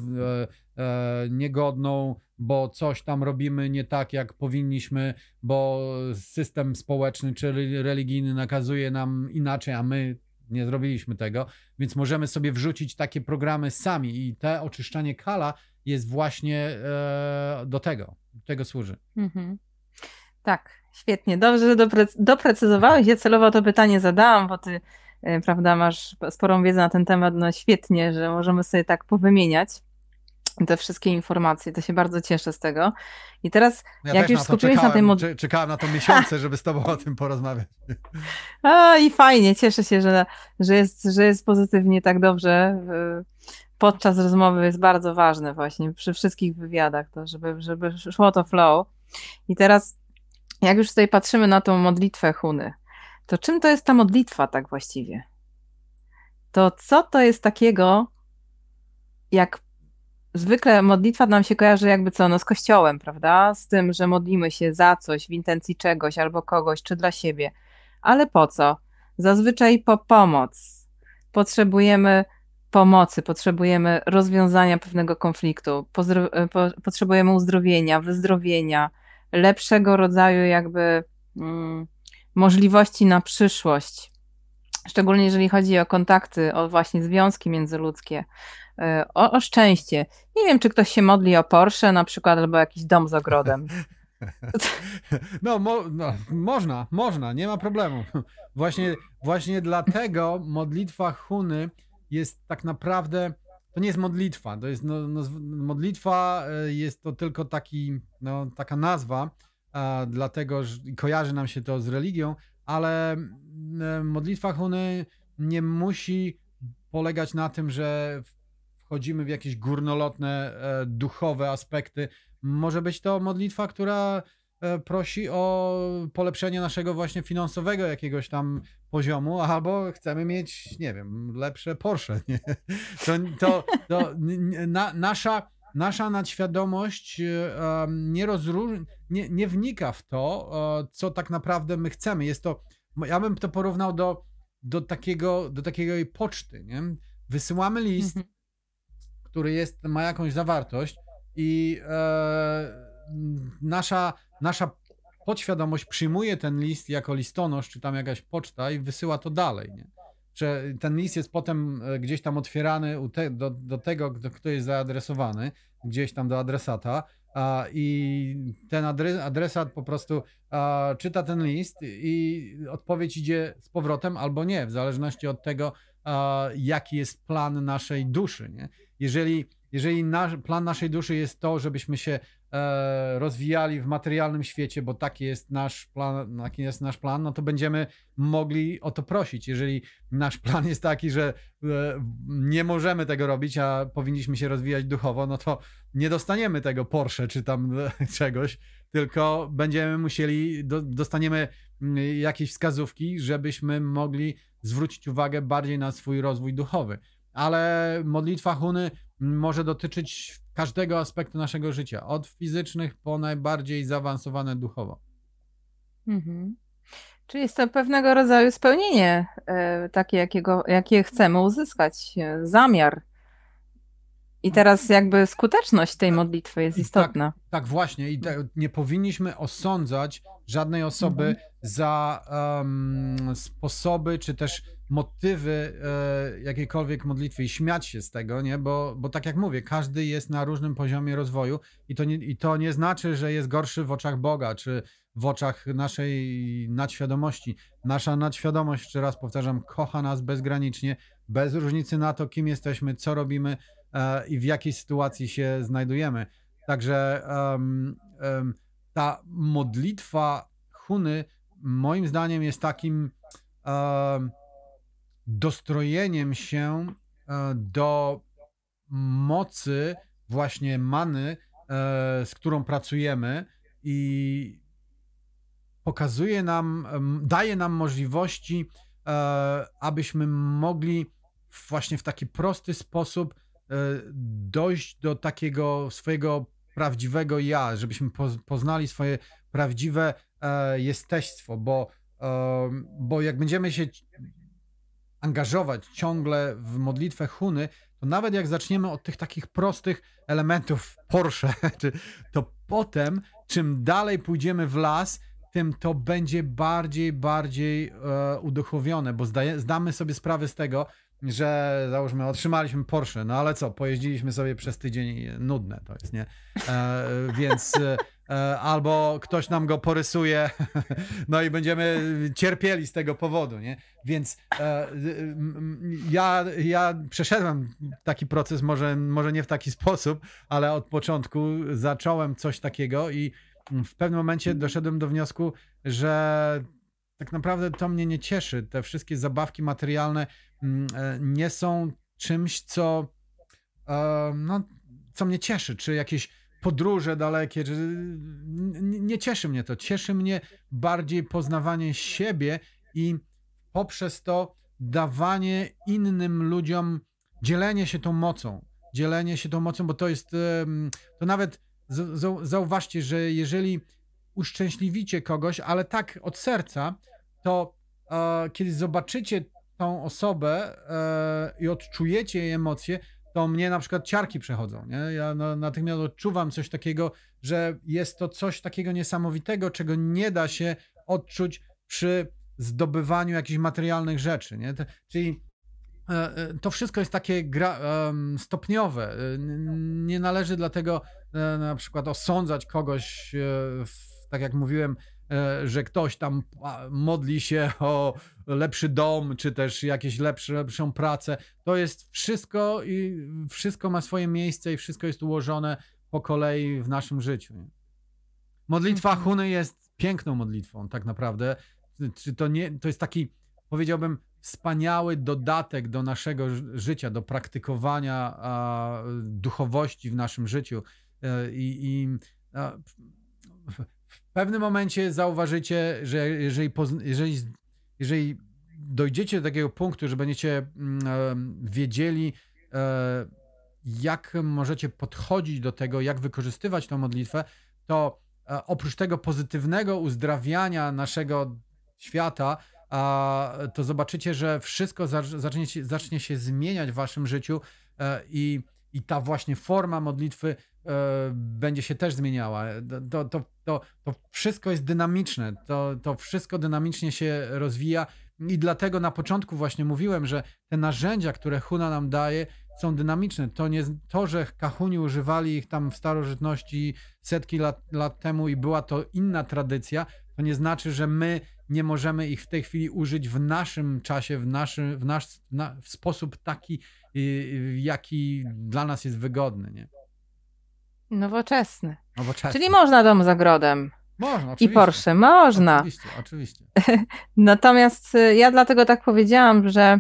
e, niegodną, bo coś tam robimy nie tak, jak powinniśmy, bo system społeczny czy religijny nakazuje nam inaczej, a my nie zrobiliśmy tego, więc możemy sobie wrzucić takie programy sami i te oczyszczanie kala jest właśnie e, do tego, tego służy. Mhm. Tak, Świetnie, dobrze, że doprecyzowałeś. Ja celowo to pytanie zadałam, bo ty, e, prawda, masz sporą wiedzę na ten temat. No świetnie, że możemy sobie tak powymieniać te wszystkie informacje. To się bardzo cieszę z tego. I teraz, no ja jak już skupiłeś na tej modlitwie. czekałam na to miesiące, żeby z Tobą o tym porozmawiać. A i fajnie, cieszę się, że, że, jest, że jest pozytywnie tak dobrze. Podczas rozmowy jest bardzo ważne, właśnie przy wszystkich wywiadach, to żeby, żeby szło to flow. I teraz jak już tutaj patrzymy na tą modlitwę Huny, to czym to jest ta modlitwa tak właściwie? To co to jest takiego, jak zwykle modlitwa nam się kojarzy jakby co, no z kościołem, prawda? Z tym, że modlimy się za coś, w intencji czegoś albo kogoś, czy dla siebie. Ale po co? Zazwyczaj po pomoc. Potrzebujemy pomocy, potrzebujemy rozwiązania pewnego konfliktu, potrzebujemy uzdrowienia, wyzdrowienia, lepszego rodzaju jakby mm, możliwości na przyszłość. Szczególnie jeżeli chodzi o kontakty, o właśnie związki międzyludzkie, y, o, o szczęście. Nie wiem, czy ktoś się modli o Porsche na przykład, albo jakiś dom z ogrodem. No, mo, no, można, można, nie ma problemu. Właśnie, właśnie dlatego modlitwa Huny jest tak naprawdę to nie jest modlitwa, to jest no, no, modlitwa e, jest to tylko taki, no, taka nazwa, a, e, dlatego że kojarzy nam się to z religią, ale e, modlitwa Huny nie musi polegać na tym, że wchodzimy w jakieś górnolotne, duchowe aspekty. Może być to modlitwa, która E, prosi o polepszenie naszego właśnie finansowego jakiegoś tam poziomu, albo chcemy mieć, nie wiem, lepsze Porsche. Nie? To, to, to na, nasza, nasza nadświadomość e, nie, rozróż, nie, nie wnika w to, e, co tak naprawdę my chcemy. Jest to, ja bym to porównał do, do, takiego, do jej poczty. Nie? Wysyłamy list, mhm. który jest, ma jakąś zawartość i e, nasza nasza podświadomość przyjmuje ten list jako listonosz, czy tam jakaś poczta i wysyła to dalej, nie? Że ten list jest potem e, gdzieś tam otwierany do, do tego, kto jest zaadresowany, gdzieś tam do adresata, a, i ten adres, adresat po prostu a, czyta ten list i odpowiedź idzie z powrotem albo nie, w zależności od tego, a, jaki jest plan naszej duszy. Nie? Jeżeli jeżeli nasz, plan naszej duszy jest to, żebyśmy się e, rozwijali w materialnym świecie, bo taki jest, nasz plan, taki jest nasz plan, no to będziemy mogli o to prosić. Jeżeli nasz plan jest taki, że e, nie możemy tego robić, a powinniśmy się rozwijać duchowo, no to nie dostaniemy tego Porsche czy tam e, czegoś, tylko będziemy musieli, do, dostaniemy mm, jakieś wskazówki, żebyśmy mogli zwrócić uwagę bardziej na swój rozwój duchowy. Ale modlitwa Huny może dotyczyć każdego aspektu naszego życia, od fizycznych po najbardziej zaawansowane duchowo. Mhm. Czyli jest to pewnego rodzaju spełnienie, e, takie, jakiego, jakie chcemy uzyskać, e, zamiar i teraz jakby skuteczność tej modlitwy jest tak, istotna. Tak, tak właśnie. I nie powinniśmy osądzać żadnej osoby mhm. za um, sposoby czy też motywy e, jakiejkolwiek modlitwy i śmiać się z tego, nie? Bo, bo tak jak mówię, każdy jest na różnym poziomie rozwoju i to, nie, i to nie znaczy, że jest gorszy w oczach Boga czy w oczach naszej nadświadomości. Nasza nadświadomość, jeszcze raz powtarzam, kocha nas bezgranicznie, bez różnicy na to, kim jesteśmy, co robimy, E, i w jakiej sytuacji się znajdujemy. Także um, um, ta modlitwa Huny moim zdaniem jest takim um, dostrojeniem się e, do mocy właśnie many, e, z którą pracujemy i pokazuje nam, daje nam możliwości, abyśmy mogli właśnie w taki prosty sposób E, dojść do takiego swojego prawdziwego ja, żebyśmy poznali swoje prawdziwe e, jesteństwo, bo, e, bo jak będziemy się angażować ciągle w modlitwę Huny, to nawet jak zaczniemy od tych takich prostych elementów Porsche, to potem, czym dalej pójdziemy w las, tym to będzie bardziej, bardziej e, uduchowione, bo zdaje, zdamy sobie sprawę z tego, że załóżmy, otrzymaliśmy Porsche, no ale co, pojeździliśmy sobie przez tydzień, nudne to jest, nie? E, więc e, albo ktoś nam go porysuje, no i będziemy cierpieli z tego powodu, nie? Więc e, ja, ja przeszedłem taki proces, może, może nie w taki sposób, ale od początku zacząłem coś takiego i w pewnym momencie doszedłem do wniosku, że tak naprawdę to mnie nie cieszy. Te wszystkie zabawki materialne, Mm, e, nie są czymś, co, e, no, co mnie cieszy, czy jakieś podróże dalekie, czy... nie cieszy mnie to. Cieszy mnie bardziej poznawanie siebie i poprzez to dawanie innym ludziom, dzielenie się tą mocą, dzielenie się tą mocą, bo to jest, e, to nawet zauważcie, że jeżeli uszczęśliwicie kogoś, ale tak od serca, to e, kiedy zobaczycie tą osobę e, i odczujecie jej emocje, to mnie na przykład ciarki przechodzą. Nie? Ja no, natychmiast odczuwam coś takiego, że jest to coś takiego niesamowitego, czego nie da się odczuć przy zdobywaniu jakichś materialnych rzeczy. Nie? To, czyli e, e, to wszystko jest takie gra, stopniowe. Nie należy dlatego na przykład osądzać kogoś, w, tak jak mówiłem, E, że ktoś tam modli się o lepszy dom, czy też jakieś lepsze, lepszą pracę. To jest wszystko i wszystko ma swoje miejsce i wszystko jest ułożone po kolei w naszym życiu. Modlitwa mhm. Huny jest piękną modlitwą, tak naprawdę. Czy to, nie, to jest taki, powiedziałbym, wspaniały dodatek do naszego życia, do praktykowania duchowości w naszym życiu. E, I, i pewnym momencie zauważycie, że jeżeli, jeżeli, jeżeli dojdziecie do takiego punktu, że będziecie mm, wiedzieli, e, jak możecie podchodzić do tego, jak wykorzystywać tą modlitwę, to e, oprócz tego pozytywnego uzdrawiania naszego świata, to zobaczycie, że wszystko zacznie się, zacznie się zmieniać w waszym życiu e, i, i ta właśnie forma modlitwy będzie się też zmieniała. To, to to, to wszystko jest dynamiczne, to, to wszystko dynamicznie się rozwija i dlatego na początku właśnie mówiłem, że te narzędzia, które Huna nam daje, są dynamiczne. To nie to, że Kahuni używali ich tam w starożytności setki lat, lat temu i była to inna tradycja, to nie znaczy, że my nie możemy ich w tej chwili użyć w naszym czasie, w, naszym, w nasz na, w sposób taki, y, y, jaki dla nas jest wygodny. Nie? Nowoczesny. Nowoczesny. Czyli można dom z ogrodem. Można, oczywiście. I Porsche, można. Oczywiście, oczywiście. Natomiast y, ja dlatego tak powiedziałam, że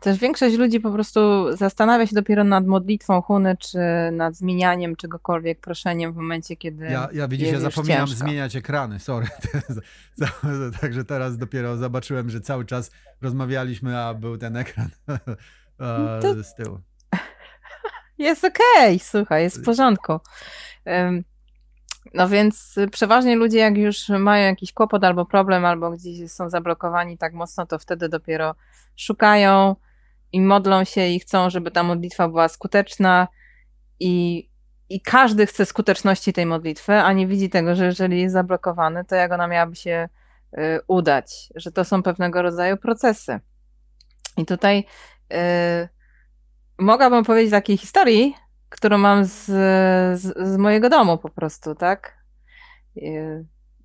też większość ludzi po prostu zastanawia się dopiero nad modlitwą Huny, czy nad zmienianiem czegokolwiek, proszeniem w momencie, kiedy. Ja, ja widzisz, ja zapomniałam zmieniać ekrany, sorry. Także teraz dopiero zobaczyłem, że cały czas rozmawialiśmy, a był ten ekran e, no z tyłu. Jest okej, okay, słuchaj, jest w porządku. No więc przeważnie ludzie, jak już mają jakiś kłopot albo problem, albo gdzieś są zablokowani tak mocno, to wtedy dopiero szukają i modlą się i chcą, żeby ta modlitwa była skuteczna. I, i każdy chce skuteczności tej modlitwy, a nie widzi tego, że jeżeli jest zablokowany, to jak ona miałaby się y, udać, że to są pewnego rodzaju procesy. I tutaj y, mogłabym powiedzieć takiej historii, którą mam z, z, z mojego domu po prostu, tak?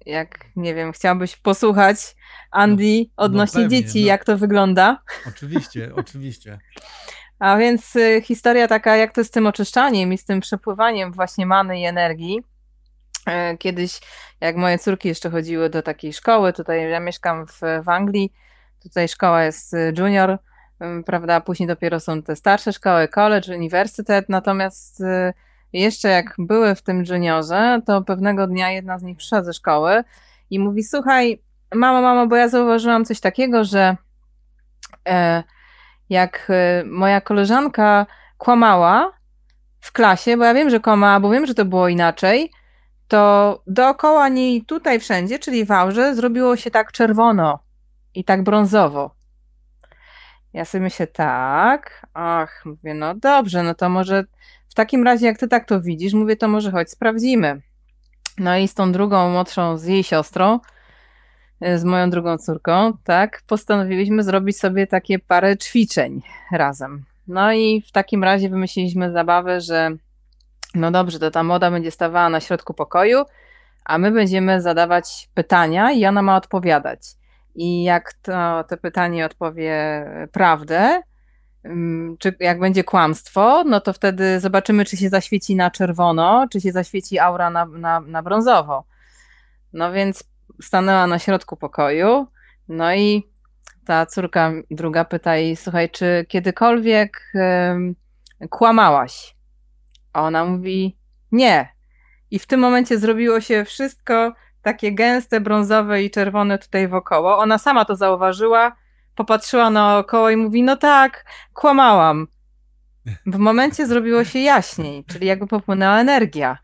Jak, nie wiem, chciałabyś posłuchać Andy no, no odnośnie no dzieci, no. jak to wygląda. Oczywiście, oczywiście. A więc y, historia taka, jak to z tym oczyszczaniem i z tym przepływaniem właśnie many i energii. Y, kiedyś, jak moje córki jeszcze chodziły do takiej szkoły, tutaj ja mieszkam w, w Anglii, tutaj szkoła jest y, junior, prawda, później dopiero są te starsze szkoły, college, uniwersytet, natomiast y, jeszcze jak były w tym juniorze, to pewnego dnia jedna z nich przyszła ze szkoły i mówi, słuchaj, mama, mama, bo ja zauważyłam coś takiego, że e, jak y, moja koleżanka kłamała w klasie, bo ja wiem, że kłamała, bo wiem, że to było inaczej, to dookoła niej tutaj wszędzie, czyli w aurze, zrobiło się tak czerwono i tak brązowo. Ja sobie myślę, tak, ach, mówię, no dobrze, no to może w takim razie, jak ty tak to widzisz, mówię, to może chodź, sprawdzimy. No i z tą drugą młodszą, z jej siostrą, e, z moją drugą córką, tak, postanowiliśmy zrobić sobie takie parę ćwiczeń razem. No i w takim razie wymyśliliśmy zabawę, że no dobrze, to ta moda będzie stawała na środku pokoju, a my będziemy zadawać pytania i ona ma odpowiadać i jak to, to pytanie odpowie prawdę, mm, czy jak będzie kłamstwo, no to wtedy zobaczymy, czy się zaświeci na czerwono, czy się zaświeci aura na, na, na brązowo. No więc stanęła na środku pokoju, no i ta córka druga pyta jej, słuchaj, czy kiedykolwiek y, kłamałaś? A ona mówi, nie. I w tym momencie zrobiło się wszystko, takie gęste, brązowe i czerwone tutaj wokoło. Ona sama to zauważyła, popatrzyła naokoło i mówi: No tak, kłamałam. W momencie zrobiło się jaśniej, czyli jakby popłynęła energia.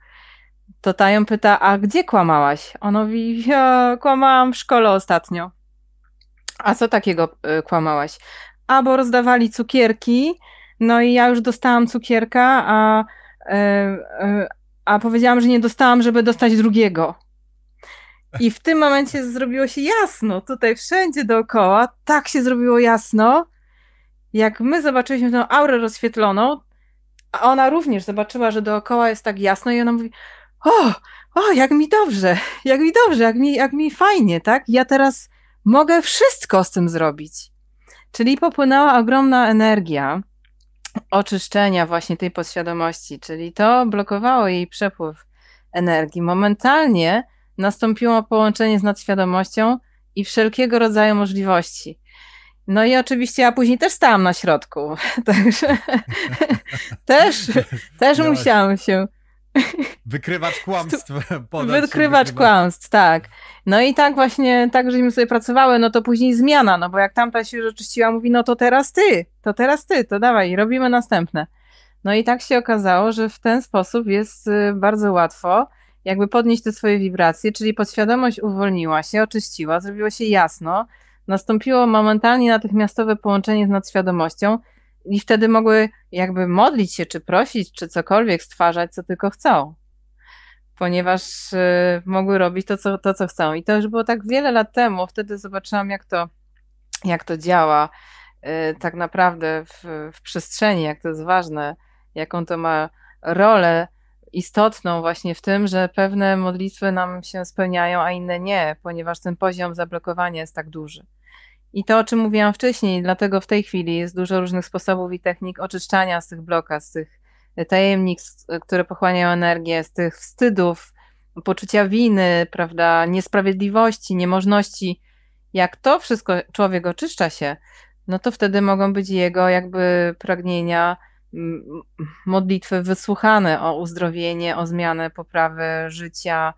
To ta ją pyta: A gdzie kłamałaś? Ona mówi: ja Kłamałam w szkole ostatnio. A co takiego y, kłamałaś? Albo rozdawali cukierki, no i ja już dostałam cukierka, a, y, y, a powiedziałam, że nie dostałam, żeby dostać drugiego. I w tym momencie zrobiło się jasno, tutaj wszędzie dookoła, tak się zrobiło jasno. Jak my zobaczyliśmy tę aurę rozświetloną, a ona również zobaczyła, że dookoła jest tak jasno i ona mówi, o, o, jak mi dobrze, jak mi dobrze, jak mi, jak mi fajnie, tak? Ja teraz mogę wszystko z tym zrobić. Czyli popłynęła ogromna energia oczyszczenia właśnie tej podświadomości, czyli to blokowało jej przepływ energii. Momentalnie nastąpiło połączenie z nadświadomością i wszelkiego rodzaju możliwości. No i oczywiście ja później też stałam na środku, także też, też musiałam się... Wykrywacz kłamstw. Wykrywać wykrywacz kłamstw, tak. No i tak właśnie, tak żeśmy sobie pracowały, no to później zmiana, no bo jak tamta się oczyściła, mówi, no to teraz ty, to teraz ty, to dawaj, robimy następne. No i tak się okazało, że w ten sposób jest y, bardzo łatwo jakby podnieść te swoje wibracje, czyli podświadomość uwolniła się, oczyściła, zrobiło się jasno, nastąpiło momentalnie natychmiastowe połączenie z nadświadomością i wtedy mogły jakby modlić się, czy prosić, czy cokolwiek stwarzać, co tylko chcą. Ponieważ y, mogły robić to co, to, co chcą. I to już było tak wiele lat temu, wtedy zobaczyłam, jak to, jak to działa y, tak naprawdę w, w przestrzeni, jak to jest ważne, jaką to ma rolę istotną właśnie w tym, że pewne modlitwy nam się spełniają, a inne nie, ponieważ ten poziom zablokowania jest tak duży. I to, o czym mówiłam wcześniej, dlatego w tej chwili jest dużo różnych sposobów i technik oczyszczania z tych blokad, z tych e, tajemnic, e, które pochłaniają energię, z tych wstydów, poczucia winy, prawda, niesprawiedliwości, niemożności. Jak to wszystko człowiek oczyszcza się, no to wtedy mogą być jego jakby pragnienia modlitwy wysłuchane o uzdrowienie, o zmianę, poprawę życia,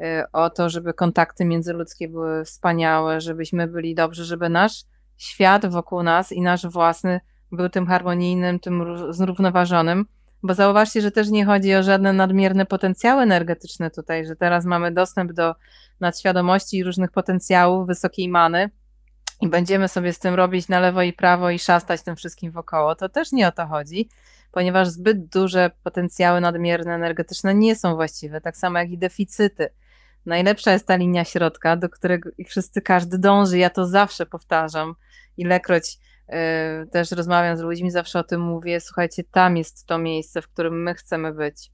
y, o to, żeby kontakty międzyludzkie były wspaniałe, żebyśmy byli dobrzy, żeby nasz świat wokół nas i nasz własny był tym harmonijnym, tym zrównoważonym. Bo zauważcie, że też nie chodzi o żadne nadmierne potencjały energetyczne tutaj, że teraz mamy dostęp do nadświadomości i różnych potencjałów wysokiej many, i będziemy sobie z tym robić na lewo i prawo i szastać tym wszystkim wokoło, to też nie o to chodzi, ponieważ zbyt duże potencjały nadmierne energetyczne nie są właściwe, tak samo jak i deficyty. Najlepsza jest ta linia środka, do której wszyscy każdy dąży. Ja to zawsze powtarzam, ilekroć yy, też rozmawiam z ludźmi, zawsze o tym mówię. Słuchajcie, tam jest to miejsce, w którym my chcemy być,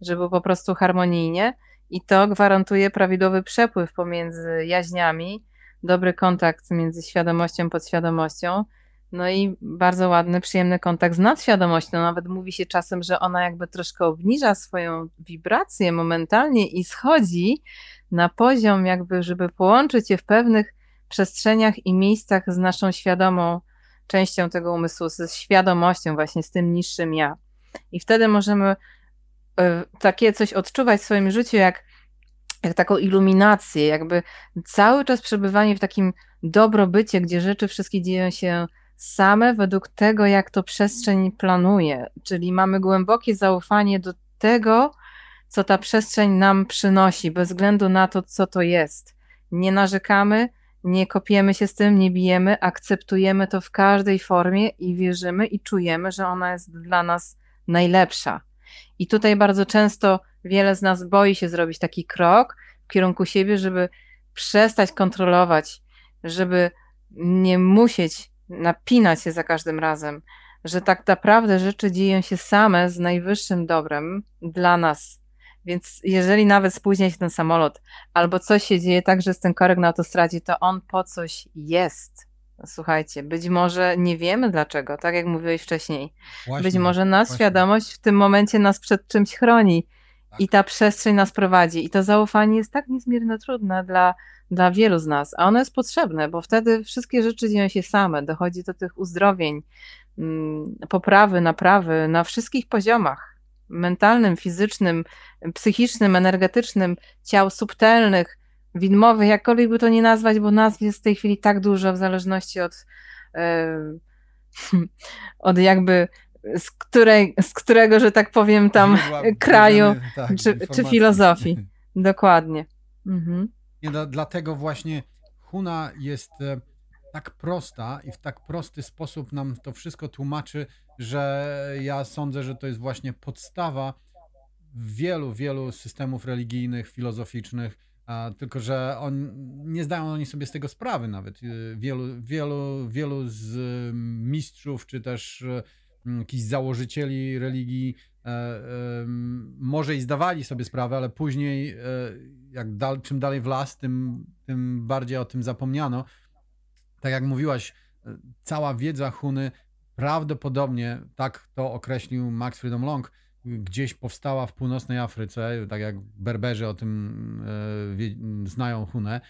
żeby po prostu harmonijnie i to gwarantuje prawidłowy przepływ pomiędzy jaźniami dobry kontakt między świadomością, podświadomością. No i bardzo ładny, przyjemny kontakt z nadświadomością. Nawet mówi się czasem, że ona jakby troszkę obniża swoją wibrację momentalnie i schodzi na poziom, jakby, żeby połączyć je w pewnych przestrzeniach i miejscach z naszą świadomą częścią tego umysłu, ze świadomością, właśnie z tym niższym ja. I wtedy możemy e, takie coś odczuwać w swoim życiu, jak jak taką iluminację, jakby cały czas przebywanie w takim dobrobycie, gdzie rzeczy wszystkie dzieją się same według tego, jak to przestrzeń planuje. Czyli mamy głębokie zaufanie do tego, co ta przestrzeń nam przynosi, bez względu na to, co to jest. Nie narzekamy, nie kopiemy się z tym, nie bijemy, akceptujemy to w każdej formie i wierzymy i czujemy, że ona jest dla nas najlepsza. I tutaj bardzo często wiele z nas boi się zrobić taki krok w kierunku siebie, żeby przestać kontrolować, żeby nie musieć napinać się za każdym razem, że tak naprawdę rzeczy dzieją się same z najwyższym dobrem dla nas. Więc jeżeli nawet spóźnia się ten samolot, albo coś się dzieje tak, że jest ten korek na autostradzie, to on po coś jest. Słuchajcie, być może nie wiemy dlaczego, tak jak mówiłeś wcześniej. Właśnie, być może nas właśnie. świadomość w tym momencie nas przed czymś chroni. Tak. I ta przestrzeń nas prowadzi. I to zaufanie jest tak niezmiernie trudne dla, dla wielu z nas, a ono jest potrzebne, bo wtedy wszystkie rzeczy dzieją się same. Dochodzi do tych uzdrowień, mm, poprawy, naprawy na wszystkich poziomach mentalnym, fizycznym, psychicznym, energetycznym, ciał subtelnych, widmowych, jakkolwiek by to nie nazwać, bo nazw jest w tej chwili tak dużo w zależności od, yy, od jakby z, której, z którego, że tak powiem, tam kraju tak, czy, czy, filozofii. Dokładnie. Mhm. Nie, do, no, dlatego właśnie Huna jest e, tak prosta i w tak prosty sposób nam to wszystko tłumaczy, że ja sądzę, że to jest właśnie podstawa wielu, wielu systemów religijnych, filozoficznych, tylko że on, nie zdają oni sobie z tego sprawy nawet. E, wielu, wielu, wielu z mm, mistrzów, czy też e, Mm, jakichś założycieli religii, e, może i zdawali sobie sprawę, ale później, e, jak dal, czym dalej w las, tym, tym bardziej o tym zapomniano. Tak jak mówiłaś, e, cała wiedza Huny prawdopodobnie, tak to określił Max Freedom Long, gdzieś powstała w północnej Afryce, tak jak Berberzy o tym wie, znają Hunę,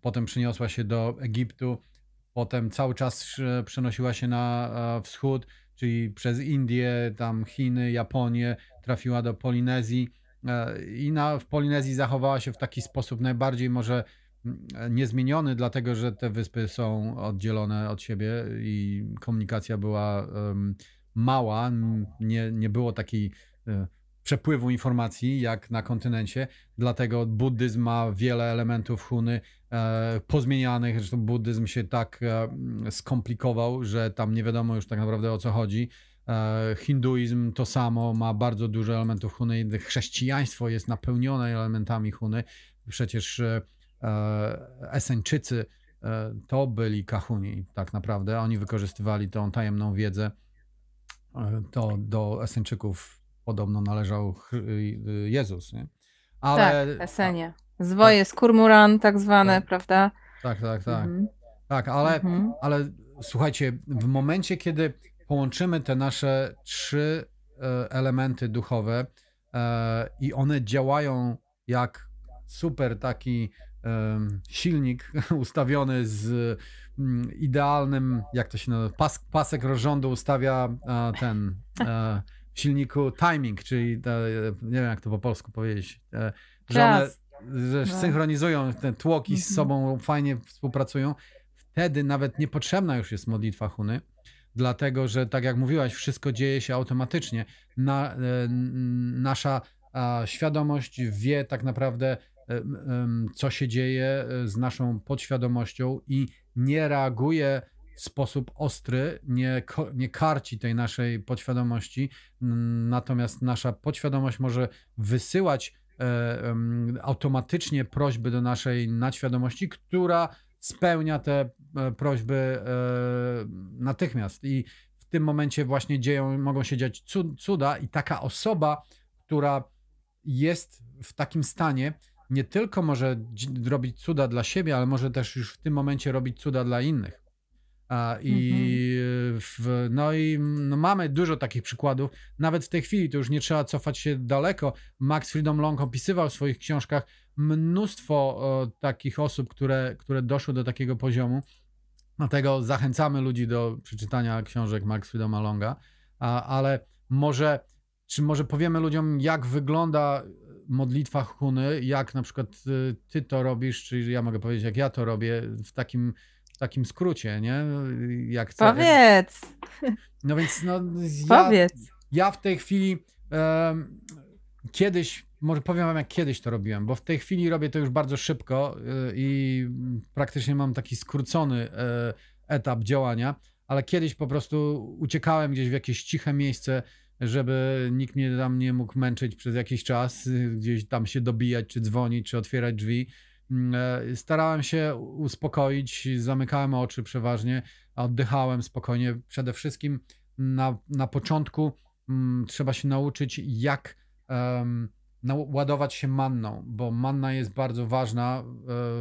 potem przeniosła się do Egiptu, potem cały czas przenosiła się na wschód, czyli przez Indię, tam Chiny, Japonię, trafiła do Polinezji e, i na, w Polinezji zachowała się w taki sposób najbardziej może mm, e, niezmieniony, dlatego że te wyspy są oddzielone od siebie i komunikacja była um, mała, nie, nie było takiej e, przepływu informacji, jak na kontynencie. Dlatego buddyzm ma wiele elementów Huny e, pozmienianych. Zresztą buddyzm się tak e, skomplikował, że tam nie wiadomo już tak naprawdę o co chodzi. E, hinduizm to samo, ma bardzo dużo elementów Huny. Chrześcijaństwo jest napełnione elementami Huny. Przecież e, e Eseńczycy e, to byli kahuni tak naprawdę. Oni wykorzystywali tą tajemną wiedzę e, to do Eseńczyków podobno należał y, Jezus. Nie? Ale... Tak, Esenie. Zwoje tak. skurmuran tak zwane, tak. prawda? Tak, tak, tak. Mhm. Tak, ale, mhm. ale słuchajcie, w momencie, kiedy połączymy te nasze trzy e, elementy duchowe e, i one działają jak super taki e, silnik ustawiony z mm, idealnym, jak to się nazywa, pas, pasek rozrządu ustawia ten silniku timing, czyli e, nie wiem jak to po polsku powiedzieć, e, że one że no. synchronizują te tłoki z mhm. sobą, fajnie współpracują, wtedy nawet niepotrzebna już jest modlitwa Huny, dlatego że tak jak mówiłaś, wszystko dzieje się automatycznie. Na, e, nasza świadomość wie tak naprawdę, co się dzieje z naszą podświadomością i nie reaguje sposób ostry nie, nie karci tej naszej podświadomości, natomiast nasza podświadomość może wysyłać e, automatycznie prośby do naszej nadświadomości, która spełnia te e, prośby e, natychmiast. I w tym momencie właśnie dzieją, mogą się dziać cuda, i taka osoba, która jest w takim stanie, nie tylko może robić cuda dla siebie, ale może też już w tym momencie robić cuda dla innych. I mhm. w, no i no mamy dużo takich przykładów. Nawet w tej chwili to już nie trzeba cofać się daleko. Max Freedom Long opisywał w swoich książkach mnóstwo o, takich osób, które, które doszły do takiego poziomu. Dlatego zachęcamy ludzi do przeczytania książek Max Freedom Longa, a, ale może, czy może powiemy ludziom, jak wygląda e, modlitwa Huny, jak na przykład e, ty to robisz, czy ja mogę powiedzieć, jak ja to robię w takim takim skrócie, nie? Jak Powiedz! No więc no, ja, Powiedz! Ja w tej chwili um, kiedyś, może powiem wam jak kiedyś to robiłem, bo w tej chwili robię to już bardzo szybko y, i praktycznie mam taki skrócony e, etap działania, ale kiedyś po prostu uciekałem gdzieś w jakieś ciche miejsce, żeby nikt mnie tam nie mógł męczyć przez jakiś czas, y, gdzieś tam się dobijać, czy dzwonić, czy otwierać drzwi Mm, e, starałem się uspokoić, zamykałem oczy przeważnie, oddychałem spokojnie. Przede wszystkim na, na początku mm, trzeba się nauczyć, jak ładować się manną, bo manna jest bardzo ważna e,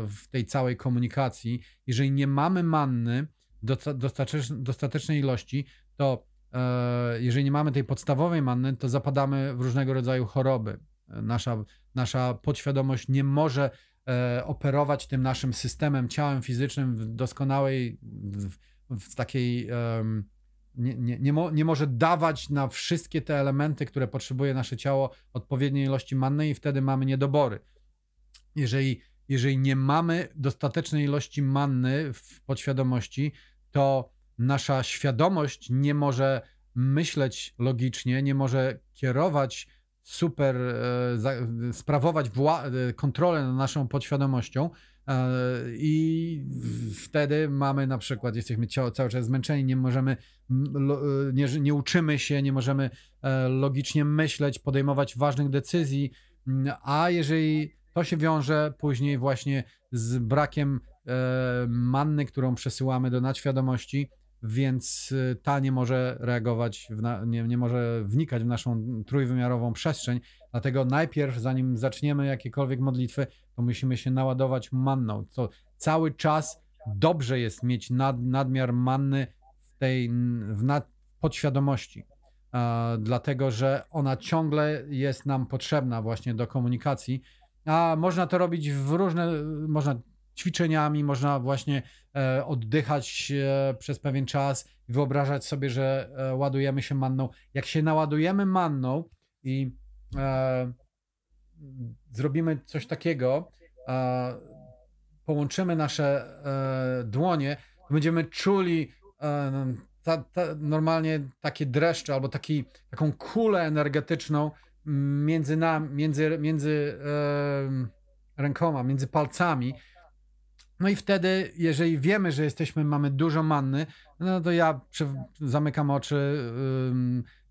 w tej całej komunikacji. Jeżeli nie mamy manny dostatecznej ilości, to e, jeżeli nie mamy tej podstawowej manny, to zapadamy w różnego rodzaju choroby. Nasza, nasza podświadomość nie może E, operować tym naszym systemem, ciałem fizycznym w doskonałej, w, w takiej. nie, nie, nie, mo, nie, może dawać na wszystkie te elementy, które potrzebuje nasze ciało, odpowiedniej ilości manny, i wtedy mamy niedobory. Jeżeli, jeżeli nie mamy dostatecznej ilości manny w podświadomości, to nasza świadomość nie może myśleć logicznie, nie może kierować super e, sprawować e, kontrolę nad naszą podświadomością e, i wtedy mamy na przykład, jesteśmy cały czas zmęczeni, nie możemy, nie, nie uczymy się, nie możemy logicznie myśleć, podejmować ważnych decyzji, a jeżeli to się wiąże później właśnie z brakiem manny, którą przesyłamy do nadświadomości, więc y, ta nie może reagować, na, nie, nie może wnikać w naszą trójwymiarową przestrzeń. Dlatego najpierw, zanim zaczniemy jakiekolwiek modlitwy, to musimy się naładować manną. To cały czas dobrze jest mieć nad, nadmiar manny w tej w nad, podświadomości, e, dlatego że ona ciągle jest nam potrzebna właśnie do komunikacji. A można to robić w różne, można ćwiczeniami, można właśnie e, oddychać e, przez pewien czas i wyobrażać sobie, że e, ładujemy się manną. Jak się naładujemy manną i zrobimy coś takiego, połączymy nasze dłonie, to będziemy czuli ta, ta, normalnie takie dreszcze albo taki, taką kulę energetyczną między nam, między, między rękoma, między palcami no i wtedy, jeżeli wiemy, że jesteśmy, mamy dużo manny, no to ja zamykam oczy.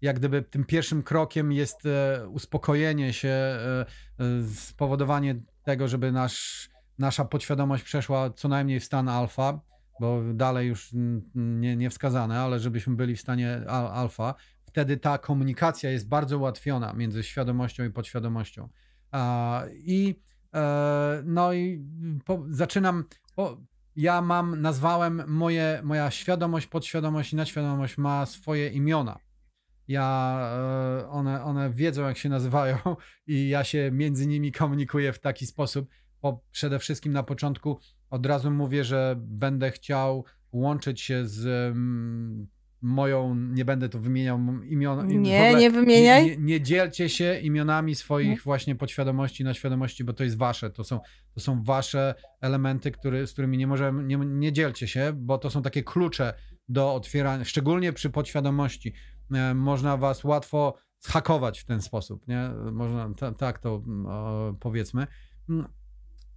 Jak gdyby tym pierwszym krokiem jest e, uspokojenie się, e, e, spowodowanie tego, żeby nasz, nasza podświadomość przeszła co najmniej w stan alfa, bo dalej już nie, nie wskazane, ale żebyśmy byli w stanie alfa. Wtedy ta komunikacja jest bardzo ułatwiona między świadomością i podświadomością. I E, no i po, zaczynam. ja mam, nazwałem moje, moja świadomość, podświadomość i nadświadomość ma swoje imiona. Ja, e, one, one wiedzą, jak się nazywają, i ja się między nimi komunikuję w taki sposób. Bo przede wszystkim na początku od razu mówię, że będę chciał łączyć się z mm, moją, nie będę tu wymieniał imion. nie, nie wymieniaj. Nie, nie, dzielcie się imionami swoich nie. Mhm. właśnie podświadomości na świadomości, bo to jest wasze, to są, to są wasze elementy, który, z którymi nie możemy, nie, nie dzielcie się, bo to są takie klucze do otwierania, szczególnie przy podświadomości. E, można was łatwo zhakować w ten sposób, nie? Można, tak to mm, powiedzmy. Mm.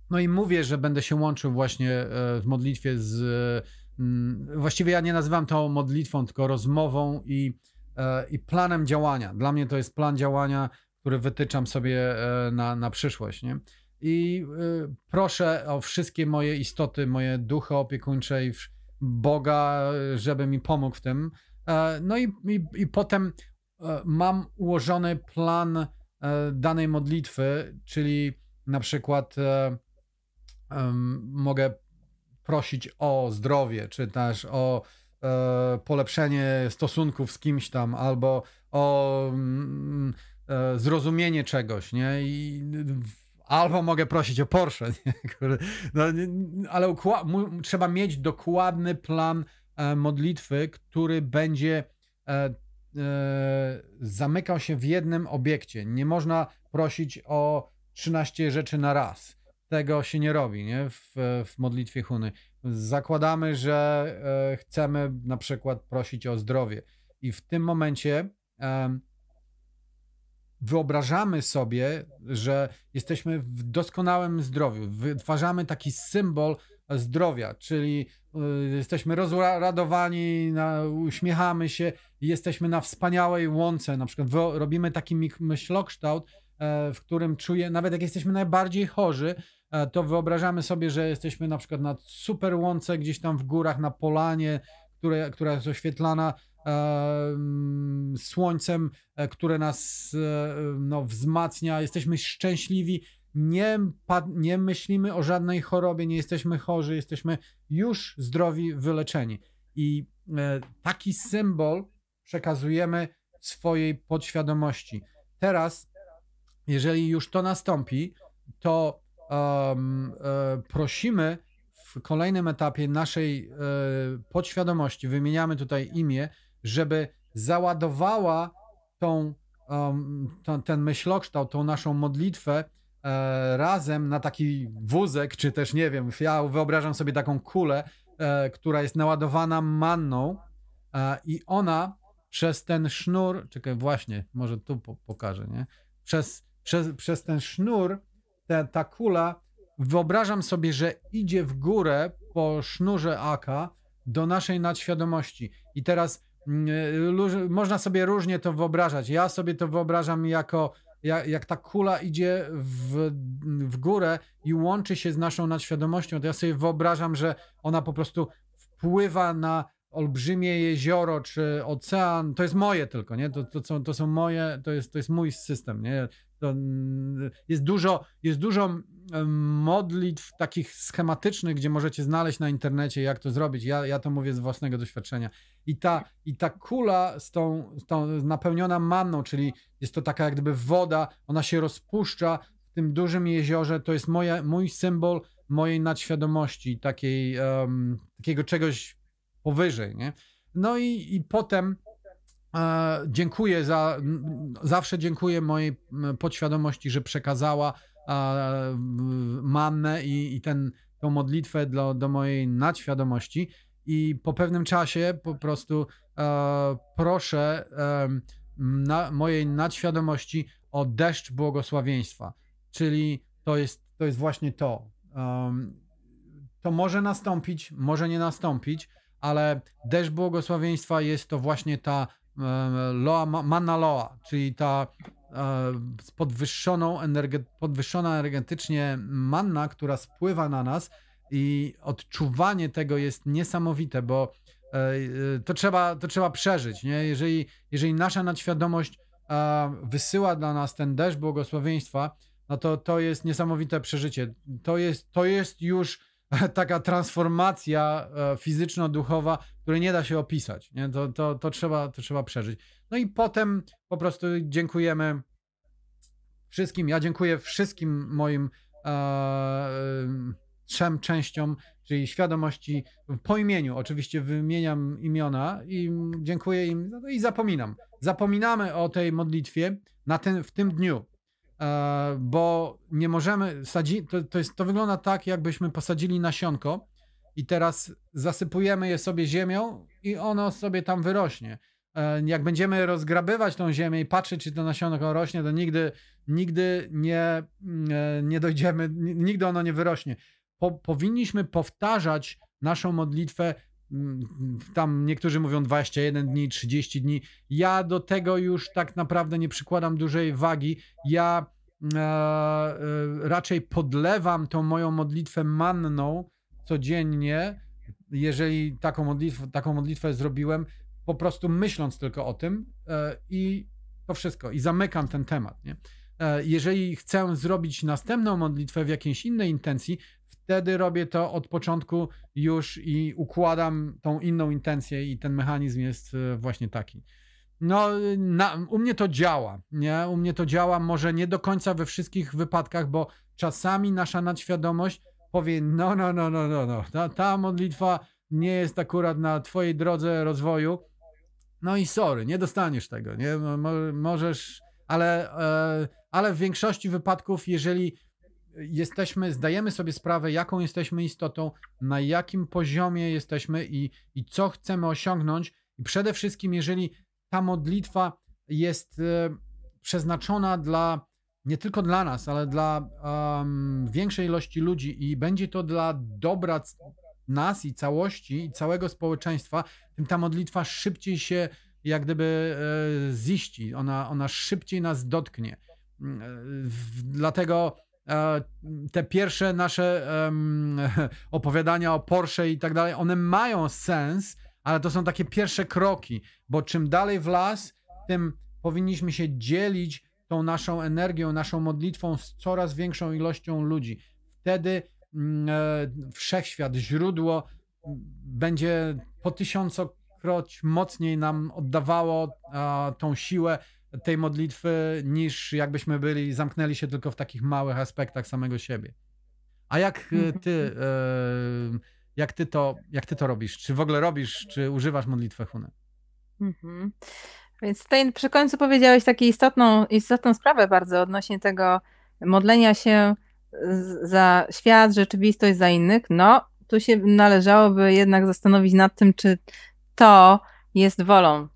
No i mówię, że będę się łączył właśnie e, w modlitwie z Mm, właściwie ja nie nazywam to modlitwą, tylko rozmową i, e, i planem działania. Dla mnie to jest plan działania, który wytyczam sobie e, na, na przyszłość. Nie? I e, proszę o wszystkie moje istoty, moje duchy opiekuńcze i Boga, żeby mi pomógł w tym. No i, i, i potem mam ułożony plan danej modlitwy, czyli na przykład mogę prosić o zdrowie, czy też o e, polepszenie stosunków z kimś tam, albo o mm, e, zrozumienie czegoś, nie? I, albo mogę prosić o Porsche, nie? No, ale trzeba mieć dokładny plan e, modlitwy, który będzie e, e, zamykał się w jednym obiekcie. Nie można prosić o 13 rzeczy na raz tego się nie robi, nie? W, w modlitwie Huny. Zakładamy, że e, chcemy na przykład prosić o zdrowie i w tym momencie wyobrażamy sobie, że jesteśmy w doskonałym zdrowiu. Wytwarzamy taki symbol zdrowia, czyli e, jesteśmy rozradowani, uśmiechamy się, jesteśmy na wspaniałej łące. Na przykład robimy taki myślokształt, e, w którym czuję, nawet jak jesteśmy najbardziej chorzy, E, to wyobrażamy sobie, że jesteśmy na przykład na super łące gdzieś tam w górach, na polanie, które, która jest oświetlana e, mm, słońcem, e, które nas e, no, wzmacnia, jesteśmy szczęśliwi, nie, nie myślimy o żadnej chorobie, nie jesteśmy chorzy, jesteśmy już zdrowi, wyleczeni. I e, taki symbol przekazujemy swojej podświadomości. Teraz, jeżeli już to nastąpi, to um, e, prosimy w kolejnym etapie naszej e, podświadomości, wymieniamy tutaj imię, żeby załadowała tą, um, ten, ten myślokształt, tą naszą modlitwę e, razem na taki wózek, czy też nie wiem, ja wyobrażam sobie taką kulę, e, która jest naładowana manną e, i ona przez ten sznur, czekaj, właśnie, może tu po, pokażę, nie? Przez, przez, przez ten sznur ta kula, wyobrażam sobie, że idzie w górę po sznurze AK do naszej nadświadomości. I teraz mm, można sobie różnie to wyobrażać. Ja sobie to wyobrażam jako jak, jak, ta kula idzie w, w górę i łączy się z naszą nadświadomością, to ja sobie wyobrażam, że ona po prostu wpływa na olbrzymie jezioro czy ocean. To jest moje tylko, nie? To, to, to są moje, to jest, to jest mój system, nie? To mm, jest dużo, jest dużo mm, modlitw takich schematycznych, gdzie możecie znaleźć na internecie, jak to zrobić. Ja, ja to mówię z własnego doświadczenia. I ta, i ta kula z tą, z tą napełniona manną, czyli jest to taka jak gdyby woda, ona się rozpuszcza w tym dużym jeziorze. To jest moja, mój symbol mojej nadświadomości, takiej, um, takiego czegoś powyżej. Nie? No i, i potem E, dziękuję za. Zawsze dziękuję mojej podświadomości, że przekazała e, mannę i, i ten, tą modlitwę do, do mojej nadświadomości. I po pewnym czasie po prostu e, proszę na, mojej nadświadomości o deszcz błogosławieństwa. Czyli to jest, to jest właśnie to. to może nastąpić, może nie nastąpić, ale deszcz błogosławieństwa jest to właśnie ta Loa, Mana Loa, czyli ta e, podwyższoną energe, podwyższona energetycznie manna, która spływa na nas i odczuwanie tego jest niesamowite, bo e, e, to trzeba, to trzeba przeżyć. Nie? Jeżeli, jeżeli nasza nadświadomość wysyła dla nas ten deszcz błogosławieństwa, no to to jest niesamowite przeżycie. To jest, to jest już taka transformacja fizyczno-duchowa, który nie da się opisać. Nie? To, to, to, trzeba, to trzeba przeżyć. No i potem po prostu dziękujemy wszystkim. Ja dziękuję wszystkim moim e, e trzem częściom, czyli świadomości po imieniu. Oczywiście wymieniam imiona i dziękuję im i zapominam. Zapominamy o tej modlitwie na ten, w tym dniu, e, bo nie możemy sadzić. To, to, to wygląda tak, jakbyśmy posadzili nasionko i teraz zasypujemy je sobie ziemią i ono sobie tam wyrośnie. E, jak będziemy rozgrabywać tą ziemię i patrzeć, czy to nasionko rośnie, to nigdy, nigdy nie, mm, e, nie dojdziemy, nigdy ono nie wyrośnie. Po, powinniśmy powtarzać naszą modlitwę. Mm, tam niektórzy mówią 21 dni, 30 dni. Ja do tego już tak naprawdę nie przykładam dużej wagi. Ja mm, e, e, raczej podlewam tą moją modlitwę manną codziennie, jeżeli taką modlitwę, taką modlitwę zrobiłem, po prostu myśląc tylko o tym e, i to wszystko. I zamykam ten temat. Nie? E, jeżeli chcę zrobić następną modlitwę w jakiejś innej intencji, wtedy robię to od początku już i układam tą inną intencję, i ten mechanizm jest e, właśnie taki. No, na, u mnie to działa, nie? U mnie to działa może nie do końca we wszystkich wypadkach, bo czasami nasza nadświadomość powie, no, no, no, no, no, no, ta, ta modlitwa nie jest akurat na twojej drodze rozwoju, no i sorry, nie dostaniesz tego, nie, możesz, ale, e, ale w większości wypadków, jeżeli jesteśmy, zdajemy sobie sprawę, jaką jesteśmy istotą, na jakim poziomie jesteśmy i, i co chcemy osiągnąć, i przede wszystkim, jeżeli ta modlitwa jest e, przeznaczona dla nie tylko dla nas, ale dla um, większej ilości ludzi i będzie to dla dobra nas i całości i całego społeczeństwa, tym ta modlitwa szybciej się jak gdyby e, ziści, ona, ona szybciej nas dotknie. Mm, e, w, dlatego e, te pierwsze nasze opowiadania o Porsche i tak dalej, one mają sens, ale to są takie pierwsze kroki, bo czym dalej w las, tym powinniśmy się dzielić tą naszą energią, naszą modlitwą z coraz większą ilością ludzi. Wtedy mm, e, wszechświat, źródło mm, będzie po tysiącokroć mocniej nam oddawało tą siłę tej modlitwy, niż jakbyśmy byli, zamknęli się tylko w takich małych aspektach samego siebie. A jak e, mhm. ty, e, jak ty, to, jak ty to robisz? Czy w ogóle robisz, czy używasz modlitwę Huny? Mhm. Więc tutaj przy końcu powiedziałeś taką istotną, istotną sprawę bardzo odnośnie tego modlenia się za świat, rzeczywistość, za innych. No, tu się należałoby jednak zastanowić nad tym, czy to jest wolą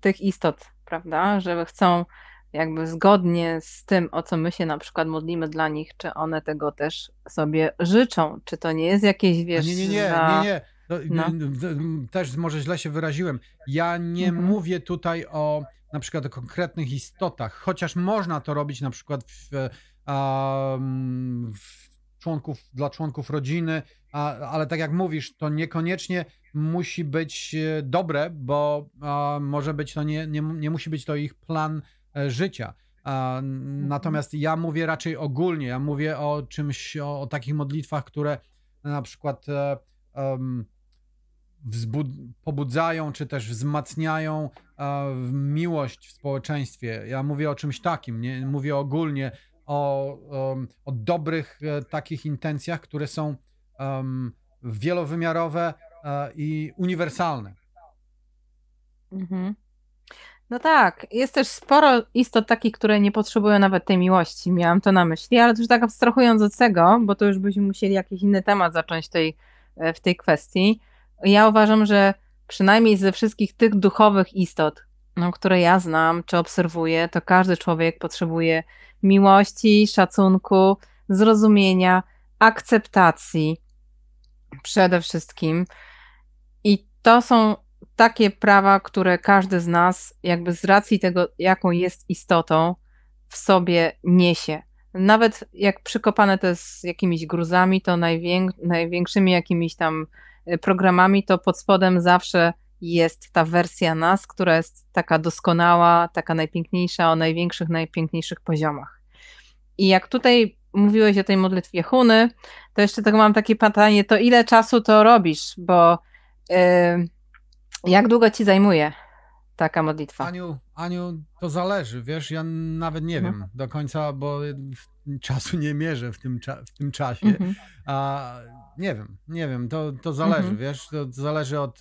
tych istot, prawda? Że chcą jakby zgodnie z tym, o co my się na przykład modlimy dla nich, czy one tego też sobie życzą, czy to nie jest jakieś, wiesz... Nie, nie, nie, za... nie, nie, no. no. Też może źle się wyraziłem. Ja nie mhm. mówię tutaj o na przykład o konkretnych istotach, chociaż można to robić na przykład w, e, w członków, dla członków rodziny, a, ale tak jak mówisz, to niekoniecznie musi być e, dobre, bo a, może być to nie, nie, nie musi być to ich plan e, życia. A, mhm. natomiast ja mówię raczej ogólnie, ja mówię o czymś, o, o takich modlitwach, które na przykład um, pobudzają czy też wzmacniają e, miłość w społeczeństwie. Ja mówię o czymś takim, nie? mówię ogólnie o, o, o dobrych e, takich intencjach, które są wielowymiarowe e, i uniwersalne. Mhm. No tak, jest też sporo istot takich, które nie potrzebują nawet tej miłości, miałam to na myśli, ale już tak abstrahując od tego, bo to już byśmy musieli jakiś inny temat zacząć tej, e, w tej kwestii, ja uważam, że przynajmniej ze wszystkich tych duchowych istot, no, które ja znam czy obserwuję, to każdy człowiek potrzebuje miłości, szacunku, zrozumienia, akceptacji przede wszystkim. I to są takie prawa, które każdy z nas, jakby z racji tego, jaką jest istotą, w sobie niesie. Nawet jak przykopane to jest z jakimiś gruzami, to największymi jakimiś tam Y, programami, to pod spodem zawsze jest ta wersja nas, która jest taka doskonała, taka najpiękniejsza, o największych, najpiękniejszych poziomach. I jak tutaj mówiłeś o tej modlitwie Huny, to jeszcze tak mam takie pytanie, to ile czasu to robisz, bo yy, jak długo ci zajmuje taka modlitwa? Aniu, Aniu, to zależy, wiesz, ja nawet nie no. wiem do końca, bo czasu nie mierzę w tym, cza- w tym czasie. Mhm. A, nie wiem, nie wiem, to, to zależy, mhm. wiesz, to zależy od,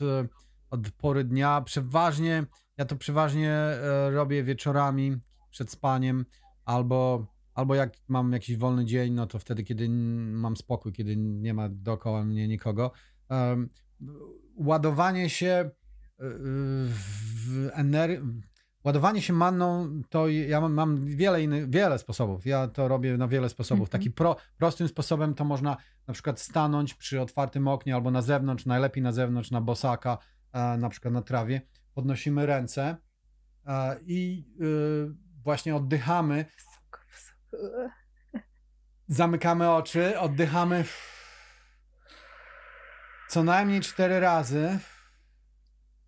od pory dnia. Przeważnie, ja to przeważnie e, robię wieczorami przed spaniem albo albo jak mam jakiś wolny dzień, no to wtedy, kiedy mam spokój, kiedy nie ma dookoła mnie nikogo. Um, ładowanie się ener- Ładowanie się manną, to ja mam, mam wiele innych, wiele sposobów. Ja to robię na wiele sposobów. Mm-hmm. Taki mhm. pro, prostym sposobem to można na przykład stanąć przy otwartym oknie albo na zewnątrz, najlepiej na zewnątrz, na bosaka, e, na przykład na trawie. Podnosimy ręce e, i e, właśnie oddychamy. Zamykamy oczy, oddychamy co najmniej cztery razy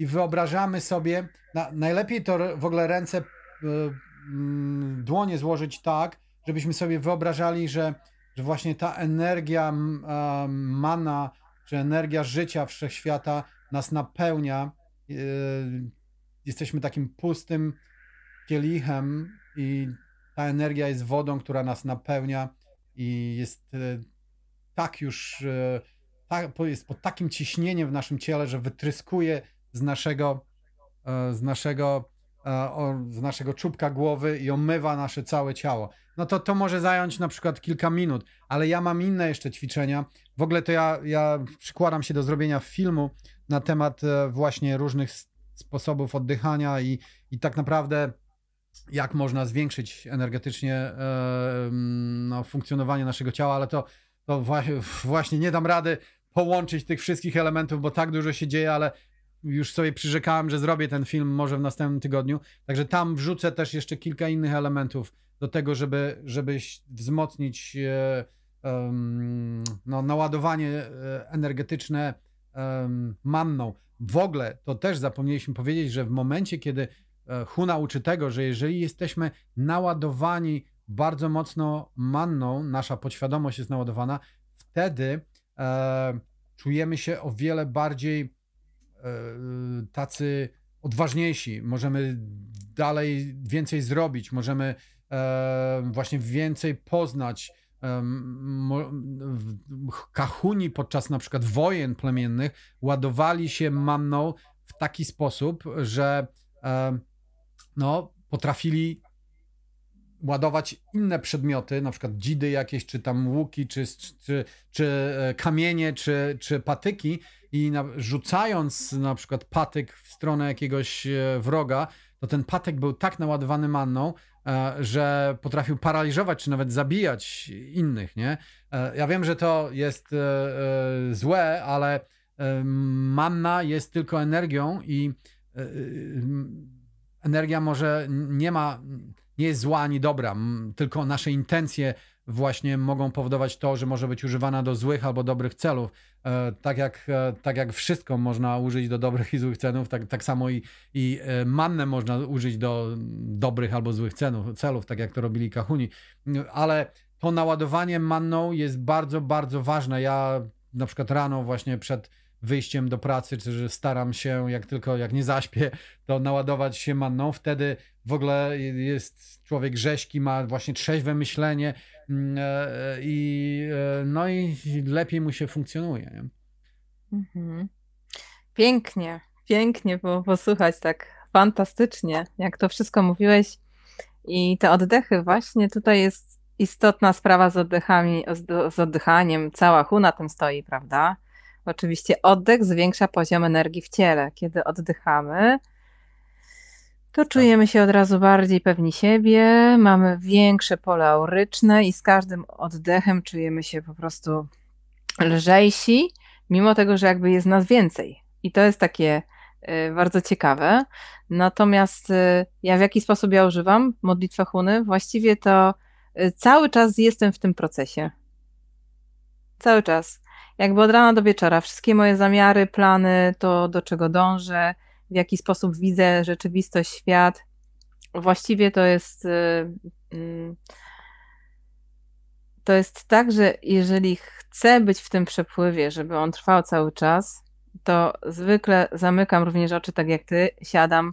i wyobrażamy sobie, na, najlepiej to w ogóle ręce, y, y, dłonie złożyć tak, żebyśmy sobie wyobrażali, że, że właśnie ta energia y, mana, czy energia życia wszechświata nas napełnia. Y, jesteśmy takim pustym kielichem i ta energia jest wodą, która nas napełnia i jest y, tak już, y, jest pod takim ciśnieniem w naszym ciele, że wytryskuje z naszego, e, z naszego, e, z naszego czubka głowy i omywa nasze całe ciało. No to to może zająć na przykład kilka minut, ale ja mam inne jeszcze ćwiczenia. W ogóle to ja, ja przykładam się do zrobienia filmu na temat e, właśnie różnych sposobów oddychania i, i tak naprawdę jak można zwiększyć energetycznie no, funkcjonowanie naszego ciała, ale to, to właśnie nie dam rady połączyć tych wszystkich elementów, bo tak dużo się dzieje, ale już sobie przyrzekałem, że zrobię ten film może w następnym tygodniu. Także tam wrzucę też jeszcze kilka innych elementów do tego, żeby, żeby wzmocnić um, no, naładowanie e, energetyczne um, manną. W ogóle to też zapomnieliśmy powiedzieć, że w momencie, kiedy e, Huna uczy tego, że jeżeli jesteśmy naładowani bardzo mocno manną, nasza podświadomość jest naładowana, wtedy e, czujemy się o wiele bardziej E, tacy odważniejsi, możemy dalej więcej zrobić, możemy e, właśnie więcej poznać. E, Kahuni podczas na przykład wojen plemiennych ładowali się manną w taki sposób, że no, potrafili ładować inne przedmioty, na przykład dzidy jakieś, czy tam łuki, czy, czy, czy e, kamienie, czy, czy patyki i na, rzucając na przykład patyk w stronę jakiegoś e, wroga, to ten patyk był tak naładowany manną, e, że potrafił paraliżować czy nawet zabijać innych, nie? Ja wiem, że to jest złe, ale manna jest tylko energią i energia może nie ma nie jest zła ani dobra, tylko nasze intencje właśnie mogą powodować to, że może być używana do złych albo dobrych celów. E, tak jak, e, tak jak wszystko można użyć do dobrych i złych celów, tak, tak samo i, i e, mannę można użyć do dobrych albo złych celów, celów, tak jak to robili kahuni. No, ale to naładowanie manną jest bardzo, bardzo ważne. Ja na przykład rano właśnie przed wyjściem do pracy, czy że staram się, jak tylko, jak nie zaśpię, to naładować się manną. Wtedy w ogóle jest człowiek rzeźki, ma właśnie trzeźwe myślenie mm, e, e, i e, no i lepiej mu się funkcjonuje. Mhm. Pięknie, pięknie było posłuchać tak fantastycznie, jak to wszystko mówiłeś. I te oddechy, właśnie tutaj jest istotna sprawa z oddechami, z, oddychaniem. Cała na tym stoi, prawda? Oczywiście oddech zwiększa poziom energii w ciele. Kiedy oddychamy, to tak. czujemy się od razu bardziej pewni siebie, mamy większe pole auryczne i z każdym oddechem czujemy się po prostu lżejsi, mimo tego, że jakby jest nas więcej. I to jest takie y, bardzo ciekawe. Natomiast y, ja w jaki sposób ja używam modlitwa Huny? Właściwie to y, cały czas jestem w tym procesie. Cały czas jakby od rana do wieczora. Wszystkie moje zamiary, plany, to do czego dążę, w jaki sposób widzę rzeczywistość, świat. Właściwie to jest. Y, mm, to jest tak, że jeżeli chcę być w tym przepływie, żeby on trwał cały czas, to zwykle zamykam również oczy, tak jak ty, siadam,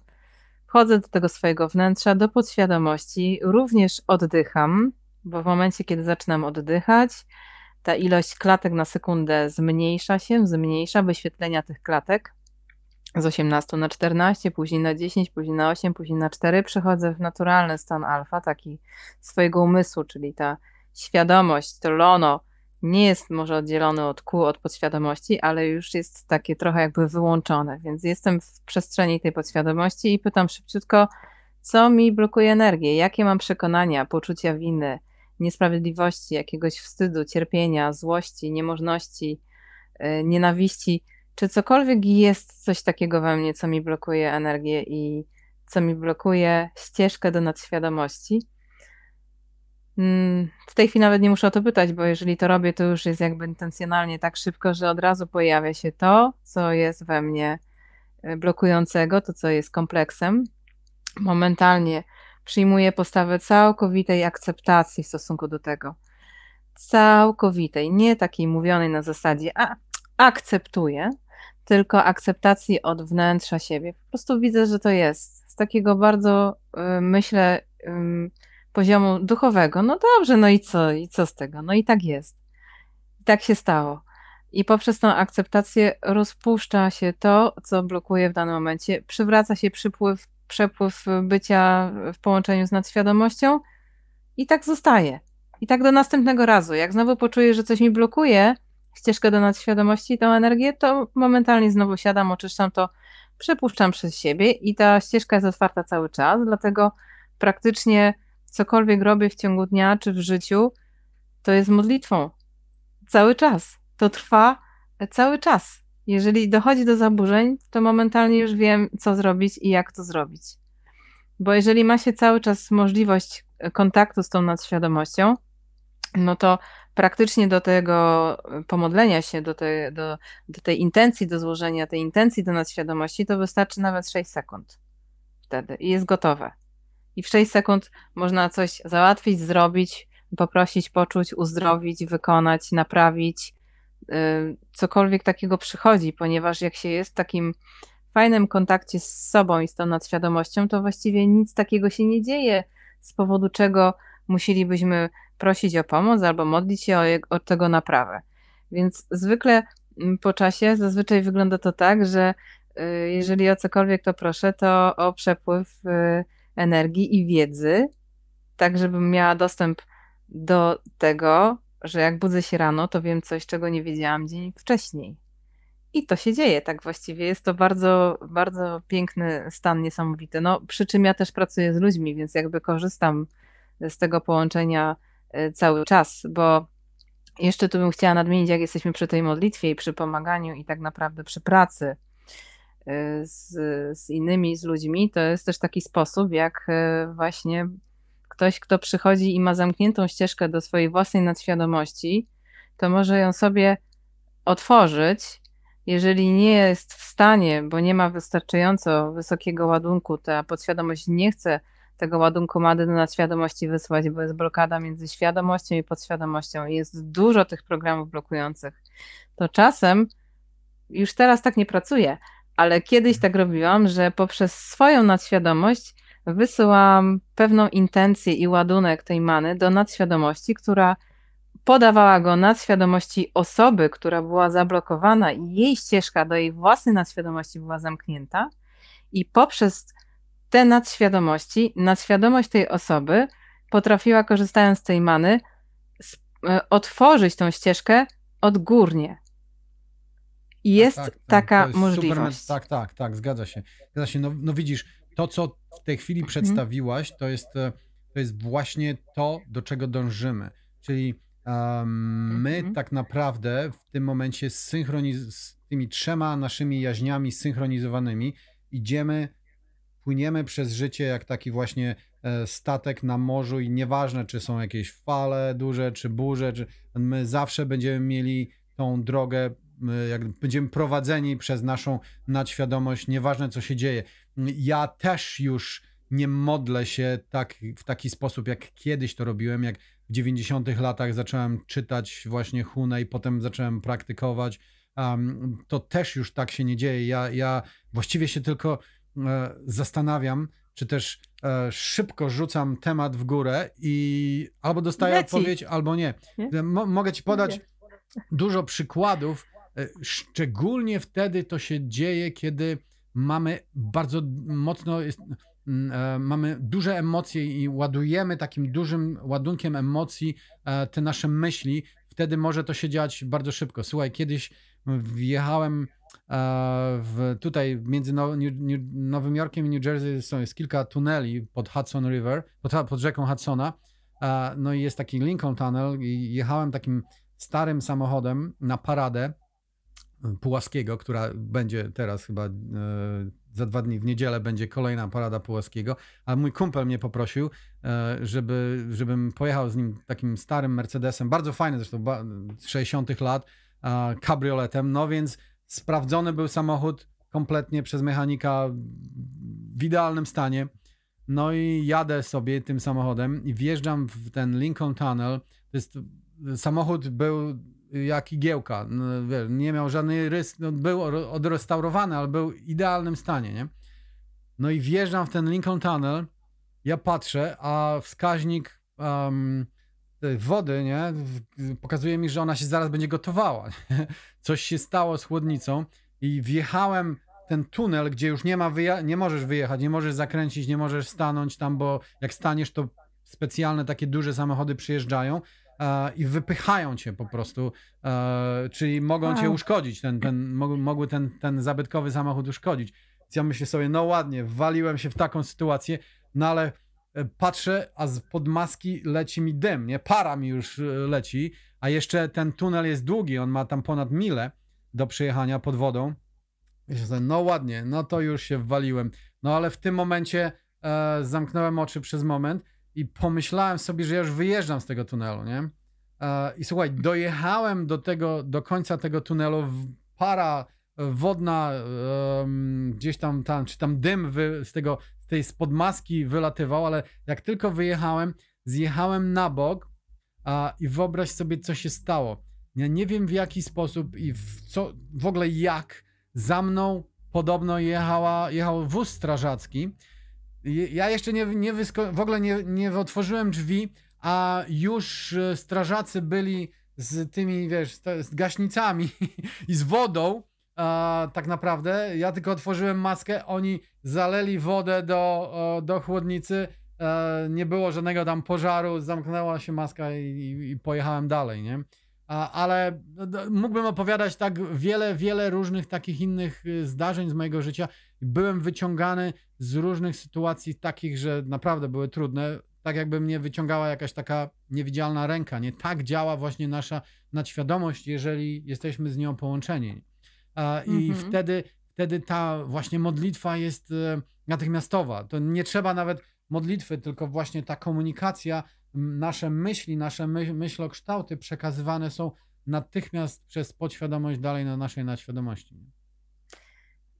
wchodzę do tego swojego wnętrza, do podświadomości, również oddycham, bo w momencie, kiedy zaczynam oddychać, ta ilość klatek na sekundę zmniejsza się, zmniejsza wyświetlenia tych klatek z 18 na 14, później na 10, później na 8, później na 4. Przechodzę w naturalny stan alfa, taki swojego umysłu, czyli ta świadomość, to lono nie jest może oddzielone od kół, od podświadomości, ale już jest takie trochę jakby wyłączone, więc jestem w przestrzeni tej podświadomości i pytam szybciutko, co mi blokuje energię, jakie mam przekonania, poczucia winy, niesprawiedliwości, jakiegoś wstydu, cierpienia, złości, niemożności, y, nienawiści, czy cokolwiek jest coś takiego we mnie, co mi blokuje energię i co mi blokuje ścieżkę do nadświadomości. Mm, w tej chwili nawet nie muszę o to pytać, bo jeżeli to robię, to już jest jakby intencjonalnie tak szybko, że od razu pojawia się to, co jest we mnie y, blokującego, to co jest kompleksem. Momentalnie przyjmuje postawę całkowitej akceptacji w stosunku do tego. Całkowitej, nie takiej mówionej na zasadzie a, akceptuję, tylko akceptacji od wnętrza siebie. Po prostu widzę, że to jest z takiego bardzo, y, myślę, y, poziomu duchowego. No dobrze, no i co, i co z tego? No i tak jest. I tak się stało. I poprzez tą akceptację rozpuszcza się to, co blokuje w danym momencie, przywraca się przypływ przepływ bycia w połączeniu z nadświadomością i tak zostaje. I tak do następnego razu. Jak znowu poczuję, że coś mi blokuje ścieżkę do nadświadomości, tą energię, to momentalnie znowu siadam, oczyszczam to, przepuszczam przez siebie i ta ścieżka jest otwarta cały czas. Dlatego praktycznie cokolwiek robię w ciągu dnia czy w życiu, to jest modlitwą. Cały czas. To trwa cały czas. Jeżeli dochodzi do zaburzeń, to momentalnie już wiem, co zrobić i jak to zrobić. Bo jeżeli ma się cały czas możliwość e, kontaktu z tą nadświadomością, no to praktycznie do tego e, pomodlenia się, do, te, do, do tej intencji, do złożenia tej intencji do nadświadomości, to wystarczy nawet 6 sekund wtedy i jest gotowe. I w 6 sekund można coś załatwić, zrobić, poprosić, poczuć, uzdrowić, wykonać, naprawić, Y, cokolwiek takiego przychodzi, ponieważ jak się jest w takim fajnym kontakcie z sobą i z tą nadświadomością, to właściwie nic takiego się nie dzieje, z powodu czego musielibyśmy prosić o pomoc albo modlić się o, je, o tego naprawę. Więc zwykle mm, po czasie zazwyczaj wygląda to tak, że y, jeżeli o cokolwiek to proszę, to o przepływ y, energii i wiedzy, tak żebym miała dostęp do tego, że jak budzę się rano, to wiem coś, czego nie wiedziałam dzień wcześniej. I to się dzieje, tak właściwie. Jest to bardzo, bardzo piękny stan, niesamowity. No, przy czym ja też pracuję z ludźmi, więc jakby korzystam z tego połączenia e, cały czas, bo jeszcze tu bym chciała nadmienić, jak jesteśmy przy tej modlitwie i przy pomaganiu i tak naprawdę przy pracy e, z, z innymi, z ludźmi, to jest też taki sposób, jak e, właśnie ktoś, kto przychodzi i ma zamkniętą ścieżkę do swojej własnej nadświadomości, to może ją sobie otworzyć. Jeżeli nie jest w stanie, bo nie ma wystarczająco wysokiego ładunku, ta podświadomość nie chce tego ładunku mady do nadświadomości wysłać, bo jest blokada między świadomością i podświadomością. Jest dużo tych programów blokujących. To czasem, już teraz tak nie pracuję, ale kiedyś mhm. tak robiłam, że poprzez swoją nadświadomość wysyłam pewną intencję i ładunek tej many do nadświadomości, która podawała go nadświadomości osoby, która była zablokowana i jej ścieżka do jej własnej nadświadomości była zamknięta. I poprzez te nadświadomości, nadświadomość tej osoby potrafiła, korzystając z tej many, e, otworzyć tą ścieżkę odgórnie. Tak, jest tak, tak, taka możliwość. Super, tak, tak, tak, zgadza się. Zgadza się. No, no widzisz, to, co w tej chwili mhm. przedstawiłaś, to jest, e, to jest właśnie to, do czego dążymy. Czyli my mhm. tak naprawdę w tym momencie z, synchroniz- z tymi trzema naszymi jaźniami synchronizowanymi idziemy, płyniemy przez życie jak taki właśnie e, statek na morzu i nieważne, czy są jakieś fale duże, czy burze, czy, my zawsze będziemy mieli tą drogę, jak będziemy prowadzeni przez naszą nadświadomość, nieważne co się dzieje ja też już nie modlę się tak, w taki sposób, jak kiedyś to robiłem, jak w 90-tych latach zacząłem czytać właśnie Hunę i potem zacząłem praktykować. Um, to też już tak się nie dzieje. Ja, ja właściwie się tylko e, zastanawiam, czy też e, szybko rzucam temat w górę i albo dostaję Leci. odpowiedź, albo nie. mogę ci podać dużo przykładów. E, szczególnie wtedy to się dzieje, kiedy mamy bardzo mocno, jest, mm, e, mamy duże emocje i ładujemy takim dużym ładunkiem emocji e, te nasze myśli, wtedy może to się dziać bardzo szybko. Słuchaj, kiedyś wjechałem e, w, tutaj między New, New, Nowym Jorkiem i New Jersey są, jest kilka tuneli pod Hudson River, pod, pod rzeką Hudsona. No i jest taki Lincoln Tunnel i jechałem takim starym samochodem na paradę Pułaskiego, która będzie teraz chyba e, za dwa dni w niedzielę będzie kolejna parada Pułaskiego, a mój kumpel mnie poprosił, e, żeby, żebym pojechał z nim takim starym Mercedesem, bardzo fajny zresztą, z 60 lat, kabrioletem, no więc sprawdzony był samochód kompletnie przez mechanika w idealnym stanie. No i jadę sobie tym samochodem i wjeżdżam w ten Lincoln Tunnel. To jest, samochód był jak igiełka. No, nie miał żadnej rys, no, był odrestaurowany, ale był w idealnym stanie, nie? No i wjeżdżam w ten Lincoln Tunnel, ja patrzę, a wskaźnik um, wody, nie, pokazuje mi, że ona się zaraz będzie gotowała. Coś się stało z chłodnicą i wjechałem ten tunel, gdzie już nie ma nie możesz wyjechać, nie możesz zakręcić, nie możesz stanąć tam, bo jak staniesz, to specjalne takie duże samochody przyjeżdżają E, i wypychają cię po prostu, e, czyli mogą cię tak. uszkodzić, ten, ten, mogły ten, ten zabytkowy samochód uszkodzić. Więc ja myślę sobie, no ładnie, waliłem się w taką sytuację, no ale e, patrzę, a z pod maski leci mi dym, nie? Para mi już leci, a jeszcze ten tunel jest długi, on ma tam ponad milę do przejechania pod wodą. Myślę sobie, no ładnie, no to już się waliłem. No ale w tym momencie e, zamknąłem oczy przez moment i pomyślałem sobie, że ja już wyjeżdżam z tego tunelu, nie? E, I słuchaj, dojechałem do tego, do końca tego tunelu, para wodna, gdzieś tam, tam czy tam dym wy, z tego, z tej spod maski wylatywał, ale jak tylko wyjechałem, zjechałem na bok a, i wyobraź sobie, co się stało. Ja nie wiem w jaki sposób i w, co, w ogóle jak za mną podobno jechała, jechał wóz strażacki, ja jeszcze nie, nie wysko- w ogóle nie, nie otworzyłem drzwi, a już e, strażacy byli z tymi, wiesz, z gaśnicami i z wodą, a, tak naprawdę. Ja tylko otworzyłem maskę, oni zaleli wodę do, do chłodnicy, e, nie było żadnego tam pożaru, zamknęła się maska i, i pojechałem dalej, nie? ale no, mógłbym opowiadać tak wiele, wiele różnych takich innych y, zdarzeń z mojego życia. Byłem wyciągany z różnych sytuacji takich, że naprawdę były trudne, tak jakby mnie wyciągała jakaś taka niewidzialna ręka, nie? Tak działa właśnie nasza nadświadomość, jeżeli jesteśmy z nią połączeni. I mhm. wtedy, wtedy ta właśnie modlitwa jest e, natychmiastowa. To nie trzeba nawet modlitwy, tylko właśnie ta komunikacja, nasze myśli, nasze my, myślokształty przekazywane są natychmiast przez podświadomość dalej na naszej nadświadomości.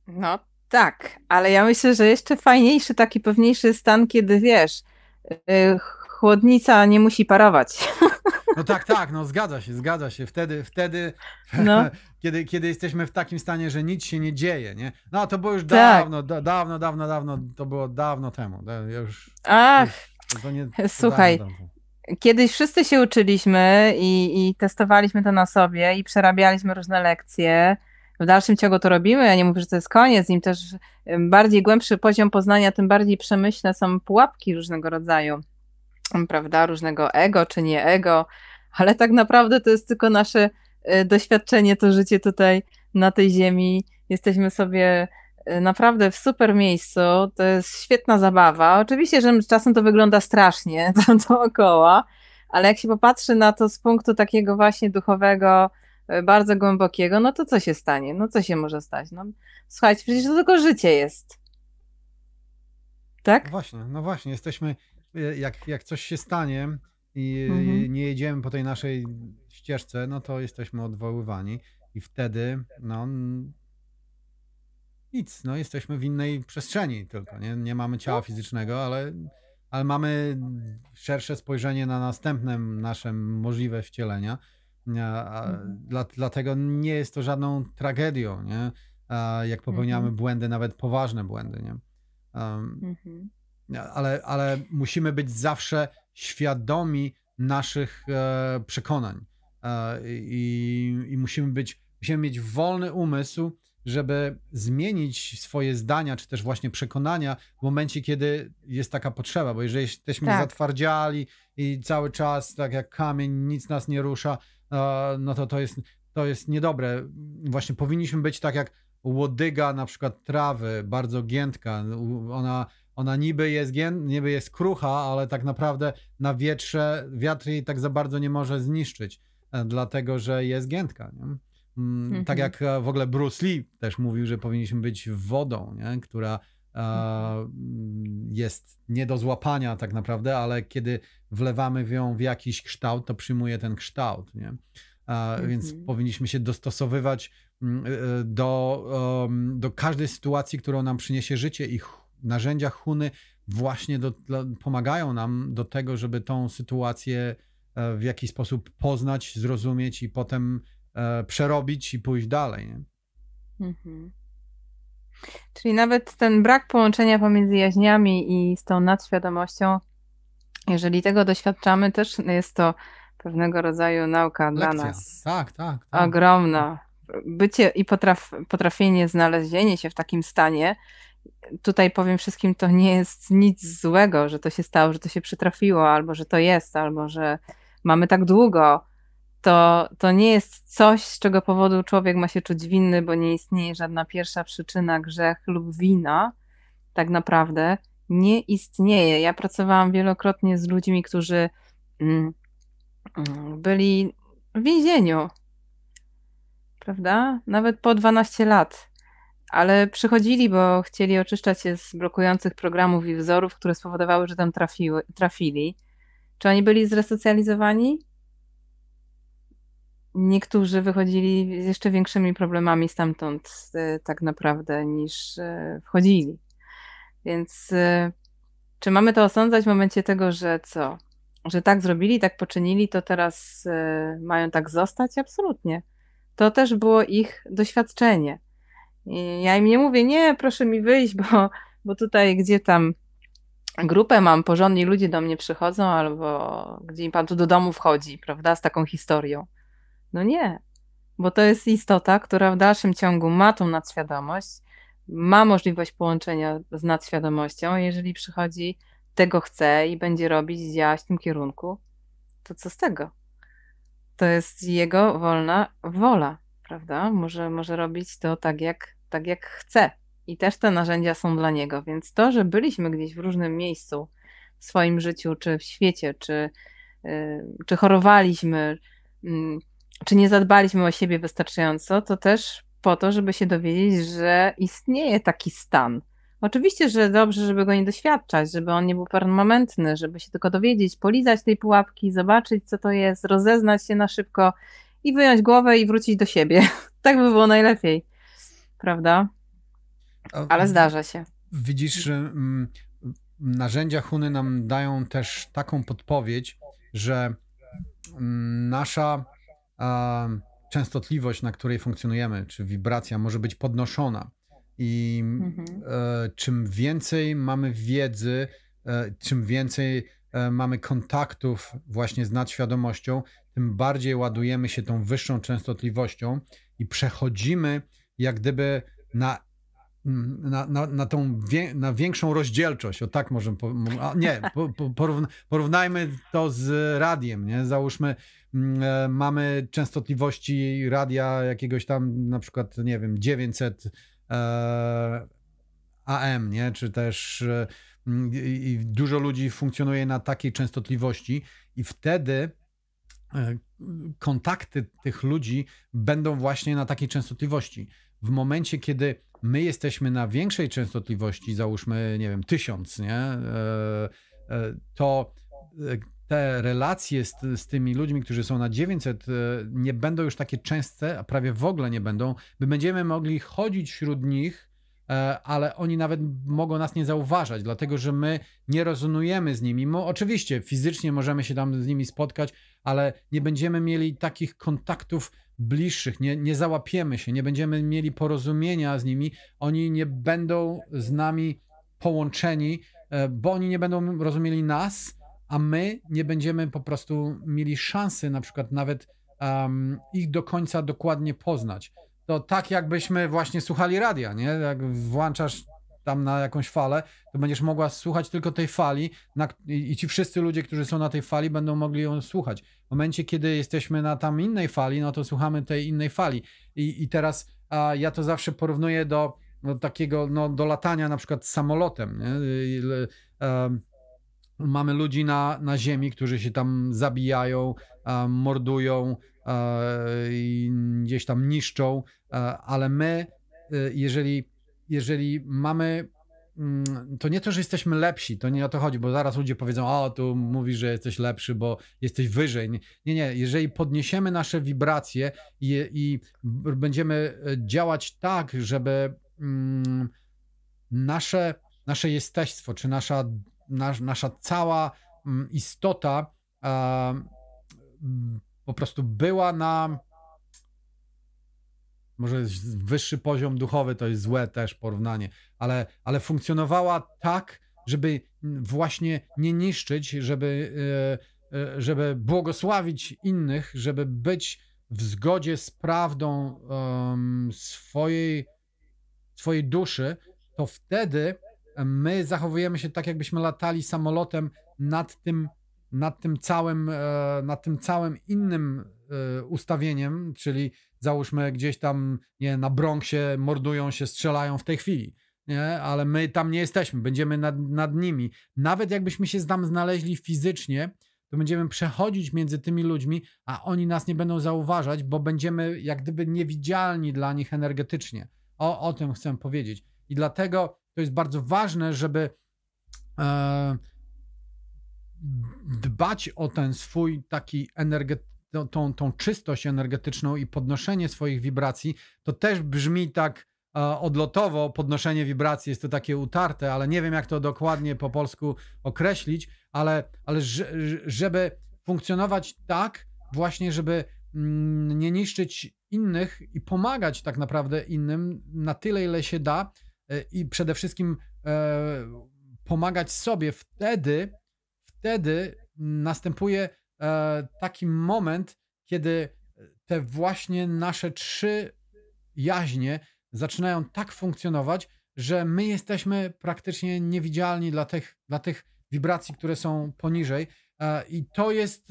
No, tak, ale ja myślę, że jeszcze fajniejszy, taki pewniejszy stan, kiedy wiesz, y, chłodnica nie musi parować. No tak, tak, no zgadza się, zgadza się. Wtedy, wtedy no. kiedy, kiedy jesteśmy w takim stanie, że nic się nie dzieje, nie? No to było już tak. dawno, da, dawno, dawno, dawno, to było dawno temu. już, Ach, już, to nie, to słuchaj, dawno, kiedyś wszyscy się uczyliśmy i, i, testowaliśmy to na sobie i przerabialiśmy różne lekcje w dalszym ciągu to robimy. Ja nie mówię, że to jest koniec. Im też bardziej głębszy poziom poznania, tym bardziej przemyślne są pułapki różnego rodzaju, prawda? Różnego ego czy nie ego, ale tak naprawdę to jest tylko nasze e, doświadczenie, to życie tutaj na tej ziemi. Jesteśmy sobie e, naprawdę w super miejscu, to jest świetna zabawa. Oczywiście, że czasem to wygląda strasznie tam dookoła, ale jak się popatrzy na to z punktu takiego właśnie duchowego, E, bardzo głębokiego, no to co się stanie? No co się może stać? No, słuchajcie, przecież to tylko życie jest. Tak? No właśnie, no właśnie, jesteśmy, e, jak, jak coś się stanie i mhm. nie jedziemy po tej naszej ścieżce, no to jesteśmy odwoływani i wtedy, no nic, no jesteśmy w innej przestrzeni tylko, nie, nie mamy ciała no. fizycznego, ale, ale mamy szersze spojrzenie na następne nasze możliwe wcielenia Mhm. Dla, dlatego nie jest to żadną tragedią, nie? jak popełniamy mhm. błędy, nawet poważne błędy. Nie? Um, mhm. ale, ale musimy być zawsze świadomi naszych e, przekonań e, i, i musimy być, musimy mieć wolny umysł, żeby zmienić swoje zdania, czy też właśnie przekonania w momencie, kiedy jest taka potrzeba, bo jeżeli jesteśmy tak. zatwardziali i cały czas, tak jak kamień, nic nas nie rusza, no to to jest, to jest niedobre. Właśnie powinniśmy być tak jak łodyga na przykład trawy, bardzo giętka. Ona, ona niby, jest gię, niby jest krucha, ale tak naprawdę na wietrze wiatr jej tak za bardzo nie może zniszczyć, e, dlatego że jest giętka. Nie? Mm, tak mhm. jak e, w ogóle Bruce Lee też mówił, że powinniśmy być wodą, nie? która Mm, jest nie do złapania tak naprawdę, ale kiedy wlewamy w ją w jakiś kształt, to przyjmuje ten kształt, nie? Mhm. Więc powinniśmy się dostosowywać mm, e, e, do, do każdej sytuacji, którą nam przyniesie życie i narzędzia Huny właśnie do, pomagają nam do tego, żeby tą sytuację e, w jakiś sposób poznać, zrozumieć i potem przerobić i pójść dalej. Nie? Mhm. Czyli nawet ten brak połączenia pomiędzy jaźniami i z tą nadświadomością, jeżeli tego doświadczamy, też jest to pewnego rodzaju nauka Lekcja. dla nas. Tak, tak. tak Ogromna. Bycie i potraf, potrafienie, znalezienie się w takim stanie. Tutaj powiem wszystkim, to nie jest nic złego, że to się stało, że to się przytrafiło, albo że to jest, albo że mamy tak długo to, to nie jest coś, z czego powodu człowiek ma się czuć winny, bo nie istnieje żadna pierwsza przyczyna, grzech lub wina. Tak naprawdę nie istnieje. Ja pracowałam wielokrotnie z ludźmi, którzy mm, mm, byli w więzieniu, prawda? Nawet po 12 lat. Ale przychodzili, bo chcieli oczyszczać się z blokujących programów i wzorów, które spowodowały, że tam trafiły, trafili. Czy oni byli zresocjalizowani? niektórzy wychodzili z jeszcze większymi problemami stamtąd e, tak naprawdę niż e, wchodzili. Więc e, czy mamy to osądzać w momencie tego, że co? Że tak zrobili, tak poczynili, to teraz mają tak zostać? Absolutnie. To też było ich doświadczenie. I ja im nie mówię, nie, proszę mi wyjść, bo, bo tutaj gdzie tam grupę mam, porządni ludzie do mnie przychodzą, albo gdzie im pan tu do domu wchodzi, prawda, z taką historią. No nie, bo to jest istota, która w dalszym ciągu ma tą nadświadomość, ma możliwość połączenia z nadświadomością. Jeżeli przychodzi, tego chce i będzie robić, działać w tym kierunku, to co z tego? To jest jego wolna wola, prawda? Może, może robić to tak jak, tak, jak chce. I też te narzędzia są dla niego. Więc to, że byliśmy gdzieś w różnym miejscu w swoim życiu, czy w świecie, czy, yy, czy chorowaliśmy, yy, czy nie zadbaliśmy o siebie wystarczająco, to też po to, żeby się dowiedzieć, że istnieje taki stan. Oczywiście, że dobrze, żeby go nie doświadczać, żeby on nie był permanentny, żeby się tylko dowiedzieć, polizać tej pułapki, zobaczyć, co to jest, rozeznać się na szybko i wyjąć głowę i wrócić do siebie. tak by było najlepiej, prawda? Ale zdarza się. Widzisz, że mm, narzędzia Huny nam dają też taką podpowiedź, że mm, nasza częstotliwość, na której funkcjonujemy, czy wibracja może być podnoszona. I mhm. e, czym więcej mamy wiedzy, e, czym więcej e, mamy kontaktów właśnie z nadświadomością, tym bardziej ładujemy się tą wyższą częstotliwością i przechodzimy jak gdyby na Mm, na, na, na tą wie, na większą rozdzielczość, o tak możemy, po, nie, po, porównajmy to z radiem, nie? Załóżmy, mm, e, mamy częstotliwości radia jakiegoś tam, na przykład, nie wiem, 900 e, AM, nie? Czy też e, mm, i, dużo ludzi funkcjonuje na takiej częstotliwości i wtedy e, kontakty tych ludzi będą właśnie na takiej częstotliwości. W momencie, kiedy my jesteśmy na większej częstotliwości, załóżmy, nie wiem, tysiąc, nie? E, e, to e, te relacje z, z, tymi ludźmi, którzy są na 900, nie będą już takie częste, a prawie w ogóle nie będą. My będziemy mogli chodzić wśród nich, ale oni nawet mogą nas nie zauważać, dlatego że my nie rezonujemy z nimi. My oczywiście fizycznie możemy się tam z nimi spotkać, ale nie będziemy mieli takich kontaktów bliższych, nie, nie załapiemy się, nie będziemy mieli porozumienia z nimi, oni nie będą z nami połączeni, e, bo oni nie będą rozumieli nas, a my nie będziemy po prostu mieli szansy na przykład nawet um, ich do końca dokładnie poznać. To tak jakbyśmy właśnie słuchali radia, nie? Jak włączasz tam na jakąś falę, to będziesz mogła słuchać tylko tej fali na, i, i ci wszyscy ludzie, którzy są na tej fali, będą mogli ją słuchać. W momencie, kiedy jesteśmy na tam innej fali, no to słuchamy tej innej fali. I, i teraz a, ja to zawsze porównuję do no, takiego, no, do latania na przykład samolotem. I, um, y, y, mamy ludzi na, na ziemi, którzy się tam zabijają, mordują, i gdzieś tam niszczą, ale my, y, jeżeli jeżeli mamy mm, to nie to, że jesteśmy lepsi, to nie o to chodzi, bo zaraz ludzie powiedzą, o, tu mówisz, że jesteś lepszy, bo jesteś wyżej. Nie, nie, jeżeli podniesiemy nasze wibracje i, i będziemy e, działać tak, żeby mm, nasze, nasze jesteństwo, czy nasza, nasza cała mm, istota e, po prostu była na może wyższy poziom duchowy to jest złe też porównanie, ale, ale funkcjonowała tak, żeby właśnie nie niszczyć, żeby, e, e, żeby błogosławić innych, żeby być w zgodzie z prawdą um, swojej, swojej duszy, to wtedy e, my zachowujemy się tak, jakbyśmy latali samolotem nad tym, nad tym całym, nad tym całym innym ustawieniem, czyli załóżmy gdzieś tam nie, na Bronxie mordują się, strzelają w tej chwili. Nie? Ale my tam nie jesteśmy, będziemy nad, nad nimi. Nawet jakbyśmy się tam znaleźli fizycznie, to będziemy przechodzić między tymi ludźmi, a oni nas nie będą zauważać, bo będziemy jak gdyby niewidzialni dla nich energetycznie. O, o tym chcę powiedzieć. I dlatego to jest bardzo ważne, żeby e, dbać o ten swój taki energetyczny tą, tą, tą czystość energetyczną i podnoszenie swoich wibracji, to też brzmi tak e, odlotowo podnoszenie wibracji jest to takie utarte, ale nie wiem jak to dokładnie po polsku określić, ale, ale żeby funkcjonować tak właśnie, żeby mm, nie niszczyć innych i pomagać tak naprawdę innym na tyle ile się da e, i przede wszystkim e, pomagać sobie wtedy wtedy następuje E, taki moment, kiedy te właśnie nasze trzy jaźnie zaczynają tak funkcjonować, że my jesteśmy praktycznie niewidzialni dla tych, dla tych wibracji, które są poniżej. E, I to, jest,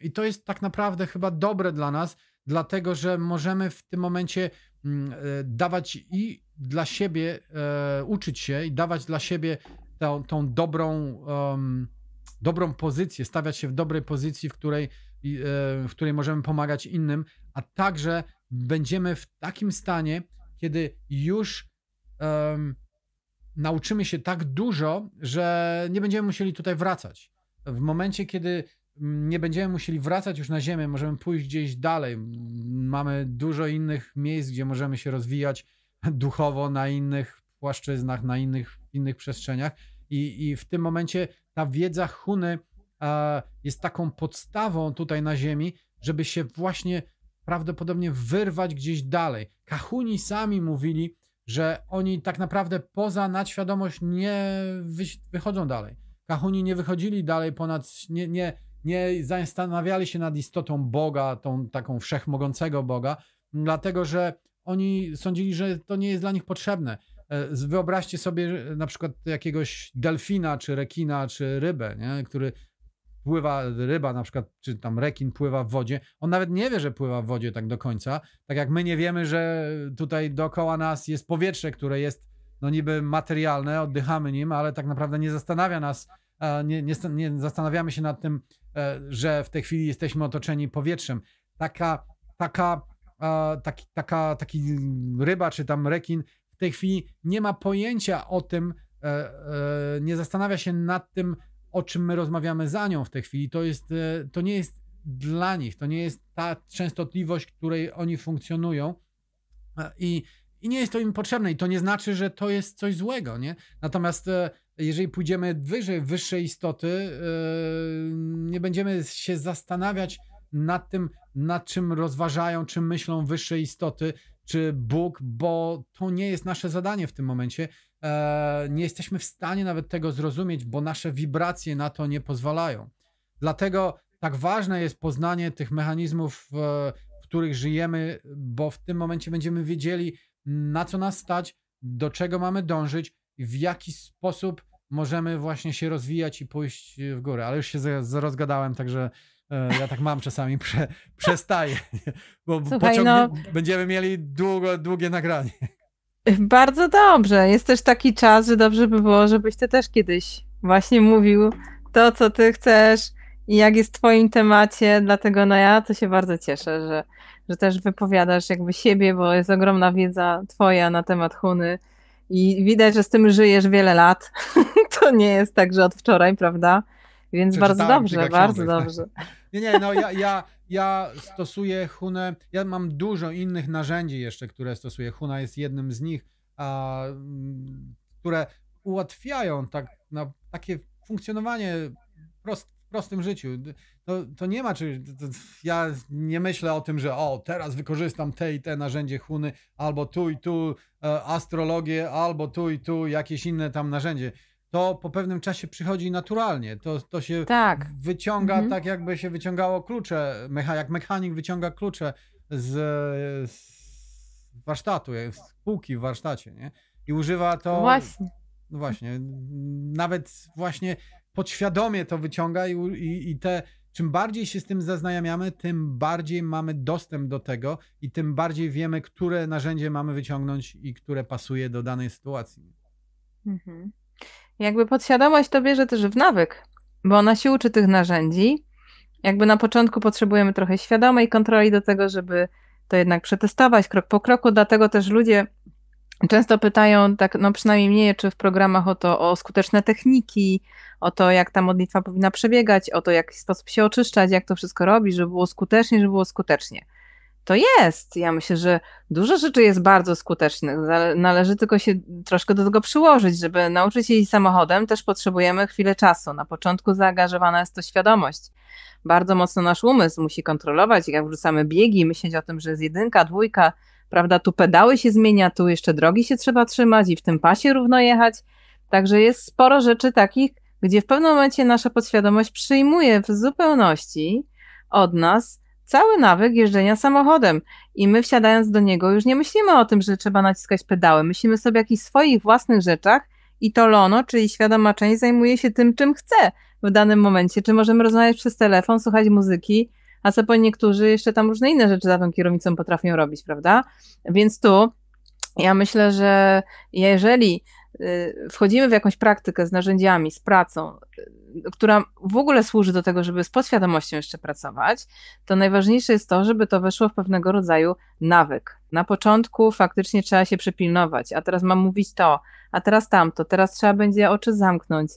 I to jest tak naprawdę chyba dobre dla nas, dlatego że możemy w tym momencie mm, e, dawać i dla siebie, uczyć się i dawać dla siebie tą, tą dobrą. Um, dobrą pozycję, stawiać się w dobrej pozycji, w której, e, w której możemy pomagać innym, a także będziemy w takim stanie, kiedy już um, nauczymy się tak dużo, że nie będziemy musieli tutaj wracać. W momencie, kiedy mm, nie będziemy musieli wracać już na Ziemię, możemy pójść gdzieś dalej. Mamy dużo innych miejsc, gdzie możemy się rozwijać duchowo na innych płaszczyznach, na innych, innych przestrzeniach. I, I w tym momencie ta wiedza Huny e, jest taką podstawą tutaj na Ziemi, żeby się właśnie prawdopodobnie wyrwać gdzieś dalej. Kahuni sami mówili, że oni tak naprawdę poza nadświadomość nie wychodzą dalej. Kahuni nie wychodzili dalej ponad, nie, nie, nie zastanawiali się nad istotą Boga, tą taką wszechmogącego Boga, dlatego że oni sądzili, że to nie jest dla nich potrzebne. E, wyobraźcie sobie na przykład jakiegoś delfina, czy rekina, czy rybę, nie? który pływa, ryba na przykład, czy tam rekin pływa w wodzie. On nawet nie wie, że pływa w wodzie tak do końca. Tak jak my nie wiemy, że tutaj dookoła nas jest powietrze, które jest no niby materialne, oddychamy nim, ale tak naprawdę nie zastanawia nas, e, nie, nie, nie zastanawiamy się nad tym, e, że w tej chwili jesteśmy otoczeni powietrzem. Taka, taka taki, taka, taki ryba czy tam rekin tej chwili nie ma pojęcia o tym, e, e, nie zastanawia się nad tym, o czym my rozmawiamy za nią w tej chwili. To, jest, e, to nie jest dla nich, to nie jest ta częstotliwość, której oni funkcjonują i, i nie jest to im potrzebne i to nie znaczy, że to jest coś złego, nie? Natomiast jeżeli pójdziemy wyżej, wyższe istoty, nie będziemy się zastanawiać nad tym, nad czym rozważają, czym myślą wyższe istoty, czy Bóg, bo to nie jest nasze zadanie w tym momencie. E, nie jesteśmy w stanie nawet tego zrozumieć, bo nasze wibracje na to nie pozwalają. Dlatego tak ważne jest poznanie tych mechanizmów, w których żyjemy, bo w tym momencie będziemy wiedzieli, na co nas stać, do czego mamy dążyć, w jaki sposób możemy właśnie się rozwijać i pójść w górę. Ale już się rozgadałem, także E, ja tak mam czasami, prze, przestaję, bo Słuchaj, no... będziemy mieli długo, długie nagranie. Bardzo dobrze. Jest też taki czas, że dobrze by było, żebyś ty też kiedyś właśnie mówił to, co ty chcesz i jak jest w twoim temacie. Dlatego no ja to się bardzo cieszę, że, że też wypowiadasz jakby siebie, bo jest ogromna wiedza twoja na temat Huny i widać, że z tym żyjesz wiele lat. to nie jest tak, że od wczoraj, prawda? Więc bardzo dobrze, bardzo tak. dobrze. Nie, nie, no ja, ja, ja stosuję Hunę, ja mam dużo innych narzędzi jeszcze, które stosuję. Huna jest jednym z nich, a, mm, które ułatwiają tak, na, takie funkcjonowanie prost, w prostym życiu. To, to nie ma, czy to, ja nie myślę o tym, że o, teraz wykorzystam te i te narzędzie Huny, albo tu i tu e, astrologię, albo tu i tu jakieś inne tam narzędzie to po pewnym czasie przychodzi naturalnie. To, to się tak. wyciąga mhm. tak, jakby się wyciągało klucze, mecha, jak mechanik wyciąga klucze z, z warsztatu, z półki w warsztacie, nie? I używa to... No właśnie. No właśnie, nawet właśnie podświadomie to wyciąga i, i, i te czym bardziej się z tym zaznajamiamy, tym bardziej mamy dostęp do tego i tym bardziej wiemy, które narzędzie mamy wyciągnąć i które pasuje do danej sytuacji. Mhm jakby podświadomość to bierze też w nawyk, bo ona się uczy tych narzędzi. Jakby na początku potrzebujemy trochę świadomej kontroli do tego, żeby to jednak przetestować krok po kroku, dlatego też ludzie często pytają, tak, no przynajmniej mnie, czy w programach o to, o skuteczne techniki, o to, jak ta modlitwa powinna przebiegać, o to, w jaki sposób się oczyszczać, jak to wszystko robić, żeby było skutecznie, żeby było skutecznie to jest. Ja myślę, że dużo rzeczy jest bardzo skutecznych. Należy tylko się troszkę do tego przyłożyć, żeby nauczyć się jej samochodem, też potrzebujemy chwilę czasu. Na początku zaangażowana jest to świadomość. Bardzo mocno nasz umysł musi kontrolować, jak wrzucamy biegi, myśleć o tym, że jest jedynka, dwójka, prawda, tu pedały się zmienia, tu jeszcze drogi się trzeba trzymać i w tym pasie równo jechać. Także jest sporo rzeczy takich, gdzie w pewnym momencie nasza podświadomość przyjmuje w zupełności od nas cały nawyk jeżdżenia samochodem i my wsiadając do niego już nie myślimy o tym, że trzeba naciskać pedały, myślimy sobie o jakichś swoich własnych rzeczach i to Lono, czyli świadoma część zajmuje się tym, czym chce w danym momencie, czy możemy rozmawiać przez telefon, słuchać muzyki, a co po niektórzy jeszcze tam różne inne rzeczy za tą kierownicą potrafią robić, prawda? Więc tu ja myślę, że jeżeli Y, wchodzimy w jakąś praktykę z narzędziami, z pracą, y, która w ogóle służy do tego, żeby z podświadomością jeszcze pracować, to najważniejsze jest to, żeby to weszło w pewnego rodzaju nawyk. Na początku faktycznie trzeba się przypilnować, a teraz mam mówić to, a teraz tamto, teraz trzeba będzie oczy zamknąć,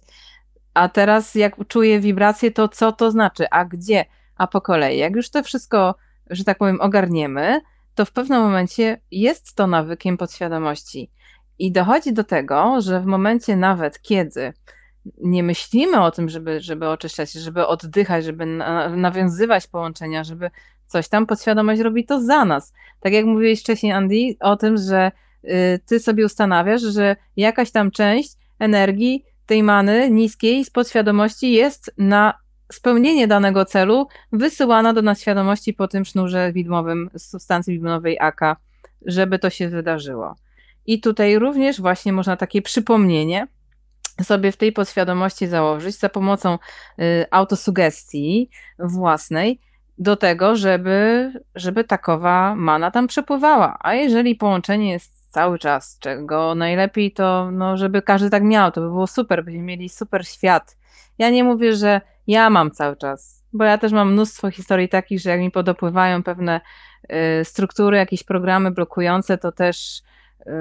a teraz jak czuję wibrację, to co to znaczy, a gdzie, a po kolei. Jak już to wszystko, że tak powiem, ogarniemy, to w pewnym momencie jest to nawykiem podświadomości i dochodzi do tego, że w momencie nawet kiedy nie myślimy o tym, żeby, żeby oczyszczać, żeby oddychać, żeby na, nawiązywać połączenia, żeby coś tam podświadomość robi to za nas. Tak jak mówiłeś wcześniej, Andy, o tym, że y, ty sobie ustanawiasz, że jakaś tam część energii tej many niskiej z podświadomości jest na spełnienie danego celu wysyłana do nas świadomości po tym sznurze widmowym substancji widmowej AK, żeby to się wydarzyło. I tutaj również właśnie można takie przypomnienie sobie w tej podświadomości założyć za pomocą y, autosugestii własnej do tego, żeby, żeby takowa mana tam przepływała. A jeżeli połączenie jest cały czas, czego najlepiej to, no, żeby każdy tak miał, to by było super, byśmy mieli super świat. Ja nie mówię, że ja mam cały czas, bo ja też mam mnóstwo historii takich, że jak mi podopływają pewne y, struktury, jakieś programy blokujące, to też Yy,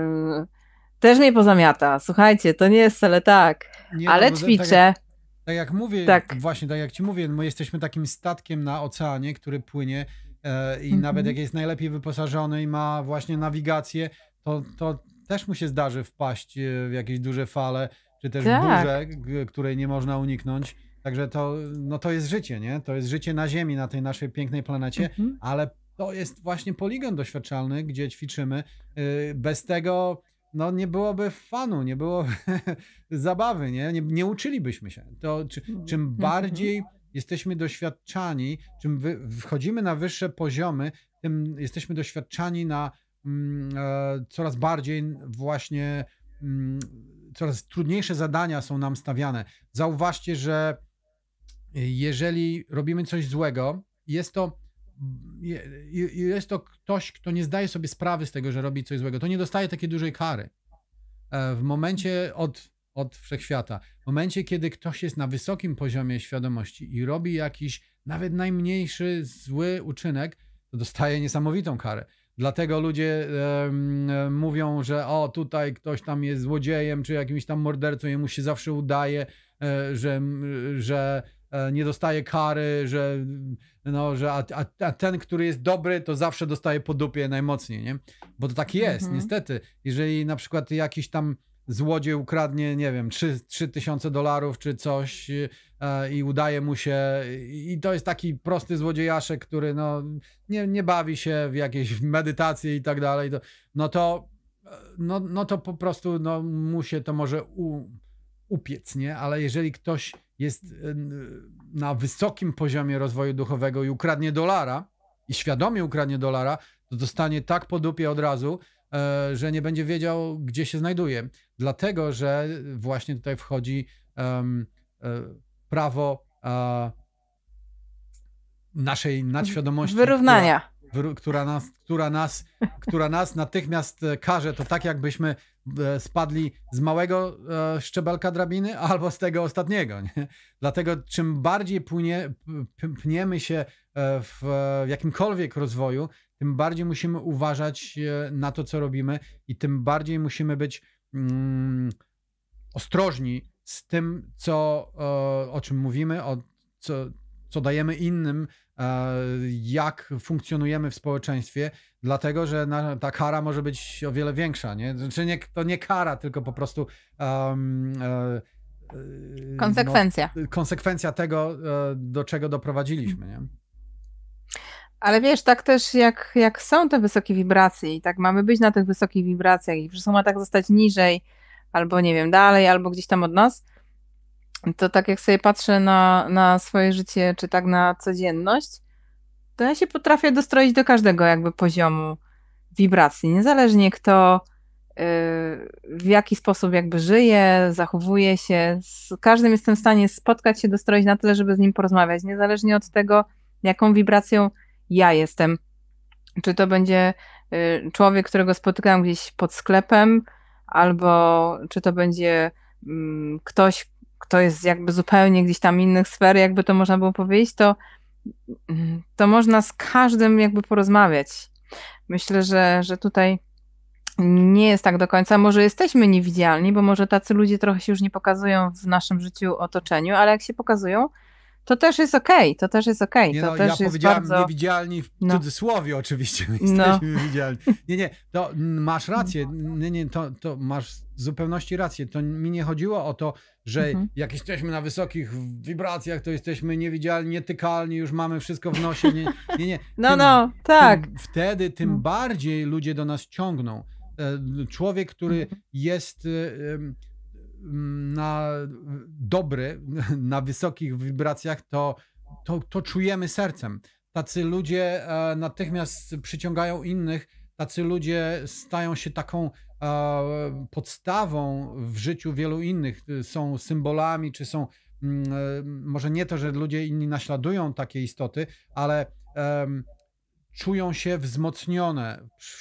też mnie pozamiata. Słuchajcie, to nie jest wcale tak. Nie, ale no, tak ćwiczę. Tak jak, tak jak, mówię, tak. właśnie tak jak ci mówię, my jesteśmy takim statkiem na oceanie, który płynie e, i mhm. nawet jak jest najlepiej wyposażony i ma właśnie nawigację, to, to też mu się zdarzy wpaść e, w jakieś duże fale, czy też tak. burze, której nie można uniknąć. Także to, no to jest życie, nie? To jest życie na Ziemi, na tej naszej pięknej planecie, mhm. ale to jest właśnie poligon doświadczalny, gdzie ćwiczymy. Y, bez tego no, nie byłoby fanu, nie byłoby zabawy, nie? nie? Nie, uczylibyśmy się. To czy, mm, czym mm, bardziej mm. jesteśmy doświadczani, czym wchodzimy na wyższe poziomy, tym jesteśmy doświadczani na mm, e, coraz bardziej właśnie mm, coraz trudniejsze zadania są nam stawiane. Zauważcie, że jeżeli robimy coś złego, jest to jest to ktoś, kto nie zdaje sobie sprawy z tego, że robi coś złego, to nie dostaje takiej dużej kary. E, w momencie od, od wszechświata, w momencie, kiedy ktoś jest na wysokim poziomie świadomości i robi jakiś nawet najmniejszy zły uczynek, to dostaje niesamowitą karę. Dlatego ludzie mówią, że o tutaj ktoś tam jest złodziejem czy jakimś tam mordercą, jemu się zawsze udaje, e, że, że E, nie dostaje kary, że, no, że a, a, a, ten, który jest dobry, to zawsze dostaje po dupie najmocniej, nie? Bo to tak jest, mhm. niestety. Jeżeli na przykład jakiś tam złodziej ukradnie, nie wiem, 3, 3 tysiące dolarów czy coś e, i udaje mu się i to jest taki prosty złodziejaszek, który no, nie, nie bawi się w jakieś medytacje i tak dalej, to, no to e, no, no to po prostu no, mu się to może u, upiec, nie? Ale jeżeli ktoś jest y, y, na wysokim poziomie rozwoju duchowego i ukradnie dolara, i świadomie ukradnie dolara, to dostanie tak po dupie od razu, e, że nie będzie wiedział, gdzie się znajduje. Dlatego, że właśnie tutaj wchodzi um, prawo e, naszej nadświadomości. Wyrównania. Która, która, nas, która, nas, która nas natychmiast karze. To tak, jakbyśmy E, spadli z małego e, szczebelka drabiny albo z tego ostatniego. Nie? Dlatego czym bardziej płynie, pniemy się e, w, jakimkolwiek rozwoju, tym bardziej musimy uważać na to, co robimy i tym bardziej musimy być mm, ostrożni z tym, co, o, o czym mówimy, o, co, co dajemy innym, E, jak funkcjonujemy w społeczeństwie, dlatego że ta kara może być o wiele większa. Nie? Znaczy nie, to nie kara, tylko po prostu. Um, konsekwencja. No, konsekwencja tego, do czego doprowadziliśmy. Nie? Ale wiesz, tak też jak, jak są te wysokie wibracje i tak mamy być na tych wysokich wibracjach i wszystko ma tak zostać niżej, albo nie wiem, dalej, albo gdzieś tam od nas, to tak jak sobie patrzę na, na swoje życie, czy tak na codzienność, to ja się potrafię dostroić do każdego jakby poziomu wibracji, niezależnie kto y, w jaki sposób jakby żyje, zachowuje się, z każdym jestem w stanie spotkać się, dostroić na tyle, żeby z nim porozmawiać, niezależnie od tego, jaką wibracją ja jestem. Czy to będzie y, człowiek, którego spotykam gdzieś pod sklepem, albo czy to będzie mm, ktoś, kto jest jakby zupełnie gdzieś tam innych sfer, jakby to można było powiedzieć, to, to można z każdym jakby porozmawiać. Myślę, że, że tutaj nie jest tak do końca. Może jesteśmy niewidzialni, bo może tacy ludzie trochę się już nie pokazują w naszym życiu, otoczeniu, ale jak się pokazują, to też jest okej, okay, to też jest okej. Okay, no, ja jest powiedziałam bardzo... niewidzialni w no. cudzysłowie oczywiście, no. jesteśmy no. widzialni. Nie, nie, to masz rację, no. nie, nie, to, to masz zupełności rację. To mi nie chodziło o to, że mhm. jak jesteśmy na wysokich wibracjach, to jesteśmy niewidzialni, nietykalni, już mamy wszystko w nosie. Nie, nie. nie. no, no, tak. Tym, wtedy tym mhm. bardziej ludzie do nas ciągną. E, człowiek, który mhm. jest e, na dobry, na wysokich wibracjach, to, to, to czujemy sercem. Tacy ludzie e, natychmiast przyciągają innych tacy ludzie stają się taką e, podstawą w życiu wielu innych, są symbolami, czy są mm, e, może nie to, że ludzie inni naśladują takie istoty, ale e, czują się wzmocnione w,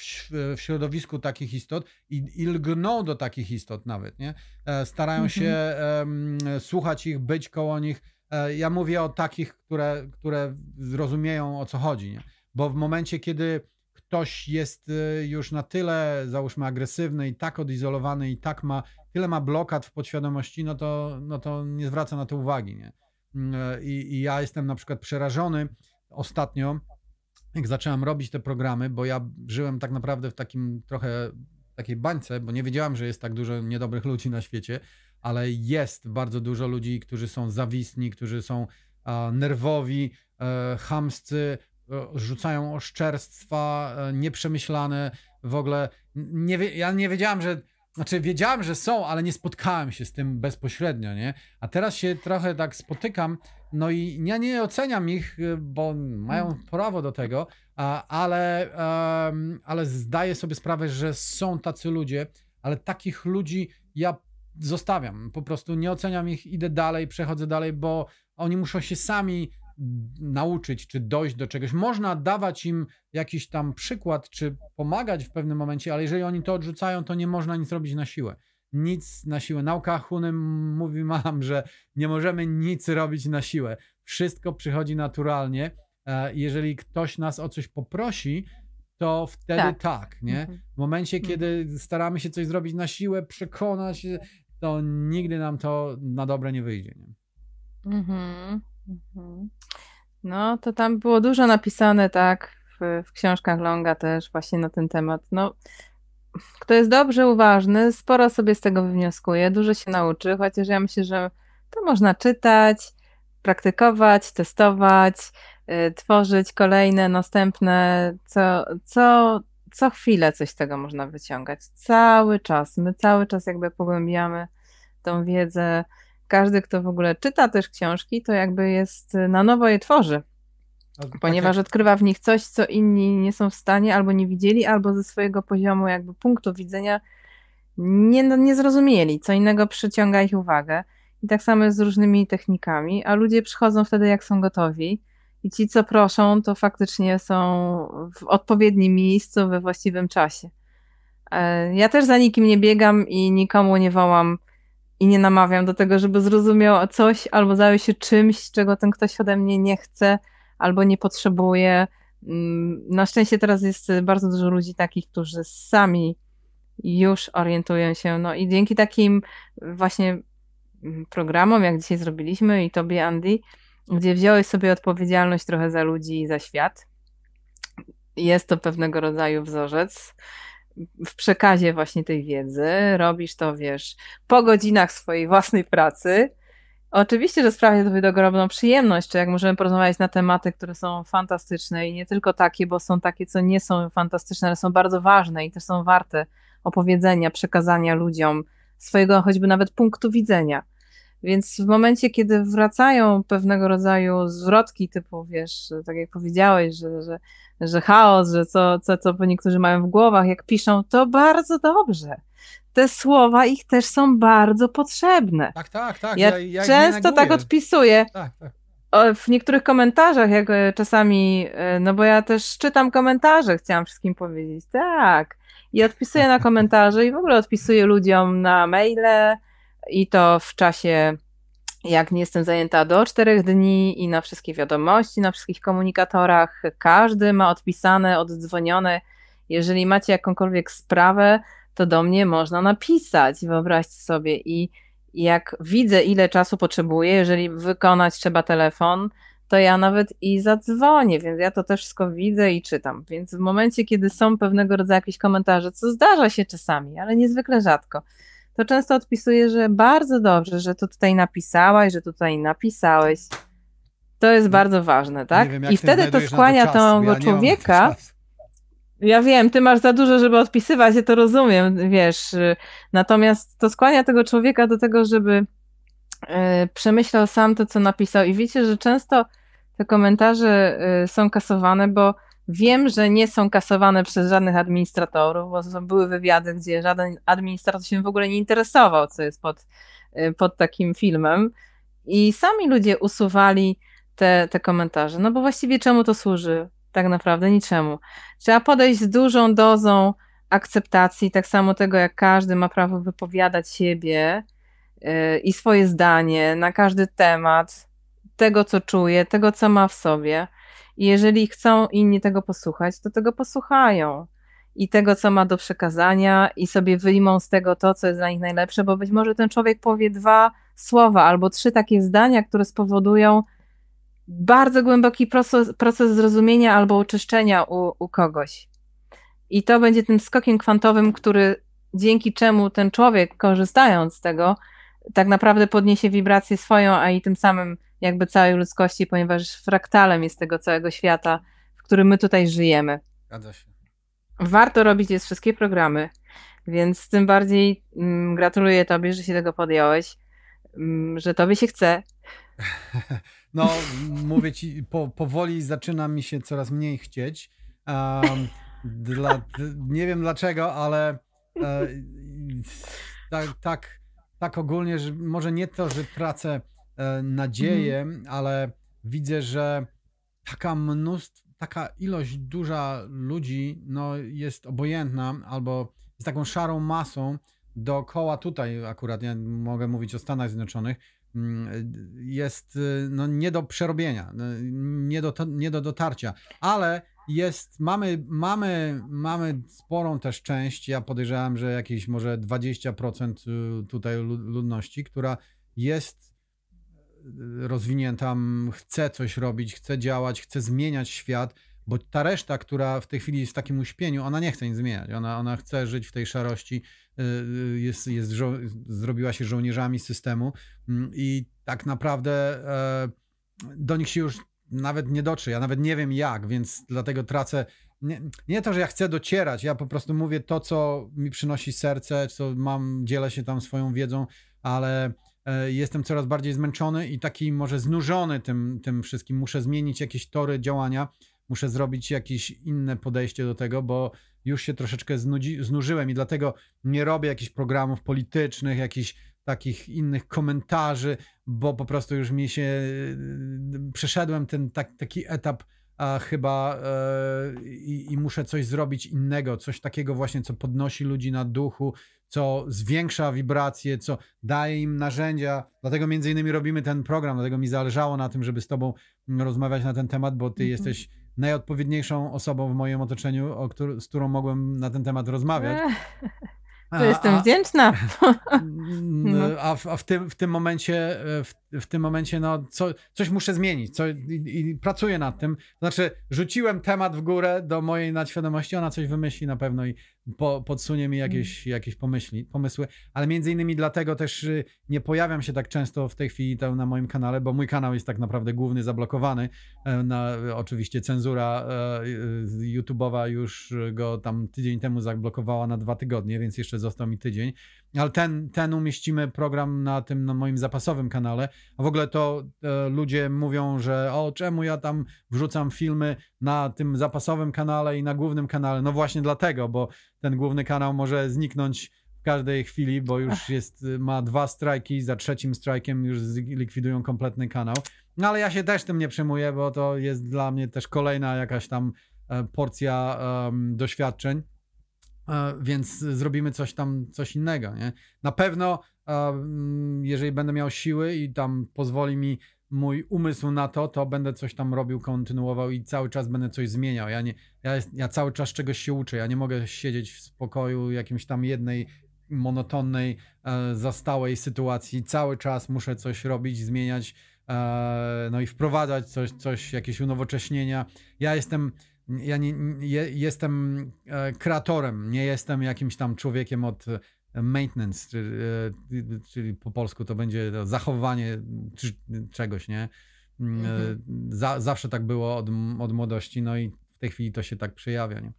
w, środowisku takich istot i, i lgną do takich istot nawet, nie? E, starają się mhm. słuchać ich, być koło nich. E, ja mówię o takich, które, które zrozumieją o co chodzi, nie? Bo w momencie, kiedy ktoś jest y, już na tyle, załóżmy, agresywny i tak odizolowany i tak ma, tyle ma blokad w podświadomości, no to, no to nie zwraca na to uwagi, nie? Mm, e, I, I ja jestem na przykład przerażony ostatnio, jak zacząłem robić te programy, bo ja żyłem tak naprawdę w takim trochę takiej bańce, bo nie wiedziałem, że jest tak dużo niedobrych ludzi na świecie, ale jest bardzo dużo ludzi, którzy są zawisni, którzy są nerwowi, e, chamscy, E, rzucają oszczerstwa e, nieprzemyślane, w ogóle nie ja nie wiedziałem, że znaczy wiedziałem, że są, ale nie spotkałem się z tym bezpośrednio, nie? A teraz się trochę tak spotykam, no i ja nie oceniam ich, e, bo mają hmm. prawo do tego, ale, ale zdaję sobie sprawę, że są tacy ludzie, ale takich ludzi ja zostawiam. Po prostu nie oceniam ich, idę dalej, przechodzę dalej, bo oni muszą się sami nauczyć czy dojść do czegoś. Można dawać im jakiś tam przykład czy pomagać w pewnym momencie, ale jeżeli oni to odrzucają, to nie można nic robić na siłę. Nic na siłę. Nauka Hunym mówi mam, że nie możemy nic robić na siłę. Wszystko przychodzi naturalnie. E, jeżeli ktoś nas o coś poprosi, to wtedy tak, tak nie? Mhm. W momencie, mhm. kiedy staramy się coś zrobić na siłę, przekonać, to nigdy nam to na dobre nie wyjdzie. Nie? Mhm. Mhm. No, to tam było dużo napisane, tak, w, w, książkach Longa też właśnie na ten temat. No, kto jest dobrze uważny, sporo sobie z tego wywnioskuje, dużo się nauczy, chociaż ja myślę, że to można czytać, praktykować, testować, y, tworzyć kolejne, następne, co, co, co chwilę coś z tego można wyciągać. Cały czas, my cały czas jakby pogłębiamy tą wiedzę, każdy, kto w ogóle czyta też książki, to jakby jest y, na nowo je tworzy. No, tak Ponieważ odkrywa w nich coś, co inni nie są w stanie albo nie widzieli, albo ze swojego poziomu, jakby punktu widzenia nie, no, nie zrozumieli. Co innego przyciąga ich uwagę. I tak samo jest z różnymi technikami, a ludzie przychodzą wtedy, jak są gotowi. I ci, co proszą, to faktycznie są w odpowiednim miejscu, we właściwym czasie. E, ja też za nikim nie biegam i nikomu nie wołam i nie namawiam do tego, żeby zrozumiał coś albo zajął się czymś, czego ten ktoś ode mnie nie chce albo nie potrzebuje. Mm, na szczęście teraz jest bardzo dużo ludzi takich, którzy sami już orientują się. No i dzięki takim właśnie mm, programom, jak dzisiaj zrobiliśmy i tobie, Andy, gdzie wziąłeś sobie odpowiedzialność trochę za ludzi i za świat, jest to pewnego rodzaju wzorzec w przekazie właśnie tej wiedzy, robisz to, wiesz, po godzinach swojej własnej pracy. Oczywiście, że sprawia to ogromną przyjemność, czy jak możemy porozmawiać na tematy, które są fantastyczne i nie tylko takie, bo są takie, co nie są fantastyczne, ale są bardzo ważne i też są warte opowiedzenia, przekazania ludziom swojego choćby nawet punktu widzenia. Więc w momencie, kiedy wracają pewnego rodzaju zwrotki, typu wiesz, tak jak powiedziałeś, że, że, że chaos, że co, co, co niektórzy mają w głowach, jak piszą, to bardzo dobrze. Te słowa ich też są bardzo potrzebne. Tak, tak, tak. Ja, ja, ja często tak odpisuję. Tak, tak w niektórych komentarzach, jak e, czasami, e, no bo ja też czytam komentarze, chciałam wszystkim powiedzieć, tak. I odpisuję na komentarze i w ogóle odpisuję ludziom na maile, i to w czasie, jak nie jestem zajęta, do czterech dni i na wszystkie wiadomości, na wszystkich komunikatorach. Każdy ma odpisane, oddzwonione. Jeżeli macie jakąkolwiek sprawę, to do mnie można napisać, wyobraźcie sobie. I jak widzę, ile czasu potrzebuję, jeżeli wykonać trzeba telefon, to ja nawet i zadzwonię, więc ja to też wszystko widzę i czytam. Więc w momencie, kiedy są pewnego rodzaju jakieś komentarze, co zdarza się czasami, ale niezwykle rzadko, to często odpisuję, że bardzo dobrze, że to tutaj napisałaś, że tutaj napisałeś. To jest no, bardzo ważne, tak? Wiem, I wtedy to skłania tego ja człowieka. Ja wiem, ty masz za dużo, żeby odpisywać, ja to rozumiem, wiesz. Natomiast to skłania tego człowieka do tego, żeby e, przemyślał sam to, co napisał. I wiecie, że często te komentarze e, są kasowane, bo Wiem, że nie są kasowane przez żadnych administratorów, bo były wywiady, gdzie żaden administrator się w ogóle nie interesował, co jest pod, y, pod takim filmem. I sami ludzie usuwali te, te komentarze. No bo właściwie czemu to służy? Tak naprawdę niczemu. Trzeba podejść z dużą dozą akceptacji, tak samo tego, jak każdy ma prawo wypowiadać siebie y, i swoje zdanie na każdy temat, tego, co czuje, tego, co ma w sobie. I jeżeli chcą inni tego posłuchać, to tego posłuchają i tego, co ma do przekazania, i sobie wyjmą z tego to, co jest dla nich najlepsze, bo być może ten człowiek powie dwa słowa albo trzy takie zdania, które spowodują bardzo głęboki proces, proces zrozumienia albo oczyszczenia u, u kogoś. I to będzie tym skokiem kwantowym, który dzięki czemu ten człowiek, korzystając z tego, tak naprawdę podniesie wibrację swoją, a i tym samym jakby całej ludzkości, ponieważ fraktalem jest tego całego świata, w którym my tutaj żyjemy. Zgadza się. Warto robić jest wszystkie programy, więc tym bardziej mm, gratuluję Tobie, że się tego podjąłeś, mm, że Tobie się chce. No, mówię Ci, po, powoli zaczyna mi się coraz mniej chcieć. Um, dla, nie wiem dlaczego, ale e, tak, tak, tak ogólnie, że może nie to, że tracę E, nadzieję, mhm. ale widzę, że taka mnóstwo, taka ilość duża ludzi no, jest obojętna albo jest taką szarą masą dookoła tutaj akurat, ja mogę mówić o Stanach Zjednoczonych, mm, jest y, no, nie do przerobienia, no, nie do, nie do dotarcia, ale jest, mamy, mamy, mamy sporą też część, ja podejrzewam, że jakieś może 20% y, tutaj ludności, która jest rozwinięta, chce coś robić, chce działać, chce zmieniać świat, bo ta reszta, która w tej chwili jest w takim uśpieniu, ona nie chce nic zmieniać. Ona, ona chce żyć w tej szarości, y, y, jest, jest, zrobiła się żołnierzami systemu i tak naprawdę e, do nich się już nawet nie dotrze. Ja nawet nie wiem jak, więc dlatego tracę. Nie, nie to, że ja chcę docierać, ja po prostu mówię to, co mi przynosi serce, co mam, dzielę się tam swoją wiedzą, ale E, jestem coraz bardziej zmęczony i taki może znużony tym, tym wszystkim. Muszę zmienić jakieś tory działania, muszę zrobić jakieś inne podejście do tego, bo już się troszeczkę znudzi, znużyłem i dlatego nie robię jakichś programów politycznych, jakichś takich innych komentarzy, bo po prostu już mi się e, przeszedłem ten tak, taki etap a chyba yy, i muszę coś zrobić innego, coś takiego właśnie, co podnosi ludzi na duchu, co zwiększa wibracje, co daje im narzędzia. Dlatego między innymi robimy ten program, dlatego mi zależało na tym, żeby z tobą rozmawiać na ten temat, bo ty mm -hmm. jesteś najodpowiedniejszą osobą w moim otoczeniu, któr z którą mogłem na ten temat rozmawiać. To jestem a, wdzięczna. No. A, w, a, w, tym, w tym momencie, e, w, w tym momencie no, co, coś muszę zmienić co, i, i, pracuję nad tym. Znaczy, rzuciłem temat w górę do mojej nadświadomości, ona coś wymyśli na pewno i po, podsunie mi jakieś, mm. jakieś pomyśli, pomysły, ale między innymi dlatego też y, nie pojawiam się tak często w tej chwili na moim kanale, bo mój kanał jest tak naprawdę główny, zablokowany. E, na, oczywiście cenzura e, y, y, YouTube'owa już go tam tydzień temu zablokowała na dwa tygodnie, więc jeszcze został mi tydzień, ale ten, ten umieścimy program na tym na moim zapasowym kanale. A w ogóle to e, ludzie mówią, że o czemu ja tam wrzucam filmy na tym zapasowym kanale i na głównym kanale. No właśnie dlatego, bo ten główny kanał może zniknąć w każdej chwili, bo już jest, e, ma dwa strajki, za trzecim strajkiem już likwidują kompletny kanał. No ale ja się też tym nie przejmuję, bo to jest dla mnie też kolejna jakaś tam e, porcja um, doświadczeń. E, więc zrobimy coś tam, coś innego. Nie? Na pewno, e, mm, jeżeli będę miał siły i tam pozwoli mi mój umysł na to, to będę coś tam robił, kontynuował i cały czas będę coś zmieniał. Ja, nie, ja, ja cały czas czegoś się uczę. Ja nie mogę siedzieć w spokoju jakimś tam jednej monotonnej, e, zastałej sytuacji. Cały czas muszę coś robić, zmieniać, no i wprowadzać coś, coś jakieś unowocześnienia. Ja jestem ja nie, jestem e, kreatorem, nie jestem jakimś tam człowiekiem od e, maintenance, czyli, e, czyli po polsku to będzie zachowanie czegoś, nie? Mm, mhm. Za, zawsze tak było od, od młodości, no i w tej chwili to się tak przejawia, nie?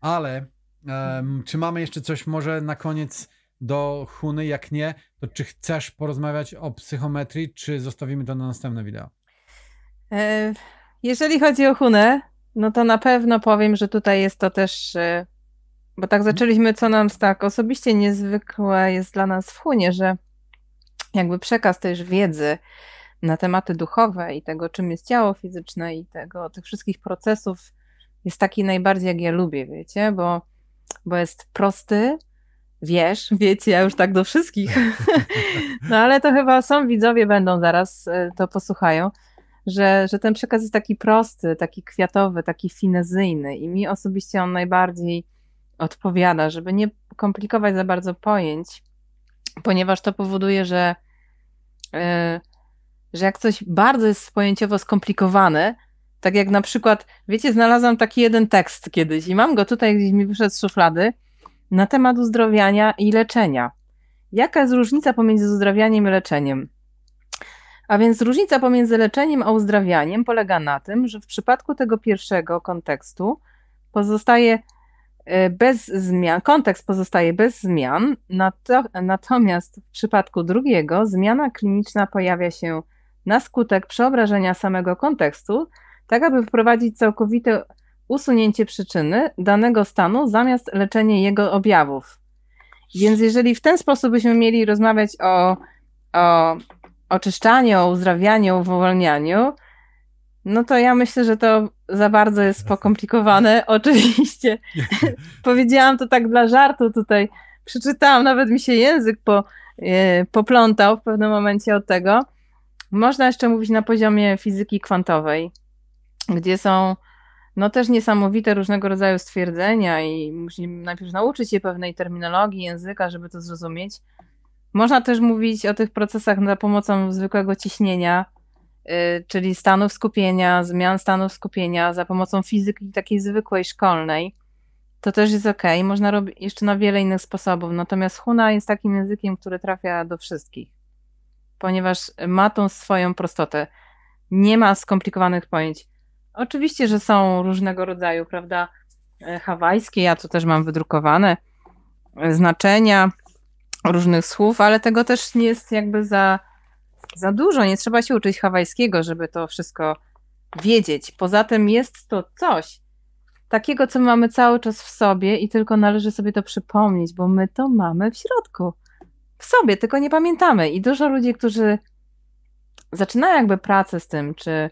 Ale um, czy mamy jeszcze coś może na koniec do Huny? Jak nie, to czy chcesz porozmawiać o psychometrii, czy zostawimy to na następne wideo? Jeżeli chodzi o Hunę, no to na pewno powiem, że tutaj jest to też, e, bo tak mhm. zaczęliśmy, co nam tak osobiście niezwykłe jest dla nas w Hunie, że jakby przekaz też wiedzy na tematy duchowe i tego, czym jest ciało fizyczne i tego, tych wszystkich procesów jest taki najbardziej, jak ja lubię, wiecie, bo, bo jest prosty, wiesz, wiecie, ja już tak do wszystkich, no ale to chyba są widzowie, będą zaraz, e, to posłuchają, że, że ten przekaz jest taki prosty, taki kwiatowy, taki finezyjny i mi osobiście on najbardziej odpowiada, żeby nie komplikować za bardzo pojęć, ponieważ to powoduje, że, yy, że jak coś bardzo jest pojęciowo skomplikowane, tak jak na przykład, wiecie, znalazłam taki jeden tekst kiedyś i mam go tutaj, gdzieś mi wyszedł z szuflady, na temat uzdrowiania i leczenia. Jaka jest różnica pomiędzy uzdrawianiem i leczeniem? A więc różnica pomiędzy leczeniem a uzdrawianiem polega na tym, że w przypadku tego pierwszego kontekstu pozostaje e, bez zmian, kontekst pozostaje bez zmian, natomiast w przypadku drugiego zmiana kliniczna pojawia się na skutek przeobrażenia samego kontekstu, tak aby wprowadzić całkowite usunięcie przyczyny danego stanu zamiast leczenie jego objawów. Więc jeżeli w ten sposób byśmy mieli rozmawiać o, o oczyszczaniu, uzdrawianiu, uwolnianiu, no to ja myślę, że to za bardzo jest pokomplikowane. Oczywiście powiedziałam to tak dla żartu tutaj. Przeczytałam, nawet mi się język po, e, poplątał w pewnym momencie od tego. Można jeszcze mówić na poziomie fizyki kwantowej, gdzie są no też niesamowite różnego rodzaju stwierdzenia i musimy najpierw nauczyć się pewnej terminologii, języka, żeby to zrozumieć. Można też mówić o tych procesach za pomocą zwykłego ciśnienia, y, czyli stanów skupienia, zmian stanów skupienia za pomocą fizyki takiej zwykłej, szkolnej. To też jest ok, można robić jeszcze na wiele innych sposobów. Natomiast Huna jest takim językiem, który trafia do wszystkich, ponieważ ma tą swoją prostotę. Nie ma skomplikowanych pojęć. Oczywiście, że są różnego rodzaju, prawda? E, hawajskie, ja tu też mam wydrukowane e, znaczenia, różnych słów, ale tego też nie jest jakby za, za dużo. Nie trzeba się uczyć hawajskiego, żeby to wszystko wiedzieć. Poza tym jest to coś takiego, co mamy cały czas w sobie i tylko należy sobie to przypomnieć, bo my to mamy w środku. W sobie, tylko nie pamiętamy. I dużo ludzi, którzy zaczynają jakby pracę z tym, czy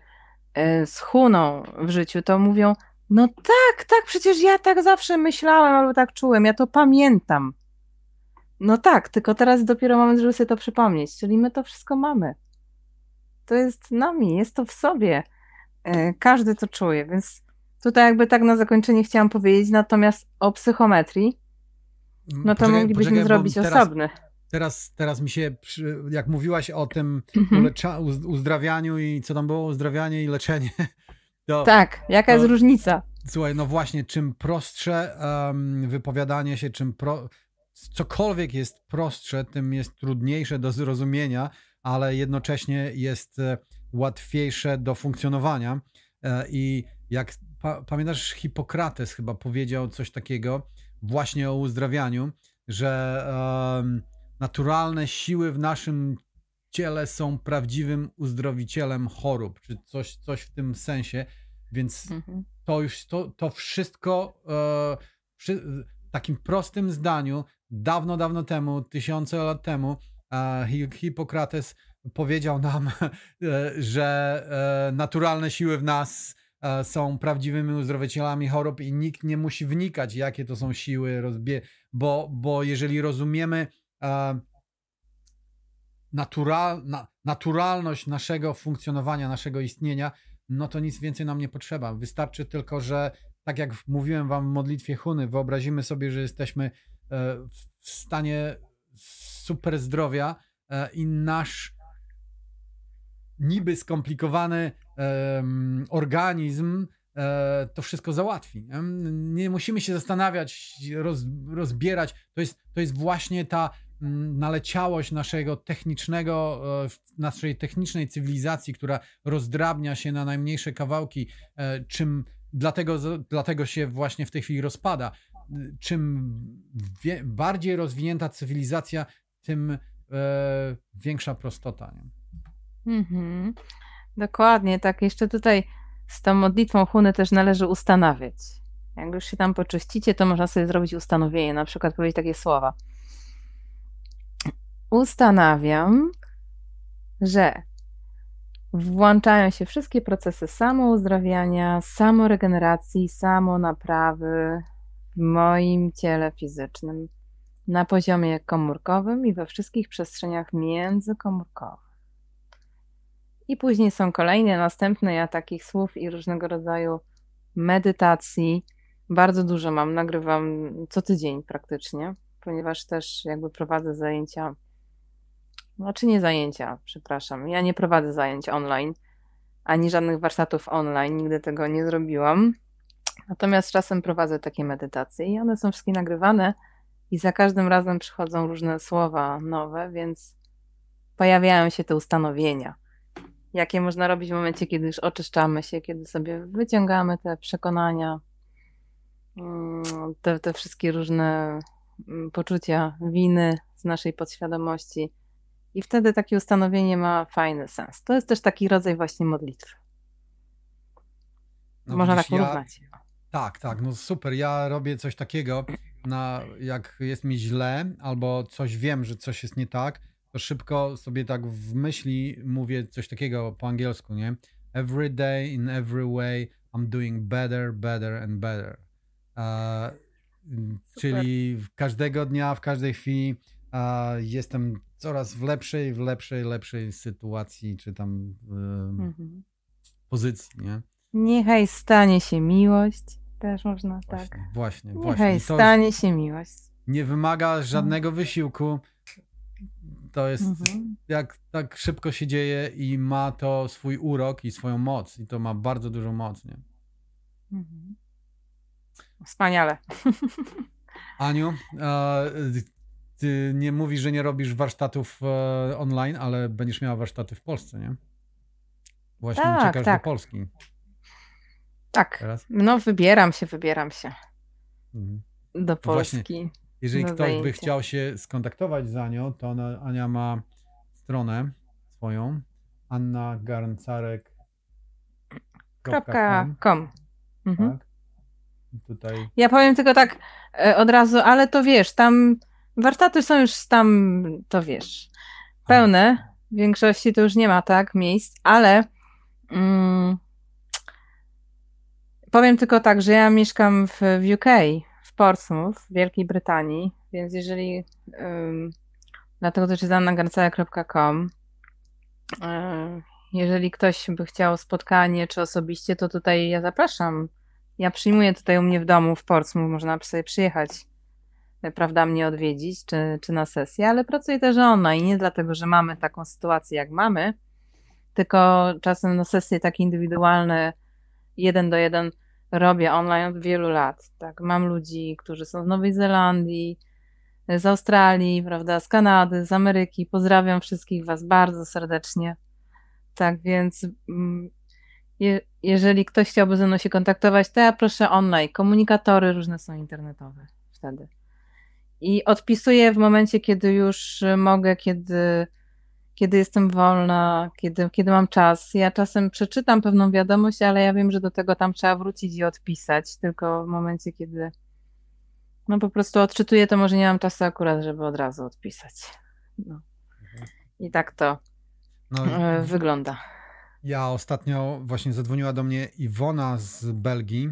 schuną y, w życiu, to mówią: No tak, tak, przecież ja tak zawsze myślałem albo tak czułem, ja to pamiętam. No tak, tylko teraz dopiero moment, żeby sobie to przypomnieć, czyli my to wszystko mamy. To jest nami, jest to w sobie. E, każdy to czuje, więc tutaj jakby tak na zakończenie chciałam powiedzieć, natomiast o psychometrii, mm, no to poczekaj, moglibyśmy poczekaj, zrobić teraz, osobny. Teraz, teraz mi się, jak mówiłaś o tym ulecza, mhm. uzdrawianiu i co tam było, uzdrawianie i leczenie. To, tak, jaka to, jest różnica? Słuchaj, no właśnie, czym prostsze um, wypowiadanie się, czym pro, cokolwiek jest prostsze, tym jest trudniejsze do zrozumienia, ale jednocześnie jest e, łatwiejsze do funkcjonowania. E, I jak pa pamiętasz, Hipokrates chyba powiedział coś takiego właśnie o uzdrawianiu, że um, naturalne siły w naszym ciele są prawdziwym uzdrowicielem chorób, czy coś, coś w tym sensie. Więc mhm. to już to, to wszystko. E, takim prostym zdaniu, dawno, dawno temu, tysiące lat temu, e, Hipokrates powiedział nam, e, że e, naturalne siły w nas są prawdziwymi uzdrowicielami chorób i nikt nie musi wnikać, jakie to są siły, bo, bo jeżeli rozumiemy natural, naturalność naszego funkcjonowania, naszego istnienia, no to nic więcej nam nie potrzeba. Wystarczy tylko, że tak jak mówiłem wam w modlitwie Huny, wyobrazimy sobie, że jesteśmy e, w stanie super zdrowia e, i nasz niby skomplikowany organizm e, to wszystko załatwi. Nie? musimy się zastanawiać, rozbierać. To jest, to jest właśnie ta naleciałość naszego technicznego, naszej technicznej cywilizacji, która rozdrabnia się na najmniejsze kawałki, czym dlatego, dlatego się właśnie w tej chwili rozpada. Czym wie, bardziej rozwinięta cywilizacja, tym e, większa prostota. Nie? Mhm. Dokładnie, tak. Jeszcze tutaj z tą modlitwą Huny też należy ustanawiać. Jak już się tam poczyścicie, to można sobie zrobić ustanowienie, na przykład powiedzieć takie słowa. Ustanawiam, że włączają się wszystkie procesy samouzdrawiania, samoregeneracji, samonaprawy w moim ciele fizycznym na poziomie komórkowym i we wszystkich przestrzeniach międzykomórkowych. I później są kolejne, następne. Ja takich słów i różnego rodzaju medytacji bardzo dużo mam. Nagrywam co tydzień praktycznie, ponieważ też jakby prowadzę zajęcia znaczy nie zajęcia, przepraszam. Ja nie prowadzę zajęć online, ani żadnych warsztatów online, nigdy tego nie zrobiłam. Natomiast czasem prowadzę takie medytacje i one są wszystkie nagrywane i za każdym razem przychodzą różne słowa nowe, więc pojawiają się te ustanowienia, jakie można robić w momencie, kiedy już oczyszczamy się, kiedy sobie wyciągamy te przekonania, mm, te, te wszystkie różne mm, poczucia winy z naszej podświadomości i wtedy takie ustanowienie ma fajny sens. To jest też taki rodzaj właśnie modlitwy. No Można tak porównać. Ja, tak, tak, no super. Ja robię coś takiego, na, jak jest mi źle albo coś wiem, że coś jest nie tak, to szybko sobie tak w myśli mówię coś takiego po angielsku, nie? Every day, in every way, I'm doing better, better and better. Uh, czyli każdego dnia, w każdej chwili a jestem coraz w lepszej, w lepszej, lepszej sytuacji, czy tam mhm. pozycji, nie? Niechaj stanie się miłość, też można właśnie, tak. Właśnie, Niechaj właśnie. Niechaj stanie się miłość. Nie wymaga mhm. żadnego wysiłku. To jest, mhm. jak tak szybko się dzieje i ma to swój urok i swoją moc. I to ma bardzo dużą moc, nie? Mhm. Wspaniale. Aniu, ty nie mówisz, że nie robisz warsztatów e, online, ale będziesz miała warsztaty w Polsce, nie? Właśnie tak, uciekasz tak. do Polski. Tak. Teraz? No, wybieram się, wybieram się. Mhm. Do no Polski. Właśnie, jeżeli ktoś by chciał się skontaktować z Anią, to ona, Ania ma stronę swoją Anna Garncarek. .com. Mhm. Tak? Tutaj. Ja powiem tylko tak e, od razu, ale to wiesz, tam warsztaty są już tam, to wiesz, pełne. W większości to już nie ma tak miejsc, ale mm, powiem tylko tak, że ja mieszkam w, w UK, w Portsmouth, w Wielkiej Brytanii, więc jeżeli um, dlatego też jest annagarcela.com y, jeżeli ktoś by chciał spotkanie czy osobiście, to tutaj ja zapraszam. Ja przyjmuję tutaj u mnie w domu w Portsmouth, można sobie przyjechać prawda, mnie odwiedzić, czy, czy na sesję, ale pracuję też online. Nie dlatego, że mamy taką sytuację, jak mamy, tylko czasem na sesje takie indywidualne, jeden do jeden robię online od wielu lat. Tak, mam ludzi, którzy są z Nowej Zelandii, z Australii, prawda, z Kanady, z Ameryki. Pozdrawiam wszystkich Was bardzo serdecznie. Tak więc, mm, je, jeżeli ktoś chciałby ze mną się kontaktować, to ja proszę online. Komunikatory różne są internetowe wtedy. I odpisuję w momencie, kiedy już mogę, kiedy, kiedy jestem wolna, kiedy, kiedy mam czas. Ja czasem przeczytam pewną wiadomość, ale ja wiem, że do tego tam trzeba wrócić i odpisać, tylko w momencie, kiedy no po prostu odczytuję, to może nie mam czasu akurat, żeby od razu odpisać. No. Mhm. I tak to no, e, wygląda. Ja ostatnio właśnie zadzwoniła do mnie Iwona z Belgii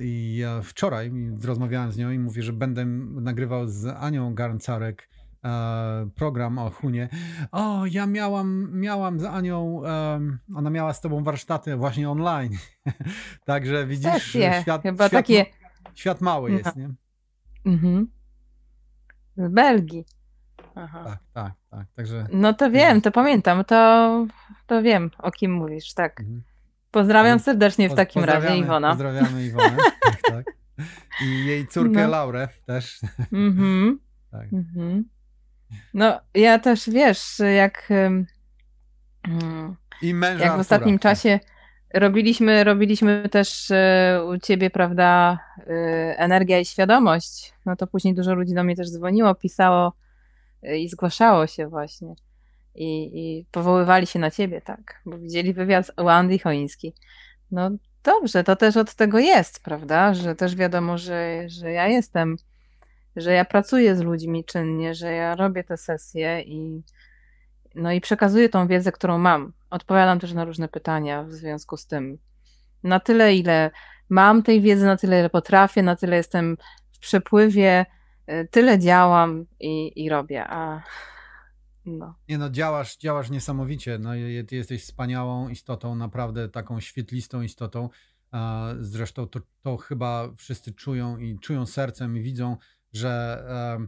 i wczoraj rozmawiałem z nią i mówię, że będę nagrywał z Anią Garncarek program o Hunie. O, ja miałam, miałam z Anią, ona miała z tobą warsztaty właśnie online. Także widzisz, Sesje. świat, Chyba świat, takie... świat mały jest, no. nie? Mhm. Z Belgii. Tak, tak, tak. Także... No to tak wiem, to pamiętam, to, to wiem, o kim mówisz, tak. Mhm. Pozdrawiam serdecznie w takim razie Iwona. Pozdrawiamy Iwonę, tak, tak. I jej córkę no. Laurę też. Mhm. tak. Mhm. No ja też, wiesz, jak... I męża Jak w ostatnim tak. czasie robiliśmy, robiliśmy też e, u ciebie, prawda, e, energia i świadomość, no to później dużo ludzi do mnie też dzwoniło, pisało, Y, i zgłaszało się właśnie. I, i powoływali się na ciebie, tak, bo widzieli wywiad z Choiński. No dobrze, to też od tego jest, prawda, że też wiadomo, że, że ja jestem, że ja pracuję z ludźmi czynnie, że ja robię te sesje i no i przekazuję tą wiedzę, którą mam. Odpowiadam też na różne pytania w związku z tym. Na tyle, ile mam tej wiedzy, na tyle, ile potrafię, na tyle jestem w przepływie Y, tyle działam i, i robię, a no. Nie no, działasz, działasz niesamowicie. No, ty jesteś wspaniałą istotą, naprawdę taką świetlistą istotą. Zresztą to, to chyba wszyscy czują i czują sercem i widzą, że, e,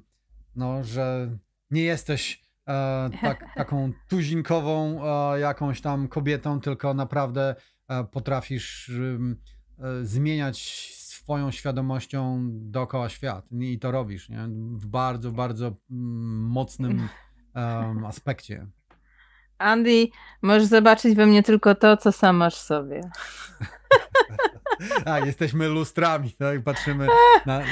no, że nie jesteś e, tak, taką tuzinkową e, jakąś tam kobietą, tylko naprawdę potrafisz zmieniać swoją świadomością dookoła świat i to robisz nie? w bardzo, bardzo mm, mocnym um, aspekcie. Andy, możesz zobaczyć we mnie tylko to, co sam masz sobie. A, jesteśmy lustrami, tak? Patrzymy na,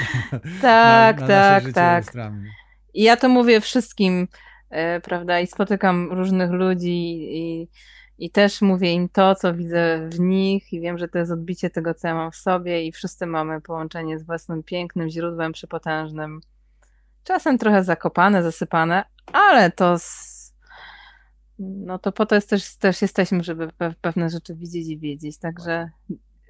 tak, na, na tak, tak. Lustrami. I ja to mówię wszystkim, e, prawda? I spotykam różnych ludzi i i też mówię im to, co widzę w nich i wiem, że to jest odbicie tego, co ja mam w sobie i wszyscy mamy połączenie z własnym pięknym źródłem przepotężnym. Czasem trochę zakopane, zasypane, ale to z... no to po to jest też, też jesteśmy, żeby pewne rzeczy widzieć i wiedzieć, także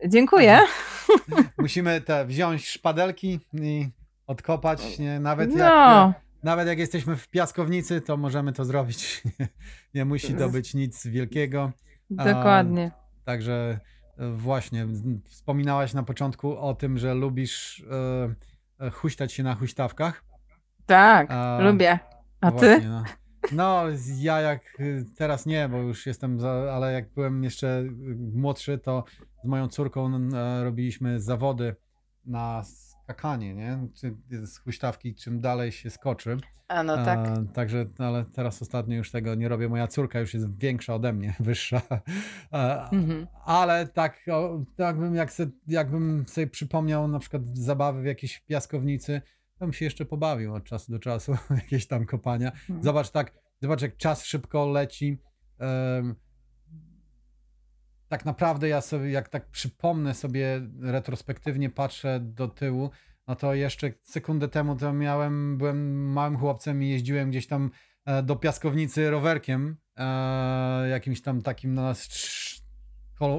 dziękuję. Mhm. Musimy te wziąć szpadelki i odkopać, nie? nawet no. jak nawet jak jesteśmy w piaskownicy, to możemy to zrobić. Nie musi to mhm. być nic wielkiego. Dokładnie. A, także e, właśnie, wspominałaś na początku o tym, że lubisz e, e, huśtać się na huśtawkach. Tak, A, lubię. A właśnie, ty? No. no. ja jak y, teraz nie, bo już jestem, za, ale jak byłem jeszcze y, młodszy, to z moją córką e, robiliśmy zawody na skakanie, nie? Czy z huśtawki czym dalej się skoczy. A no tak. A, także, no, ale teraz ostatnio już tego nie robię. Moja córka już jest większa ode mnie, wyższa. A, mhm. Ale tak, o, jakbym, jak se, jakbym sobie przypomniał na przykład zabawy w jakiejś piaskownicy, bym się jeszcze pobawił od czasu do czasu, jakieś tam kopania. Mhm. Zobacz tak, zobacz jak czas szybko leci. Um, tak naprawdę ja sobie, jak tak przypomnę sobie, retrospektywnie patrzę do tyłu, no to jeszcze sekundę temu to miałem, byłem małym chłopcem i jeździłem gdzieś tam e, do piaskownicy rowerkiem, e, jakimś tam takim no,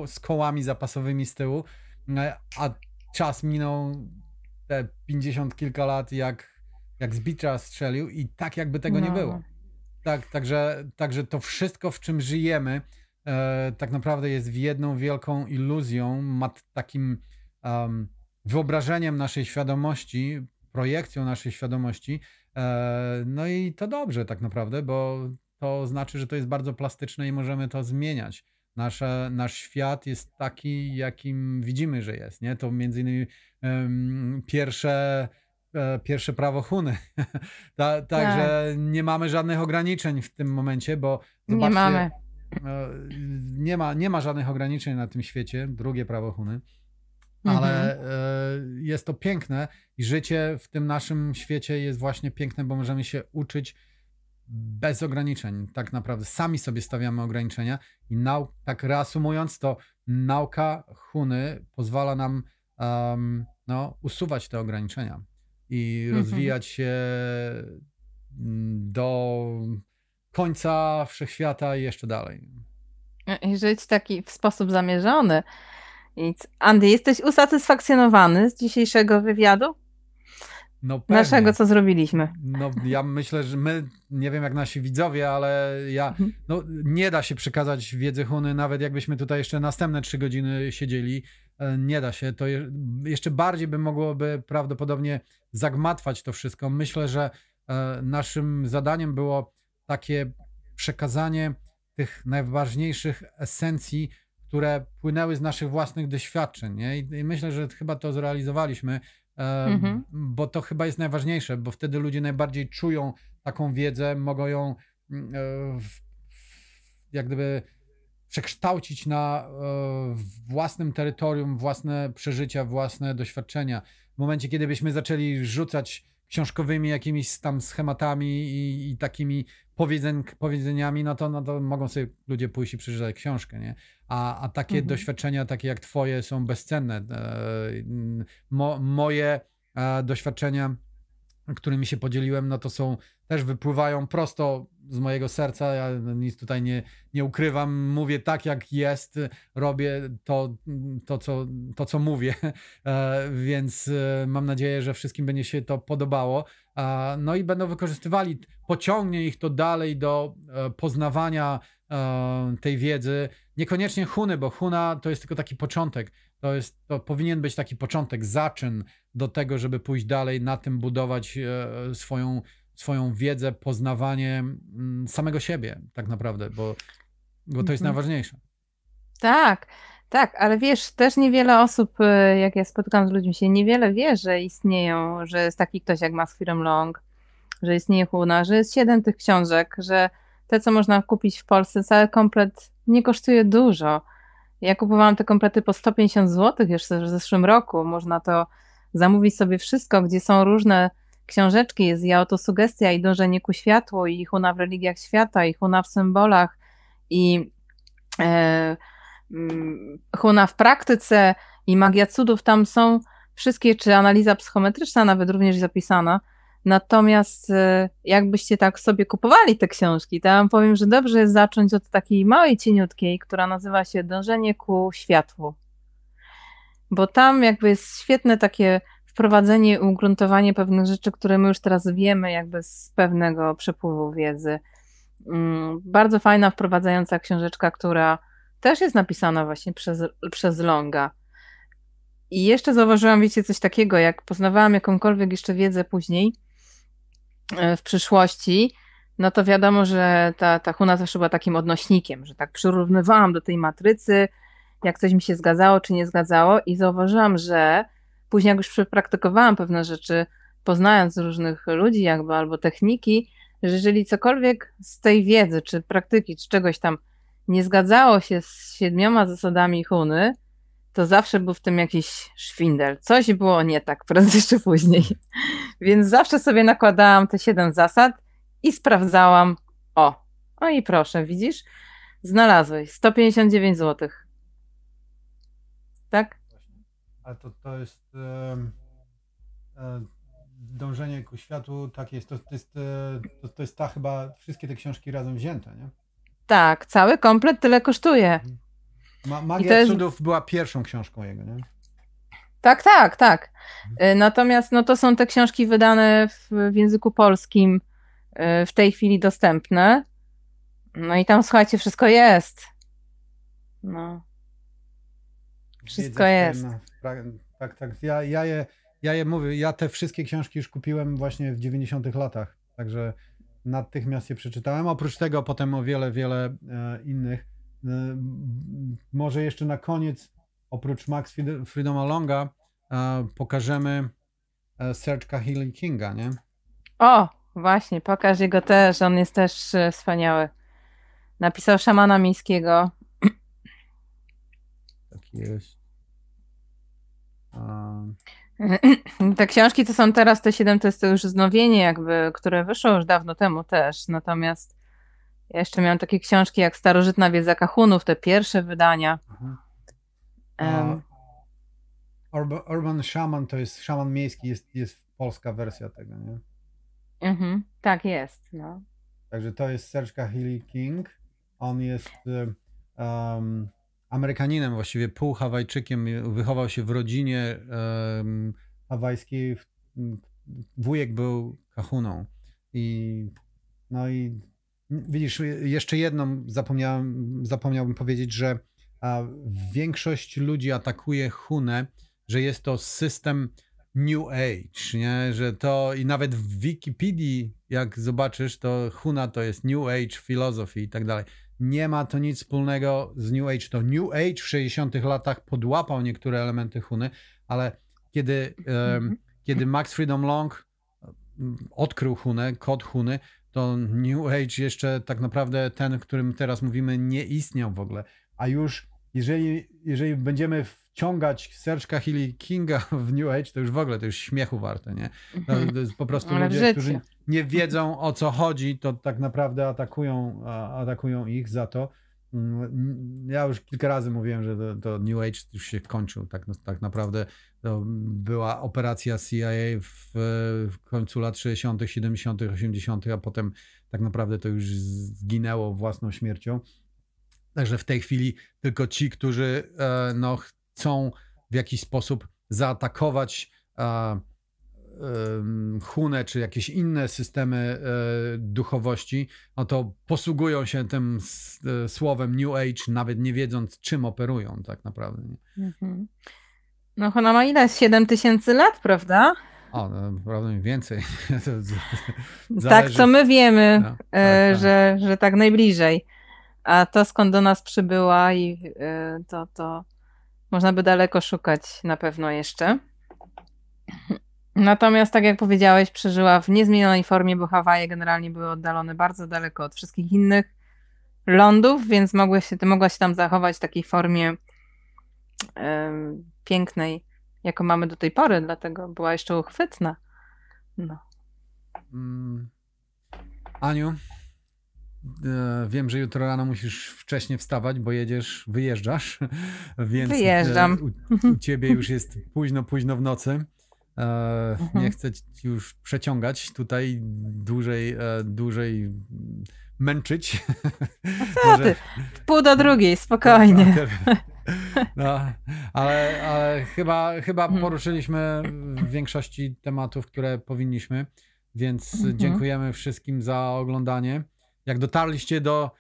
z kołami zapasowymi z tyłu, no, a czas minął te 50 kilka lat, jak, jak z bicza strzelił i tak jakby tego no. nie było. Tak, także, także to wszystko, w czym żyjemy, e, tak naprawdę jest jedną wielką iluzją, ma takim um, wyobrażeniem naszej świadomości, projekcją naszej świadomości. E, no i to dobrze tak naprawdę, bo to znaczy, że to jest bardzo plastyczne i możemy to zmieniać. Nasze, nasz świat jest taki, jakim widzimy, że jest. Nie? To między innymi um, pierwsze e, pierwsze prawo Huny. także tak. nie mamy żadnych ograniczeń w tym momencie, bo zobaczcie, nie mamy. No, nie, ma, nie ma żadnych ograniczeń na tym świecie, drugie prawo Huny, mhm. ale mhm. jest to piękne i życie w tym naszym świecie jest właśnie piękne, bo możemy się uczyć bez ograniczeń. Tak naprawdę sami sobie stawiamy ograniczenia i nau- tak reasumując to, nauka Huny pozwala nam um, no, usuwać te ograniczenia i mhm. rozwijać się mm, do końca wszechświata i jeszcze dalej. I żyć taki w sposób zamierzony. Andy, jesteś usatysfakcjonowany z dzisiejszego wywiadu? No Naszego, co zrobiliśmy. No ja myślę, że my, nie wiem jak nasi widzowie, ale ja, mhm. no nie da się przekazać wiedzy Huny, nawet jakbyśmy tutaj jeszcze następne trzy godziny siedzieli, e, nie da się. To jeszcze bardziej by mogłoby prawdopodobnie zagmatwać to wszystko. Myślę, że e, naszym zadaniem było takie przekazanie tych najważniejszych esencji, które płynęły z naszych własnych doświadczeń. Nie? I, i myślę, że chyba to zrealizowaliśmy, mhm. bo to chyba jest najważniejsze, bo wtedy ludzie najbardziej czują taką wiedzę, mogą ją mm, e, jak gdyby przekształcić na e, własnym terytorium, własne przeżycia, własne doświadczenia. W momencie, kiedy byśmy zaczęli rzucać książkowymi jakimiś tam schematami i, i takimi powiedzeń, powiedzeniami, no to, no to mogą sobie ludzie pójść i przeczytać książkę, nie? A, a takie mhm. doświadczenia, takie jak twoje, są bezcenne. E, mo, moje e, doświadczenia którymi się podzieliłem, no to są, też wypływają prosto z mojego serca. Ja nic tutaj nie, nie ukrywam, mówię tak jak jest, robię to, to, co, to co mówię, e, więc e, mam nadzieję, że wszystkim będzie się to podobało. E, no i będą wykorzystywali, pociągnie ich to dalej do poznawania tej wiedzy. Niekoniecznie Huny, bo Huna to jest tylko taki początek. To, jest, to powinien być taki początek, zaczyn do tego, żeby pójść dalej, na tym budować e, swoją, swoją wiedzę, poznawanie mm, samego siebie, tak naprawdę, bo, bo to jest mhm. najważniejsze. Tak, tak, ale wiesz, też niewiele osób, e, jak ja spotykam z ludźmi, się niewiele wie, że istnieją, że jest taki ktoś jak Firm Long, że istnieje Huna, że jest siedem tych książek, że te, co można kupić w Polsce, cały komplet nie kosztuje dużo ja kupowałam te komplety po 150 zł jeszcze w zeszłym roku. Można to zamówić sobie wszystko, gdzie są różne książeczki. Jest i autosugestia, i dążenie ku światłu, i Huna w religiach świata, i Huna w symbolach, i e, mm, Huna w praktyce, i magia cudów. Tam są wszystkie, czy analiza psychometryczna nawet również zapisana. Natomiast y, jakbyście tak sobie kupowali te książki, to ja wam powiem, że dobrze jest zacząć od takiej małej, cieniutkiej, która nazywa się Dążenie ku światłu. Bo tam jakby jest świetne takie wprowadzenie i ugruntowanie pewnych rzeczy, które my już teraz wiemy jakby z pewnego przepływu wiedzy. Mm, bardzo fajna, wprowadzająca książeczka, która też jest napisana właśnie przez, przez Longa. I jeszcze zauważyłam, wiecie, coś takiego, jak poznawałam jakąkolwiek jeszcze wiedzę później, E, w przyszłości, no to wiadomo, że ta, ta Huna zawsze była takim odnośnikiem, że tak przyrównywałam do tej matrycy, jak coś mi się zgadzało czy nie zgadzało i zauważyłam, że później jak już przepraktykowałam pewne rzeczy, poznając różnych ludzi jakby albo techniki, że jeżeli cokolwiek z tej wiedzy czy praktyki czy czegoś tam nie zgadzało się z siedmioma zasadami Huny, to zawsze był w tym jakiś szwindel. Coś było nie tak, prędzej czy później. Więc zawsze sobie nakładałam te siedem zasad i sprawdzałam. O, o no i proszę, widzisz? Znalazłeś 159 zł. Tak? Ale to, to jest e, e, dążenie ku światu, tak jest. To, to jest, e, to, to, jest ta chyba, wszystkie te książki razem wzięte, nie? Tak, cały komplet tyle kosztuje. Mhm. Magia jest... cudów była pierwszą książką jego, nie? Tak, tak, tak. Mhm. E, natomiast no, to są te książki wydane w, w języku polskim, e, w tej chwili dostępne. No i tam, słuchajcie, wszystko jest. No. Wszystko jest. Tak, tak. Ja, ja, je, ja je mówię, ja te wszystkie książki już kupiłem właśnie w 90 latach, także natychmiast je przeczytałem. Oprócz tego potem o wiele, wiele e, innych Y, może jeszcze na koniec, oprócz Max Friedoma Longa, y, pokażemy e, Serczka Healing Kinga, nie? O, właśnie, pokaż jego też, on jest też e, wspaniały. Napisał Szamana Miejskiego. Tak jest. Um. Te książki, co są teraz, te 7, to jest to już znowienie, jakby, które wyszło już dawno temu też. Natomiast ja jeszcze miałam takie książki jak Starożytna Wiedza Kahunów, te pierwsze wydania. Um. Mhm. Urban Shaman to jest szaman miejski, jest, jest polska wersja tego, nie? Mhm, tak jest. No. Także to jest Serge Hilly King. On jest um, Amerykaninem, właściwie pół Hawajczykiem. Y, wychował się w rodzinie um, hawajskiej. Wujek był kahuną. I, no i Widzisz, jeszcze jedną zapomniałem, zapomniałbym powiedzieć, że większość ludzi atakuje Hunę, że jest to system New Age, nie? że to i nawet w Wikipedii, jak zobaczysz, to Huna to jest New Age Philosophy i tak dalej. Nie ma to nic wspólnego z New Age. To New Age w 60 latach podłapał niektóre elementy Huny, ale kiedy, um, kiedy Max Freedom Long odkrył Hunę, kod Huny, to New Age jeszcze tak naprawdę ten, o którym teraz mówimy, nie istniał w ogóle. A już jeżeli, jeżeli będziemy wciągać Serczka Hilly Kinga w New Age, to już w ogóle to już śmiechu warte, nie? To, to jest po prostu ludzie, życie. którzy nie wiedzą o co chodzi, to tak naprawdę atakują, atakują ich za to. Ja już kilka razy mówiłem, że to, to New Age już się kończył. Tak, no, tak naprawdę to była operacja CIA w, w końcu lat 60., 70., 80., a potem tak naprawdę to już zginęło własną śmiercią. Także w tej chwili tylko ci, którzy e, no, chcą w jakiś sposób zaatakować e, Hunę czy jakieś inne systemy e, duchowości, no to posługują się tym e, słowem New Age, nawet nie wiedząc, czym operują tak naprawdę. Nie? Mhm. No ona ma ile? 7 tysięcy lat, prawda? O, no, prawdopodobnie więcej. tak, co my wiemy, no, e, tak, tak. Że, że tak najbliżej. A to skąd do nas przybyła i to, to można by daleko szukać na pewno jeszcze. Natomiast, tak jak powiedziałeś, przeżyła w niezmienionej formie, bo Hawaje generalnie były oddalone bardzo daleko od wszystkich innych lądów, więc mogła się, mogła się tam zachować w takiej formie yy, pięknej, jaką mamy do tej pory, dlatego była jeszcze uchwytna. No. Mm. Aniu, e, Wiem, że jutro rano musisz wcześniej wstawać, bo jedziesz, wyjeżdżasz, więc e, Wyjeżdżam. U, u ciebie już jest późno, późno w nocy. E, nie mhm. chcę już przeciągać tutaj dłużej, e, dłużej męczyć. No co ty? W pół do drugiej, spokojnie. Tak, tak. No, ale, ale chyba, chyba mhm. poruszyliśmy w większości tematów, które powinniśmy, więc mhm. dziękujemy wszystkim za oglądanie. Jak dotarliście do.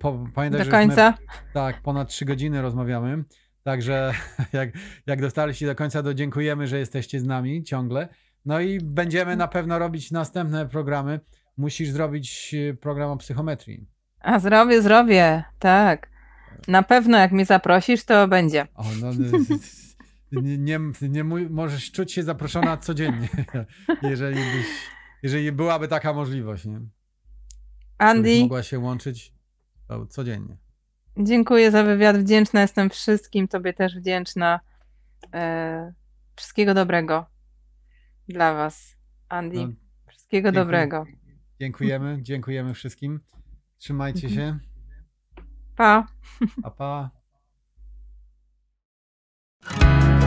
Po, pamiętaj, do końca? My, tak, ponad trzy godziny rozmawiamy. Także jak, jak dostaliście do końca, to dziękujemy, że jesteście z nami ciągle. No i będziemy na pewno robić następne programy. Musisz zrobić y, program o psychometrii. A zrobię, zrobię, tak. Na pewno jak mnie zaprosisz, to będzie. O, no, y, nie, nie, nie możesz czuć się zaproszona codziennie, jeżeli, byś, jeżeli byłaby taka możliwość. Nie? Andy. mogła się łączyć codziennie. Dziękuję za wywiad. Wdzięczna jestem wszystkim. Tobie też wdzięczna. E, wszystkiego dobrego dla Was, Andy. No, wszystkiego dziękuję. dobrego. Dziękujemy. Dziękujemy wszystkim. Trzymajcie się. Mhm. Pa. Pa, pa.